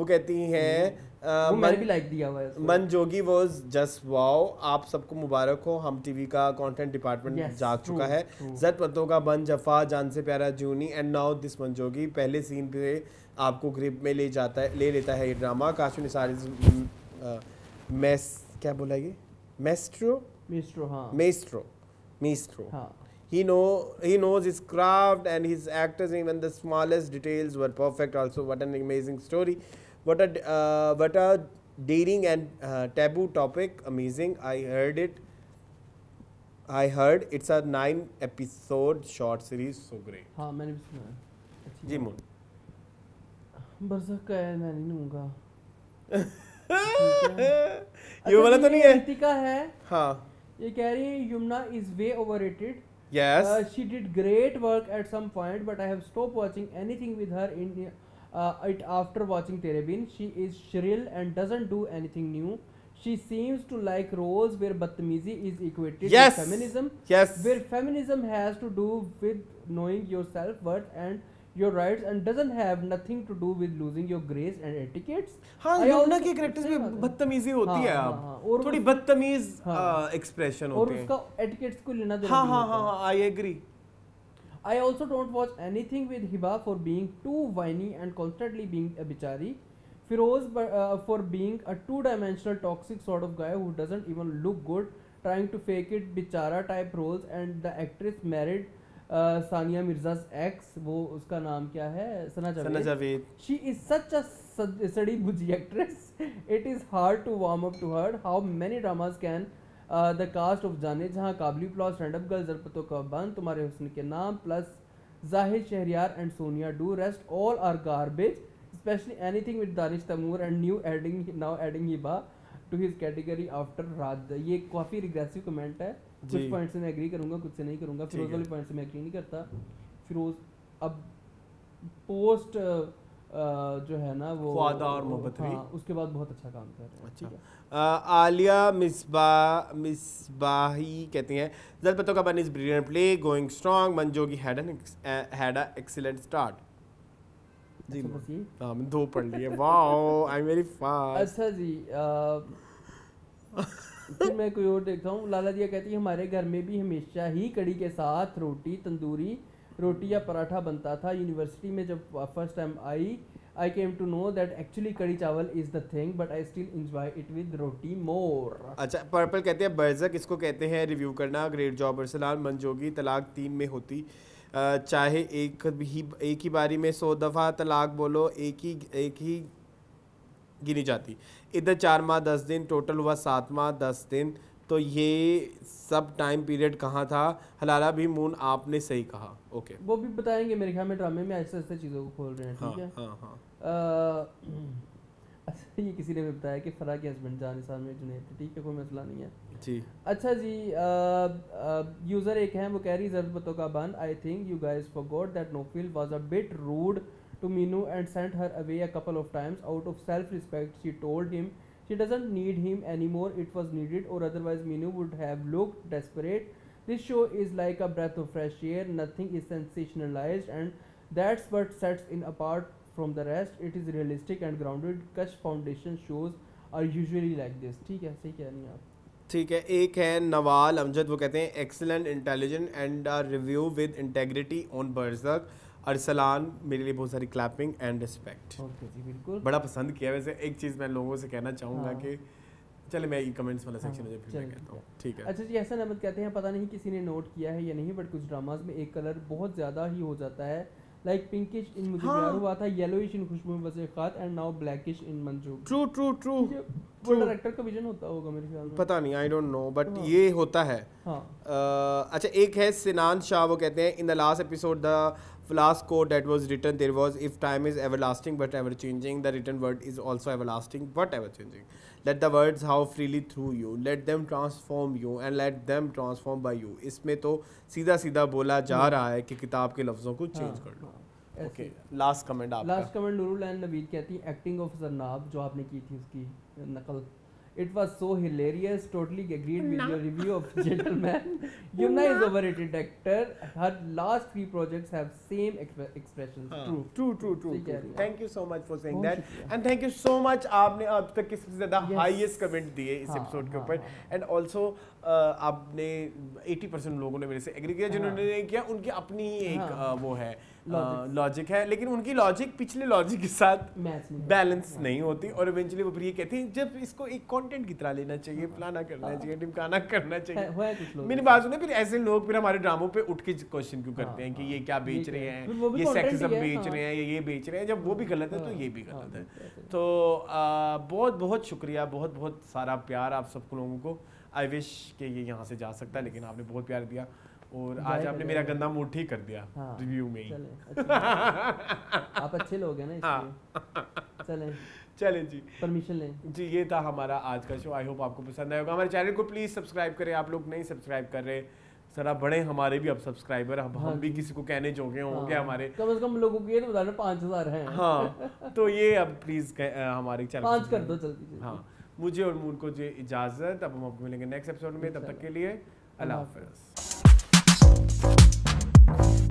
वो कहती हैं Uh, भी लाइक दिया हुआ है मन जोगी वो जस्ट वाओ आप सबको मुबारक हो हम टीवी का कंटेंट डिपार्टमेंट yes, जाग true, चुका है जद पतों का बन जफा जान से प्यारा जूनी एंड नाउ दिस मन जोगी पहले सीन पे आपको ग्रिप में ले जाता है ले लेता है ये ड्रामा काशु निसार मैस क्या बोला ये मेस्ट्रो मेस्ट्रो हाँ मेस्ट्रो मेस्ट्रो हाँ he know he knows his craft and his actors even the smallest details were perfect also what an amazing story what a uh, what a daring and uh, taboo topic amazing i heard it i heard it's a 9 episode short series so great ha maine bhi suna hai ji moon बरसक का है मैं नहीं लूंगा ये वाला तो नहीं है ऋतिका है हाँ ये कह रही है Yamuna is way overrated Yes. Uh, she did great work at some point, but I have stopped watching anything with her in uh, it after watching Terebin. She is shrill and doesn't do anything new. She seems to like roles where Batmizi is equated yes. with feminism. Yes. Where feminism has to do with knowing yourself worth and your rights and doesn't have nothing to do with losing your grace and etiquettes हाँ योना के कैरेक्टर्स में बदतमीजी होती है आप थोड़ी बदतमीज एक्सप्रेशन है और उसका एटिकेट्स को लेना देना हाँ हाँ हाँ I agree. I also don't watch anything with Hiba for being too whiny and constantly being a bichari. Firoz uh, for being a two-dimensional toxic sort of guy who doesn't even look good, trying to fake it bichara type roles and the actress married Sania Mirza's ex वो उसका नाम क्या है Sana Javed Sana Javed she is such a सड़ी बुजी actress it is hard to warm up to her how many dramas can the cast of Jaane Jahan काबली plus stand up girl Zard Patton Ka Bunn Tumhare Husn Ke Naam plus Zahid Shahriyar and Sonia do rest all are garbage especially anything with Danish Taimoor and new adding now adding Hiba to his category after Raj ये काफ़ी रिग्रेसिव कमेंट है कुछ पॉइंट से मैं एग्री करूंगा कुछ से नहीं करूंगा फिरोज वाले पॉइंट से मैं एग्री नहीं करता फिरोज अब पोस्ट जो है ना वो ख्वादा और मोहब्बत हाँ, उसके बाद बहुत अच्छा काम कर रहे हैं अच्छा। ठीक है आ, आलिया मिसबा मिसबाही कहती हैं जल Zard Patton Ka Bunn is brilliant play going strong Mann Jogi had an had a excellent अच्छा, स्टार्ट जी हाँ दो पढ़ लिए wow I am very fast अच्छा जी आ, मैं कोई और देखता हूँ लाला जी कहती है हमारे घर में भी हमेशा ही कड़ी के साथ रोटी तंदूरी रोटी या पराठा बनता था यूनिवर्सिटी में जब first time I I came to know that actually kadhi chawal is the thing but I still enjoy it with roti more अच्छा पर्पल कहते हैं बर्जक इसको कहते हैं रिव्यू करना ग्रेट जॉब अरसलान मंजोगी तलाक तीन में होती चाहे एक ही एक ही बारी में सौ दफ़ा तलाक बोलो एक ही एक ही गिनी जाती इधर चार माह दस दिन टोटल हुआ सात माह दस दिन तो ये सब टाइम पीरियड कहाँ था हलाला भी मून आपने सही कहा ओके वो भी बताएंगे मेरे ख्याल में ड्रामे में ऐसे ऐसे चीज़ों को खोल रहे हैं ठीक हाँ, है हाँ, हाँ, हाँ. अच्छा, ये किसी ने भी बताया कि फरा के हस्बैंड जाने साहब में जुनेद ठीक है कोई मसला नहीं है जी अच्छा जी आ, आ, यूज़र एक है वो कह रही जरूरतों का बंद I think you guys forgot that no feel was a bit rude to Minu and sent her away a couple of times. Out of self respect, she told him she doesn't need him anymore, it was needed, or otherwise, Minu would have looked desperate. This show is like a breath of fresh air, nothing is sensationalized, and that's what sets it apart from the rest. It is realistic and grounded. Kush Foundation shows are usually like this. ठीक है सही कह रही आप ठीक है एक है नवाल अमजद वो कहते हैं excellent intelligent and review with integrity on बर्जक अरसलान मेरे लिए बहुत सारी क्लैपिंग एंड रिस्पेक्ट ओके जी बिल्कुल बड़ा पसंद किया वैसे एक चीज़ मैं लोगों से कहना चाहूँगा हाँ। कि चले मैं ये कमेंट्स वाला सेक्शन हाँ, में फिर मैं कहता हूँ ठीक है अच्छा जी ऐसा नमत कहते हैं पता नहीं किसी ने नोट किया है या नहीं बट कुछ ड्रामाज में एक कलर बहुत ज़्यादा ही हो जाता है लाइक पिंकिश इन मुझे हाँ। प्यार हुआ था येलोइश इन खुशबू में वजह खात and now blackish in Manju true true true वो डायरेक्टर का विजन होता होगा मेरे ख्याल में पता नहीं आई डोंट नो बट ये होता है हाँ. अच्छा एक है सिनान शाह वो कहते हैं in the last episode the last quote that was written there was if time is everlasting but ever changing the written word is also everlasting but ever changing let the words how freely through you let them transform you and let them transform by you इसमें तो सीधा सीधा बोला जा रहा है कि किताब के लफ्ज़ों को चेंज कर लो ओके लास्ट कमेंट आप लास्ट कमेंट लुरुल एंड नवीद कहती है एक्टिंग ऑफ सरनाब जो आपने की थी उसकी नकल It was so hilarious. Totally agreed with nah. your review of Gentleman. Yumna is overrated actor. Her last three projects have same exp expressions. huh. True. True, true, true. true, true. Thank you so much for saying oh, that. And thank you so much. आपने अब तक के सबसे ज़्यादा हाईएस्ट कमेंट दिए इस एपिसोड के ऊपर एंड ऑल्सो आपने 80 परसेंट लोगों ने मेरे से एग्री किया जिन्होंने किया उनकी अपनी ही एक वो है लॉजिक है लेकिन उनकी लॉजिक पिछले लॉजिक के साथ बैलेंस हाँ। नहीं होती और इवेंचुअली वो फिर ये कहती है जब इसको एक कंटेंट की तरह लेना चाहिए प्लाना हाँ। हाँ। करना चाहिए टिमकाना करना चाहिए मेरी बाजू ने फिर ऐसे लोग फिर हमारे ड्रामों पे उठ के क्वेश्चन क्यों करते हैं कि ये क्या बेच रहे हैं ये सेक्सिज्म बेच रहे हैं ये बेच रहे हैं जब वो भी गलत है तो ये भी गलत है तो बहुत बहुत शुक्रिया बहुत बहुत सारा प्यार आप सब लोगों को आई विश के ये यहाँ से जा सकता है लेकिन आपने बहुत प्यार दिया और आज आपने मेरा गंदा मूड ठीक कर दिया हाँ, रिव्यू में ही आप अच्छे लोग हैं ना हाँ। चले चलें जी परमिशन लें जी ये था हमारा आज का शो आई होप आपको पसंद आएगा हमारे चैनल को प्लीज़ सब्सक्राइब करें आप लोग नहीं सब्सक्राइब कर रहे सरा बड़े हमारे भी अब सब्सक्राइबर अब हाँ हम भी किसी को कहने जोगे हाँ। होंगे हाँ, हमारे कम से कम लोगों के तो बताने पाँच हज़ार हैं हाँ तो ये अब प्लीज़ हमारे चैनल पाँच कर दो जल्दी हाँ मुझे और मून को जो इजाज़त अब हम आपको मिलेंगे नेक्स्ट एपिसोड में तब तक के लिए अल्लाह हाफिज़ フフフ。